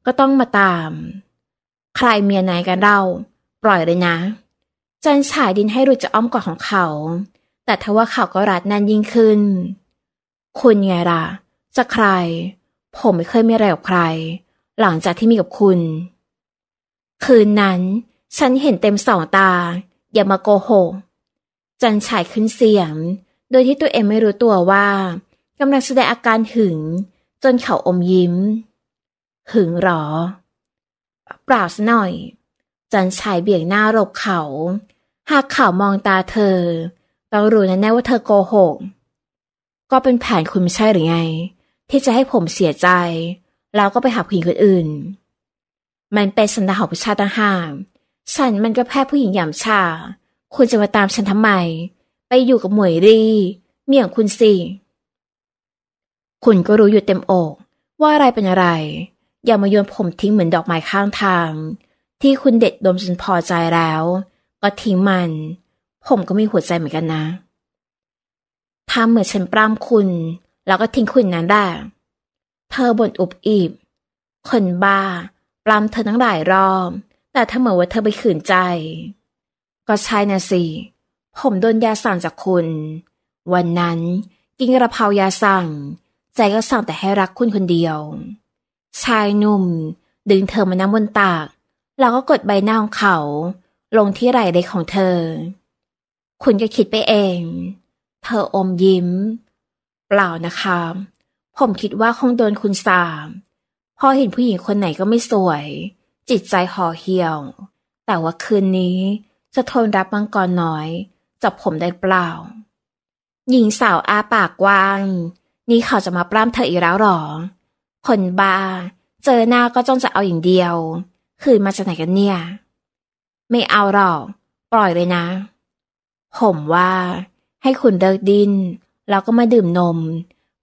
ก็ต้องมาตาม ใครเมียไหนกันเรา ปล่อยเลยนะ จันฉายดินให้รูุจะอ้อมกอดของเขา แต่ทว่าเขาก็รัดแน่นยิ่งขึ้น คุณไงล่ะ จะใคร ผมไม่เคยมีอะไรกับใคร หลังจากที่มีกับคุณ คืนนั้น ฉันเห็นเต็มสองตา อย่ามาโกหกจันฉายขึ้นเสียงโดยที่ตัวเองไม่รู้ตัวว่ากำลังแสดงอาการหึงจนเขาอมยิ้ม หึงหรอเปล่าซะหน่อย จันชายเบี่ยงหน้าหลบเขา หากเขามองตาเธอต้องรู้แน่ๆว่าเธอโกหก ก็เป็นแผนคุณไม่ใช่หรือไง ที่จะให้ผมเสียใจ แล้วก็ไปหาผู้หญิงคนอื่น มันเป็นสันดาของผู้ชาติห้าม ฉันมันก็แพ้ผู้หญิงหยามชา คุณจะมาตามฉันทำไม ไปอยู่กับหมวยรีเมี่ยงคุณสิคุณก็รู้อยู่เต็มอกว่าอะไรเป็นอะไร อย่ามาโยนผมทิ้งเหมือนดอกไม้ข้างทาง ที่คุณเด็ดดมจนพอใจแล้วก็ทิ้งมัน ผมก็มีหัวใจเหมือนกันนะทำเหมือนฉันปรามคุณ แล้วก็ทิ้งคุณนั้นได้ เธอบ่นอุบอิบคนบ้าปรามเธอทั้งหลายรอบแต่ถ้าเหมือนว่าเธอไปขืนใจ ก็ใช่นะสิผมโดนยาสั่งจากคุณ วันนั้นกินกระเพรายาสั่งใจก็สั่งแต่ให้รักคุณคนเดียว ชายหนุ่มดึงเธอมานั่งบนตาก แล้วก็กดใบหน้าของเขา ลงที่ไหล่เล็กของเธอ คุณก็คิดไปเอง เธออมยิ้ม เปล่านะคะ ผมคิดว่าคงโดนคุณสาม พอเห็นผู้หญิงคนไหนก็ไม่สวย จิตใจห่อเหี่ยว แต่ว่าคืนนี้จะทนรับมังกรน้อยจับผมได้เปล่า หญิงสาวอาปากกว้างนี่เขาจะมาปล้ำเธออีกแล้วหรอ คนบาเจอหน้าก็จ้องจะเอาอย่างเดียว คืนมาจากไหนกันเนี่ย ไม่เอาหรอก ปล่อยเลยนะ ผมว่าให้คุณเลิกดิน้นแล้วก็มาดื่มนม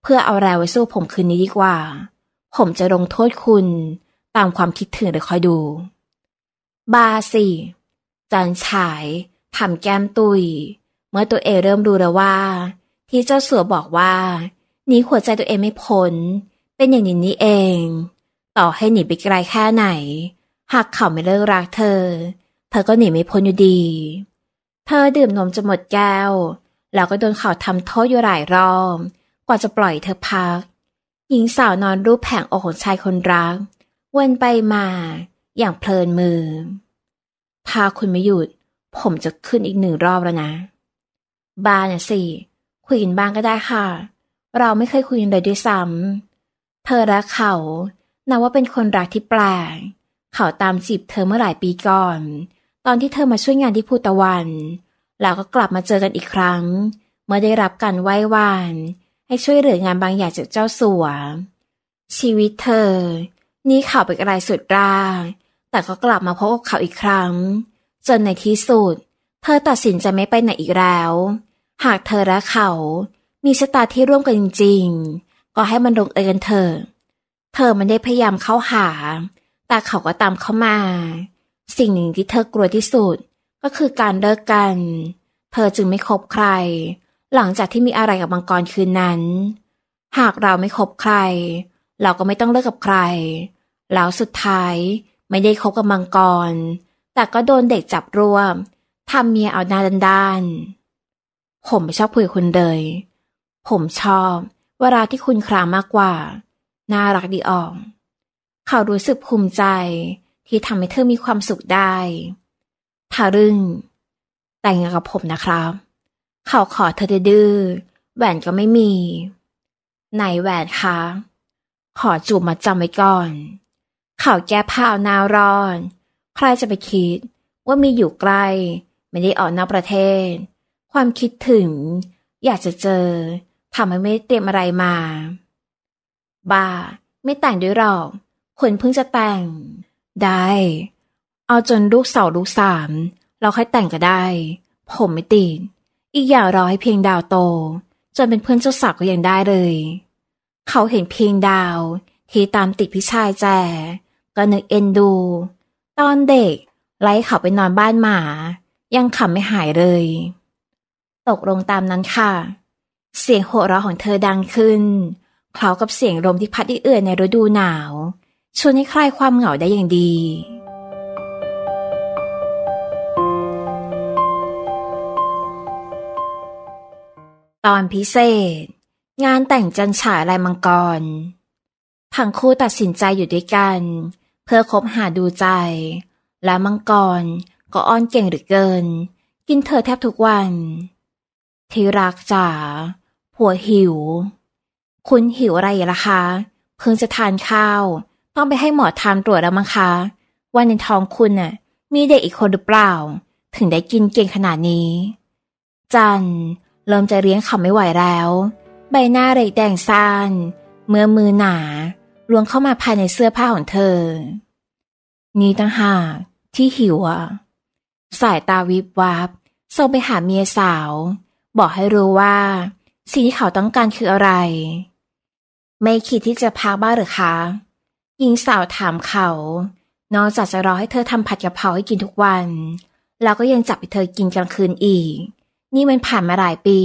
เพื่อเอาแรงไว้สู้ผมคืนนี้ดีกว่า ผมจะลงโทษคุณตามความคิดถึงเดี๋ยวคอยดู บาสิจันฉายทำแก้มตุย เมื่อตัวเอเริ่มดูแล้วว่า ที่เจ้าสัวบอกว่าหนีหัวใจตัวเองไม่พ้น เป็นอย่างนี้นี่เอง ต่อให้หนีไปไกลแค่ไหน หากเขาไม่เลิกรักเธอ เธอก็หนีไม่พ้นอยู่ดี เธอดื่มนมจนหมดแก้ว แล้วก็โดนเขาทำโทษอยู่หลายรอบกว่าจะปล่อยเธอพัก หญิงสาวนอนรูปแผงอกของชายคนรักวนไปมา อย่างเพลินมือถ้าคุณไม่หยุดผมจะขึ้นอีกหนึ่งรอบแล้วนะ บ้ารน่ะสิคุยกันบ้างก็ได้ค่ะเราไม่เคยคุยกันเลยด้วยซ้ำ เธอรักเขานับว่าเป็นคนรักที่แปลก เขาตามจีบเธอเมื่อหลายปีก่อน ตอนที่เธอมาช่วยงานที่ภูตะวันแล้วก็กลับมาเจอกันอีกครั้ง เมื่อได้รับการไหว้วานให้ช่วยเหลืองานบางอย่างจากเจ้าสัวชีวิตเธอ นี่เขาไเป็นอะไรสุดราแต่ก็กลับมาพบกับเขาอีกครั้ง จนในที่สุดเธอตัดสินใจไม่ไปไหนอีกแล้ว หากเธอและเขามีชะตาที่ร่วมกันจริง ๆ ก็ให้มันลงเอยกันเถอะ เธอมันได้พยายามเข้าหา แต่เขาก็ตามเข้ามา สิ่งหนึ่งที่เธอกลัวที่สุดก็คือการเลิกกัน เธอจึงไม่คบใคร หลังจากที่มีอะไรกับมังกรคืนนั้น หากเราไม่คบใคร เราก็ไม่ต้องเลิกกับใคร แล้วสุดท้ายไม่ได้คบกับมังกร แต่ก็โดนเด็กจับรวมทำเมียเอาหน้าดันดานผมไม่ชอบคุยคุณเลยผมชอบเวลาที่คุณครามากกว่า น่ารักดีอองเขารู้สึกภูมิใจที่ทำให้เธอมีความสุขได้ทารึ่งแต่งงานกับผมนะครับ เขาขอเธอดื้อแหวนก็ไม่มี ไหนแหวนคะ ขอจูบมาจำไว้ก่อนเขาแก้ผ้าหนาวร้อนใครจะไปคิดว่ามีอยู่ใกล้ไม่ได้ออกนอกประเทศ ความคิดถึง อยากจะเจอทำให้ไม่เตรียมอะไรมา บ้า ไม่แต่งด้วยหรอกคนเพิ่งจะแต่ง ได้ เอาจนลูกเสาลูกสาม เราค่อยแต่งก็ได้ ผมไม่ติด อีกอย่างรอให้เพียงดาวโต จนเป็นเพื่อนเจ้าสาวก็ยังได้เลย เขาเห็นเพียงดาว ที่ตามติดพี่ชายแจ ก็นึกเอ็นดู ตอนเด็กไล่เขาไปนอนบ้านหมา ยังขำไม่หายเลย ตกลงตามนั้นค่ะเสียงหัวเราะของเธอดังขึ้น เขากับเสียงลมที่พัดเอื่อในฤดูหนาวชวนให้คลายความเหงาได้อย่างดี ตอนพิเศษ งานแต่งจันฉายลายมังกรผังคู่ตัดสินใจอยู่ด้วยกัน เพื่อคบหาดูใจ และมังกร ก็อ้อนเก่งหรือเกิน กินเธอแทบทุกวัน ที่รักจ๋าหัวหิว คุณหิวอะไรล่ะคะ เพิ่งจะทานข้าว ต้องไปให้หมอทานตรวจแล้วมั้งคะว่าในท้องคุณน่ะ มีเด็กอีกคนหรือเปล่า ถึงได้กินเก่งขนาดนี้ จันเริ่มจะเลี้ยงเขาไม่ไหวแล้ว ใบหน้าเล็กแดงซ่าน เมื่อมือหนาล้วงเข้ามาภายในเสื้อผ้าของเธอ นี่ตั้งหาก ที่หิว สายตาวิบวับส่งไปหาเมียสาว บอกให้รู้ว่าสิ่งที่เขาต้องการคืออะไร ไม่คิดที่จะพักบ้างหรือคะ หญิงสาวถามเขา นอกจากจะรอให้เธอทำผัดกะเพราให้กินทุกวัน แล้วก็ยังจับไปเธอกินกลางคืนอีก นี่มันผ่านมาหลายปี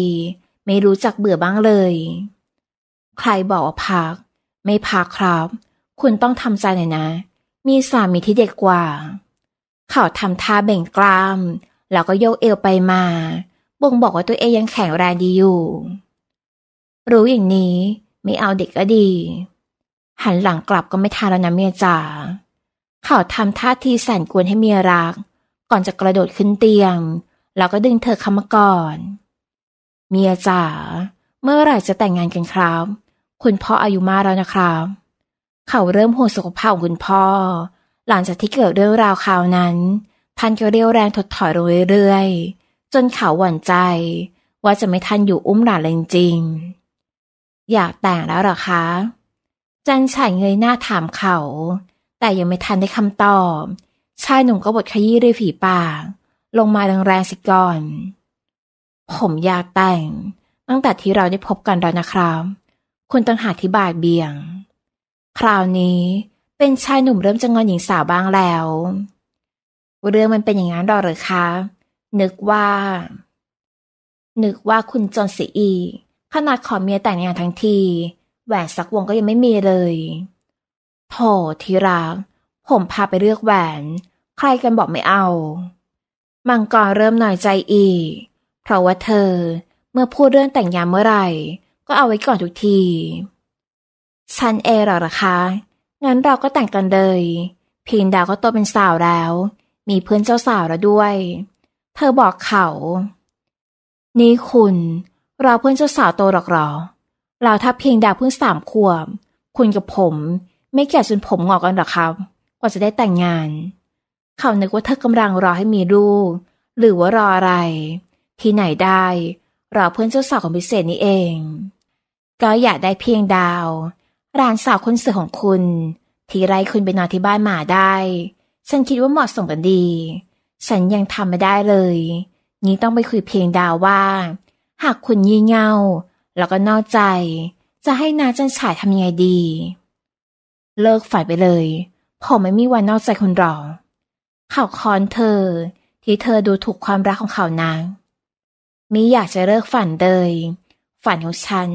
ไม่รู้จักเบื่อบ้างเลย ใครบอกว่าพัก ไม่พักครับ คุณต้องทำใจหน่อยนะ มีสามีที่เด็กกว่า เขาทำท่าเบ่งกล้าม แล้วก็โยกเอวไปมา บ่งบอกว่าตัวเองยังแข็งแรงดีอยู่รู้อย่างนี้ไม่เอาเด็กก็ดี หันหลังกลับก็ไม่ทาแล้วนะเมียจ๋า เขาทำท่าทีสั่นกวนให้เมียรัก ก่อนจะกระโดดขึ้นเตียง แล้วก็ดึงเธอเข้ามาก่อน เมียจ๋า เมื่อไหร่จะแต่งงานกันครับ คุณพ่ออายุมากแล้วนะครับ เขาเริ่มห่วงสุขภาพของคุณพ่อ หลังจากที่เกิดเรื่องราวคราวนั้นท่านก็เรียวแรงถดถอยลงเรื่อยๆ จนเขาหวั่นใจ ว่าจะไม่ทันอยู่อุ้มหลานเลยจริงๆอยากแต่งแล้วหรอคะ จันฉายเงยหน้าถามเขา แต่ยังไม่ทันได้คำตอบชายหนุ่มก็บดขยี้ด้วยฝีปากลงมาแรงๆสิก่อน ผมอยากแต่งตั้งแต่ที่เราได้พบกันแล้วนะครับคุณต้องหาที่บาดเบี่ยง คราวนี้เป็นชายหนุ่มเริ่มจะงอนหญิงสาวบ้างแล้ว เรื่องมันเป็นอย่างนั้นหรอหรอคะ นึกว่านึกว่าคุณจนเสียอีขนาดขอเมียแต่งงานทั้งที แหวนสักวงก็ยังไม่มีเลยโถทีรัก ผมพาไปเลือกแหวน ใครกันบอกไม่เอา มังกรเริ่มหน่อยใจอีกเพราะว่าเธอเมื่อพูดเรื่องแต่งงานเมื่อไหร่ ก็เอาไว้ก่อนทุกที ฉันเอหรอคะ งั้นเราก็แต่งกันเลย พีนดาวก็โตเป็นสาวแล้ว มีเพื่อนเจ้าสาวแล้วด้วย เธอบอกเขา นี่คุณเราเพื่อนเจ้าสาวโตหรอกหรอ เราถ้าเพียงดาวเพิ่งสามขวบ คุณกับผม ไม่แก่จนผมงอกกันหรอครับกว่าจะได้แต่งงาน เขานึกว่าเธอกำลังรอให้มีลูก หรือว่ารออะไร ที่ไหนได้เราเพื่อนเจ้าสาวของพิเศษนี่เอง ก็อยากได้เพียงดาวร้านสาวคนสวยของคุณ ที่ไรคุณไปนอนที่บ้านหมาได้ ฉันคิดว่าเหมาะสมกันดี ฉันยังทำไม่ได้เลย นี้ต้องไปคุยเพียงดาวว่าหากคุณยีเงาแล้วก็นอกใจ จะให้นาจันฉายทำยังไงดี เลิกฝ่ายไปเลย ผมไม่มีวันนอกใจคนหรอกเขาคอนเธอที่เธอดูถูกความรักของเขานาง มิอยากจะเลิกฝันเลย ฝันของฉัน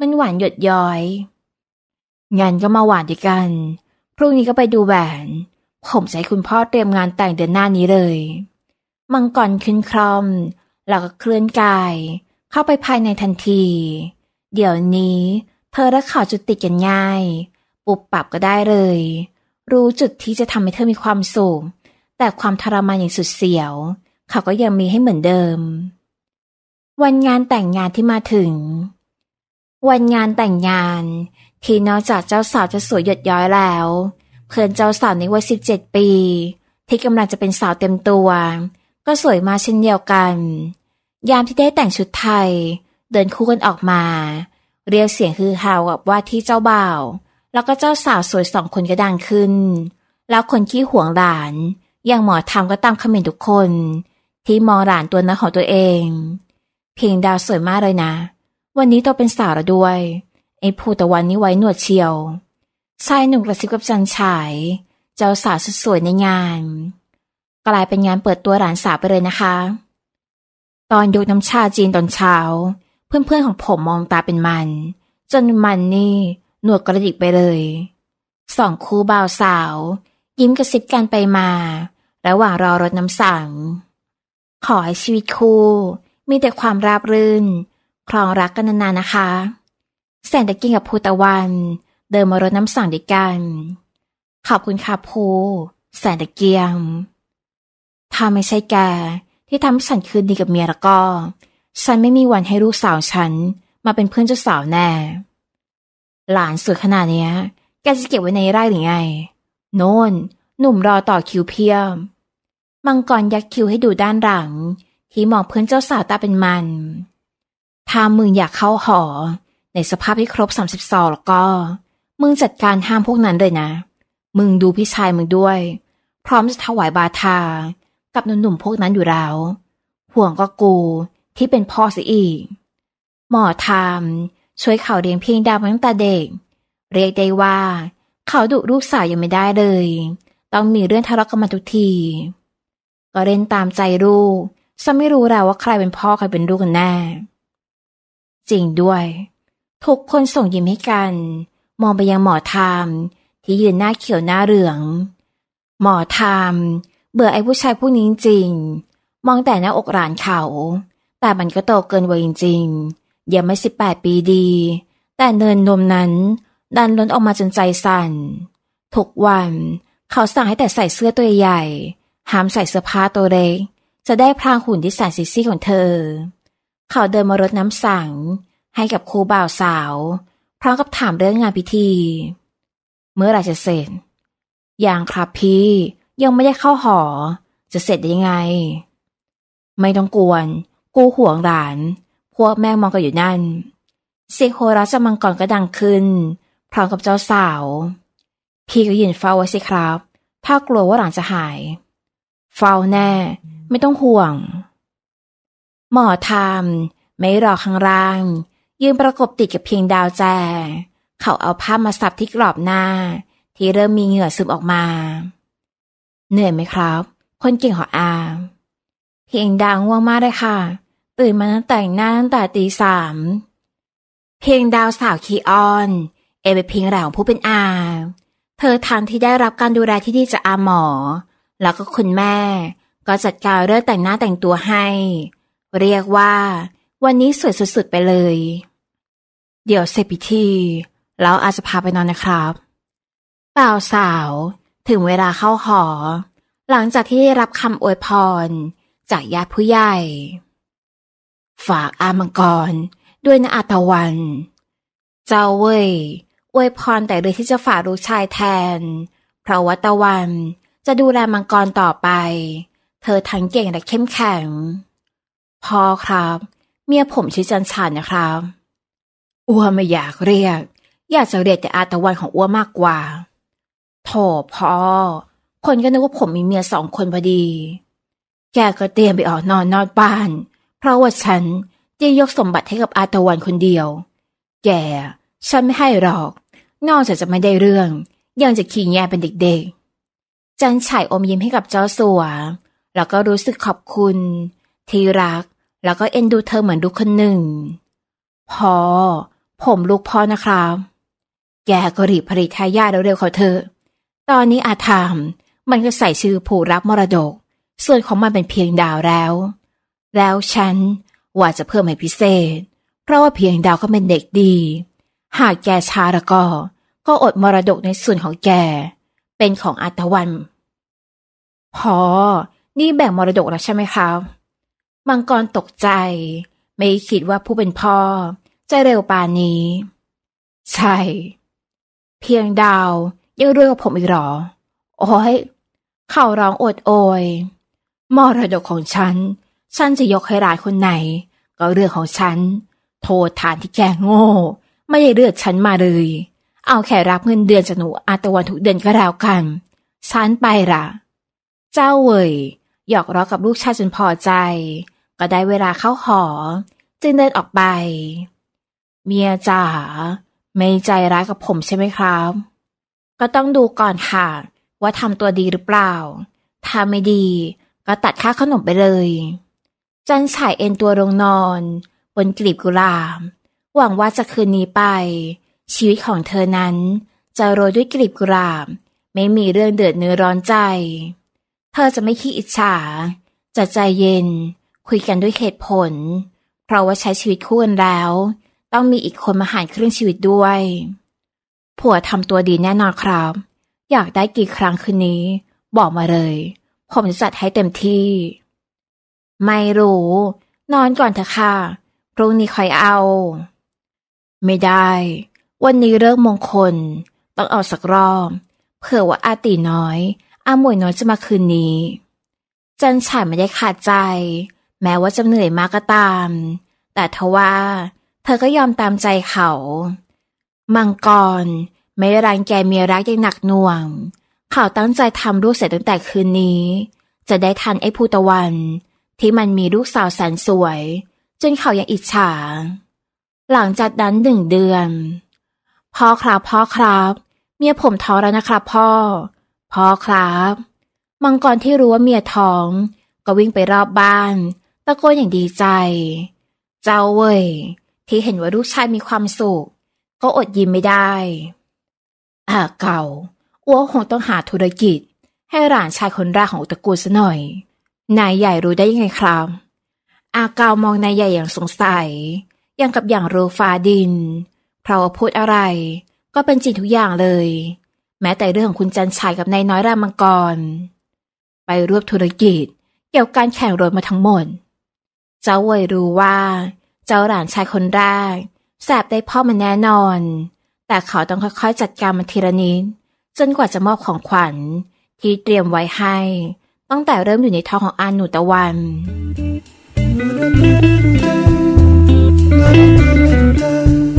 มันหวานหยดย้อย งานก็มาหวานดีกัน พรุ่งนี้ก็ไปดูแหวน ผมใช้คุณพ่อเตรียมงานแต่งเดือนหน้านี้เลย มังกรขึ้นครอมแล้วก็เคลื่อนกายเข้าไปภายในทันที เดี๋ยวนี้ เธอและเขาจุดติดกันง่าย ปุบปรับก็ได้เลย รู้จุดที่จะทำให้เธอมีความสุข แต่ความทรมานอย่างสุดเสียว เขาก็ยังมีให้เหมือนเดิม วันงานแต่งงานที่มาถึง วันงานแต่งงาน ที่นอกจากเจ้าสาวจะสวยหยดย้อยแล้วเพื่อนเจ้าสาวในวัยสิบเจ็ดปี ที่กำลังจะเป็นสาวเต็มตัว ก็สวยมาเช่นเดียวกันยามที่ได้แต่งชุดไทย เดินคู่กันออกมา เรียกเสียงฮือฮากับว่าที่เจ้าบ่าวแล้วก็เจ้าสาวสวยสองคนก็ดังขึ้น แล้วคนขี้ห่วงหลานอย่างหมอทำก็ตามขมิ้นทุกคน ที่มองหลานตัวน้อของตัวเอง เพียงดาวสวยมากเลยนะ วันนี้ตัวเป็นสาวแล้วด้วยไอ้ภูตะวันนี้ไว้หนวดเชียวชายหนุ่มกระซิบกับจันฉายเจ้าสาวสวยในงานกลายเป็นงานเปิดตัวหลานสาวไปเลยนะคะตอนยกน้ำชาจีนตอนเช้า เพื่อนๆของผมมองตาเป็นมัน จนมันนี่หนวดกระดิกไปเลย สองคู่บ่าวสาว ยิ้มกระซิบกันไปมาระหว่างรอรถน้ำสังขอให้ชีวิตคู่มีแต่ความราบรื่น ครองรักกันนาน ๆ นะคะ แสนตะกิ้งกับภูตะวัน เดินมารถน้ำสั่งด้วยกัน ขอบคุณค่ะภูแสนตะเกียง ถ้าไม่ใช่แกที่ทำให้ฉันคืนดีกับเมียแล้วก็ ฉันไม่มีวันให้ลูกสาวฉัน มาเป็นเพื่อนเจ้าสาวแน่ หลานสวยขนาดเนี้ย แกจะเก็บไว้ในไร่หรือไงโน่นหนุ่มรอต่อคิวเพียม มังกรยักคิวให้ดูด้านหลัง ที่มองเพื่อนเจ้าสาวตาเป็นมันถ้ามึงอยากเข้าหอ ในสภาพที่ครบสามสิบสองแล้วก็ มึงจัดการห้ามพวกนั้นเลยนะ มึงดูพี่ชายมึงด้วย พร้อมจะถวายบาทากับหนุ่มๆพวกนั้นอยู่แล้ว ห่วงก็กูที่เป็นพ่อสิอีก หมอทามช่วยเขาเลี้ยงเพียงดาวตั้งแต่เด็ก เรียกได้ว่าเขาดุลูกสาวยังไม่ได้เลย ต้องมีเรื่องทะเลาะกันมาทุกที ก็เล่นตามใจลูกฉันไม่รู้แล้วว่าใครเป็นพ่อใครเป็นลูกกันแน่ จริงด้วย ทุกคนส่งยิ้มให้กัน มองไปยังหมอทามที่ยืนหน้าเขียวหน้าเหลือง หมอทามเบื่อไอ้ผู้ชายผู้นี้จริง มองแต่หน้าอกหลานเขา แต่มันก็โตเกินวัยจริงยังไม่สิบแปดปีดี แต่เนินนมนั้น ดันล้นออกมาจนใจสั่น ทุกวันเขาสั่งให้แต่ใส่เสื้อตัวใหญ่ ห้ามใส่เสื้อผ้าตัวเล็ก จะได้พรางหุ่นที่แสนซิซี่ของเธอ เขาเดินมารดน้ำสั่ง ให้กับครูบ่าวสาว พร้อมกับถามเรื่องงานพิธี เมื่อไรจะเสร็จ อย่างครับพี่ยังไม่ได้เข้าหอจะเสร็จยังไง ไม่ต้องกวนกูห่วงหลานพวกแม่มองกันอยู่นั่น เสียงโหราจมังกรก็ดังขึ้น พร้อมกับเจ้าสาว พี่ก็ยืนเฝ้าไว้สิครับถ้ากลัวว่าหลานจะหาย เฝ้าแน่ไม่ต้องห่วง หมอทามไม่รอข้างล่าง ยืนประกบติดกับเพียงดาวแจเขาเอาผ้ามาสับที่กรอบหน้า ที่เริ่มมีเหงื่อซึมออกมาเหนื่อยไหมครับ คนเก่งของอา เพียงดังว่างมากเลยค่ะ ตื่นมาตั้งแต่งหน้าตั้งแต่ตีสามเพียงดาวสาวคีออน เอเป็นเพียงแหล่งผู้เป็นอา เธอทางที่ได้รับการดูแลที่ดีจากอาหมอ แล้วก็คุณแม่ก็จัดการเรื่องแต่งหน้าแต่งตัวให้ เรียกว่า วันนี้สวยสุดๆไปเลย เดี๋ยวเสร็จพิธีแล้วอาจจะพาไปนอนนะครับเปล่าสาวถึงเวลาเข้าหอ หลังจากที่ได้รับคำอวยพรจากญาติผู้ใหญ่ ฝากอามังกรด้วยนะอาตวัน เจ้าเว่ยอวยพรแต่เลยที่จะฝากลูกชายแทน เพราะวัตวันจะดูแลมังกรต่อไป เธอทั้งเก่งและเข้มแข็งพอครับ เมียผมชื่อจันชานนะครับอัวไม่อยากเรียกอยากจะเรียกแต่อาตวันของอัวมากกว่าโถพ่อคนก็นึกว่าผมมีเมียสองคนพอดี แกก็เตรียมไปออกนอนนอกบ้าน เพราะว่าฉันจะยกสมบัติให้กับอาตะวันคนเดียว แก ฉันไม่ให้หรอก นอกจากจะไม่ได้เรื่อง ยังจะขี้แย่เป็นเด็กๆ จันฉายอมยิ้มให้กับเจ้าสัวแล้วก็รู้สึกขอบคุณ ที่รักแล้วก็เอ็นดูเธอเหมือนลูกคนหนึ่ง พอผมลูกพ่อนะครับ แกก็รีบผลิตทายาทเร็วๆเขาเธอตอนนี้อาธรรมมันก็ใส่ชื่อผู้รับมรดกส่วนของมันเป็นเพียงดาวแล้ว แล้วฉันว่าจะเพิ่มให้พิเศษ เพราะว่าเพียงดาวก็เป็นเด็กดี หากแกช้าละก็ก็อดมรดกในส่วนของแกเป็นของอาตวันพอนี่แบ่งมรดกแล้วใช่ไหมครับมังกรตกใจไม่คิดว่าผู้เป็นพ่อจะเร็วปานนี้ ใช่ เพียงดาวยังรวยกว่าผมอีกหรอ โอ้ย เข่าร้องอดโอยมรดกของฉัน ฉันจะยกให้รายคนไหน ก็เรื่องของฉัน โทษฐานที่แกโง่ ไม่ได้เลือกฉันมาเลย เอาแค่รับเงินเดือนจากหนูอาตวันทุกเดือนก็แล้วกัน ฉันไปละ เจ้าเว่ยหยอกล้อกับลูกชายจนพอใจ ก็ได้เวลาเข้าหอจึงเดินออกไป เมียจ๋า ไม่ใจร้ายกับผมใช่ไหมครับก็ต้องดูก่อนค่ะว่าทำตัวดีหรือเปล่า ถ้าไม่ดีก็ตัดค่าขนมไปเลย จันฉายเอ็นตัวลงนอน บนกลีบกุหลาบหวังว่าจะคืนนี้ไป ชีวิตของเธอนั้น จะโรยด้วยกลีบกุหลาบ ไม่มีเรื่องเดือดเนื้อร้อนใจ เธอจะไม่ขี้อิจฉาจะใจเย็น คุยกันด้วยเหตุผล เพราะว่าใช้ชีวิตคู่กันแล้ว ต้องมีอีกคนมาหารครึ่งชีวิตด้วยผัวทำตัวดีแน่นอนครับ อยากได้กี่ครั้งคืนนี้ บอกมาเลย ผมจะจัดให้เต็มที่ ไม่รู้ นอนก่อนเถอะค่ะ พรุ่งนี้คอยเอา ไม่ได้ วันนี้เลิกมงคล ต้องเอาสักรอบ เผื่อว่าอาตีน้อย อาหมวยน้อยจะมาคืนนี้ จันฉายไม่ได้ขาดใจ แม้ว่าจะเหนื่อยมากก็ตาม แต่ทว่า เธอก็ยอมตามใจเขามังกรไม่รังแกเมียรักอย่างหนักหน่วง เขาตั้งใจทำลูกเสร็จตั้งแต่คืนนี้ จะได้ทันไอ้ภูตะวัน ที่มันมีลูกสาวแสนสวยจนเขายังอิจฉา หลังจากนั้นหนึ่งเดือน พ่อครับพ่อครับ เมียผมท้องแล้วนะครับ พ่อ พ่อครับ มังกรที่รู้ว่าเมียท้อง ก็วิ่งไปรอบบ้าน ตะโกนอย่างดีใจ เจ้าเว่ยที่เห็นว่าลูกชายมีความสุขก็อดยิ้มไม่ได้ อาเก่าอ้วคงต้องหาธุรกิจให้หลานชายคนแรกของตระกูลซะหน่อย นายใหญ่รู้ได้ยังไงครับ อาเก่ามองนายใหญ่อย่างสงสัย ยังกับอย่างโรฟ้าดิน เพราะพูดอะไร ก็เป็นจริงทุกอย่างเลย แม้แต่เรื่องของคุณจันชายกับนายน้อยรามังกร ไปรวบธุรกิจเกี่ยวกับการแข่งรถมาทั้งหมด เจ้าเวยรู้ว่า เจ้าหลานชายคนแรกแสบได้พ่อมันแน่นอน แต่เขาต้องค่อยๆจัดการมันทีละนิด จนกว่าจะมอบของขวัญ ที่เตรียมไว้ให้ตั้งแต่เริ่มอยู่ในท้องของอาหนูตะวัน Thank you.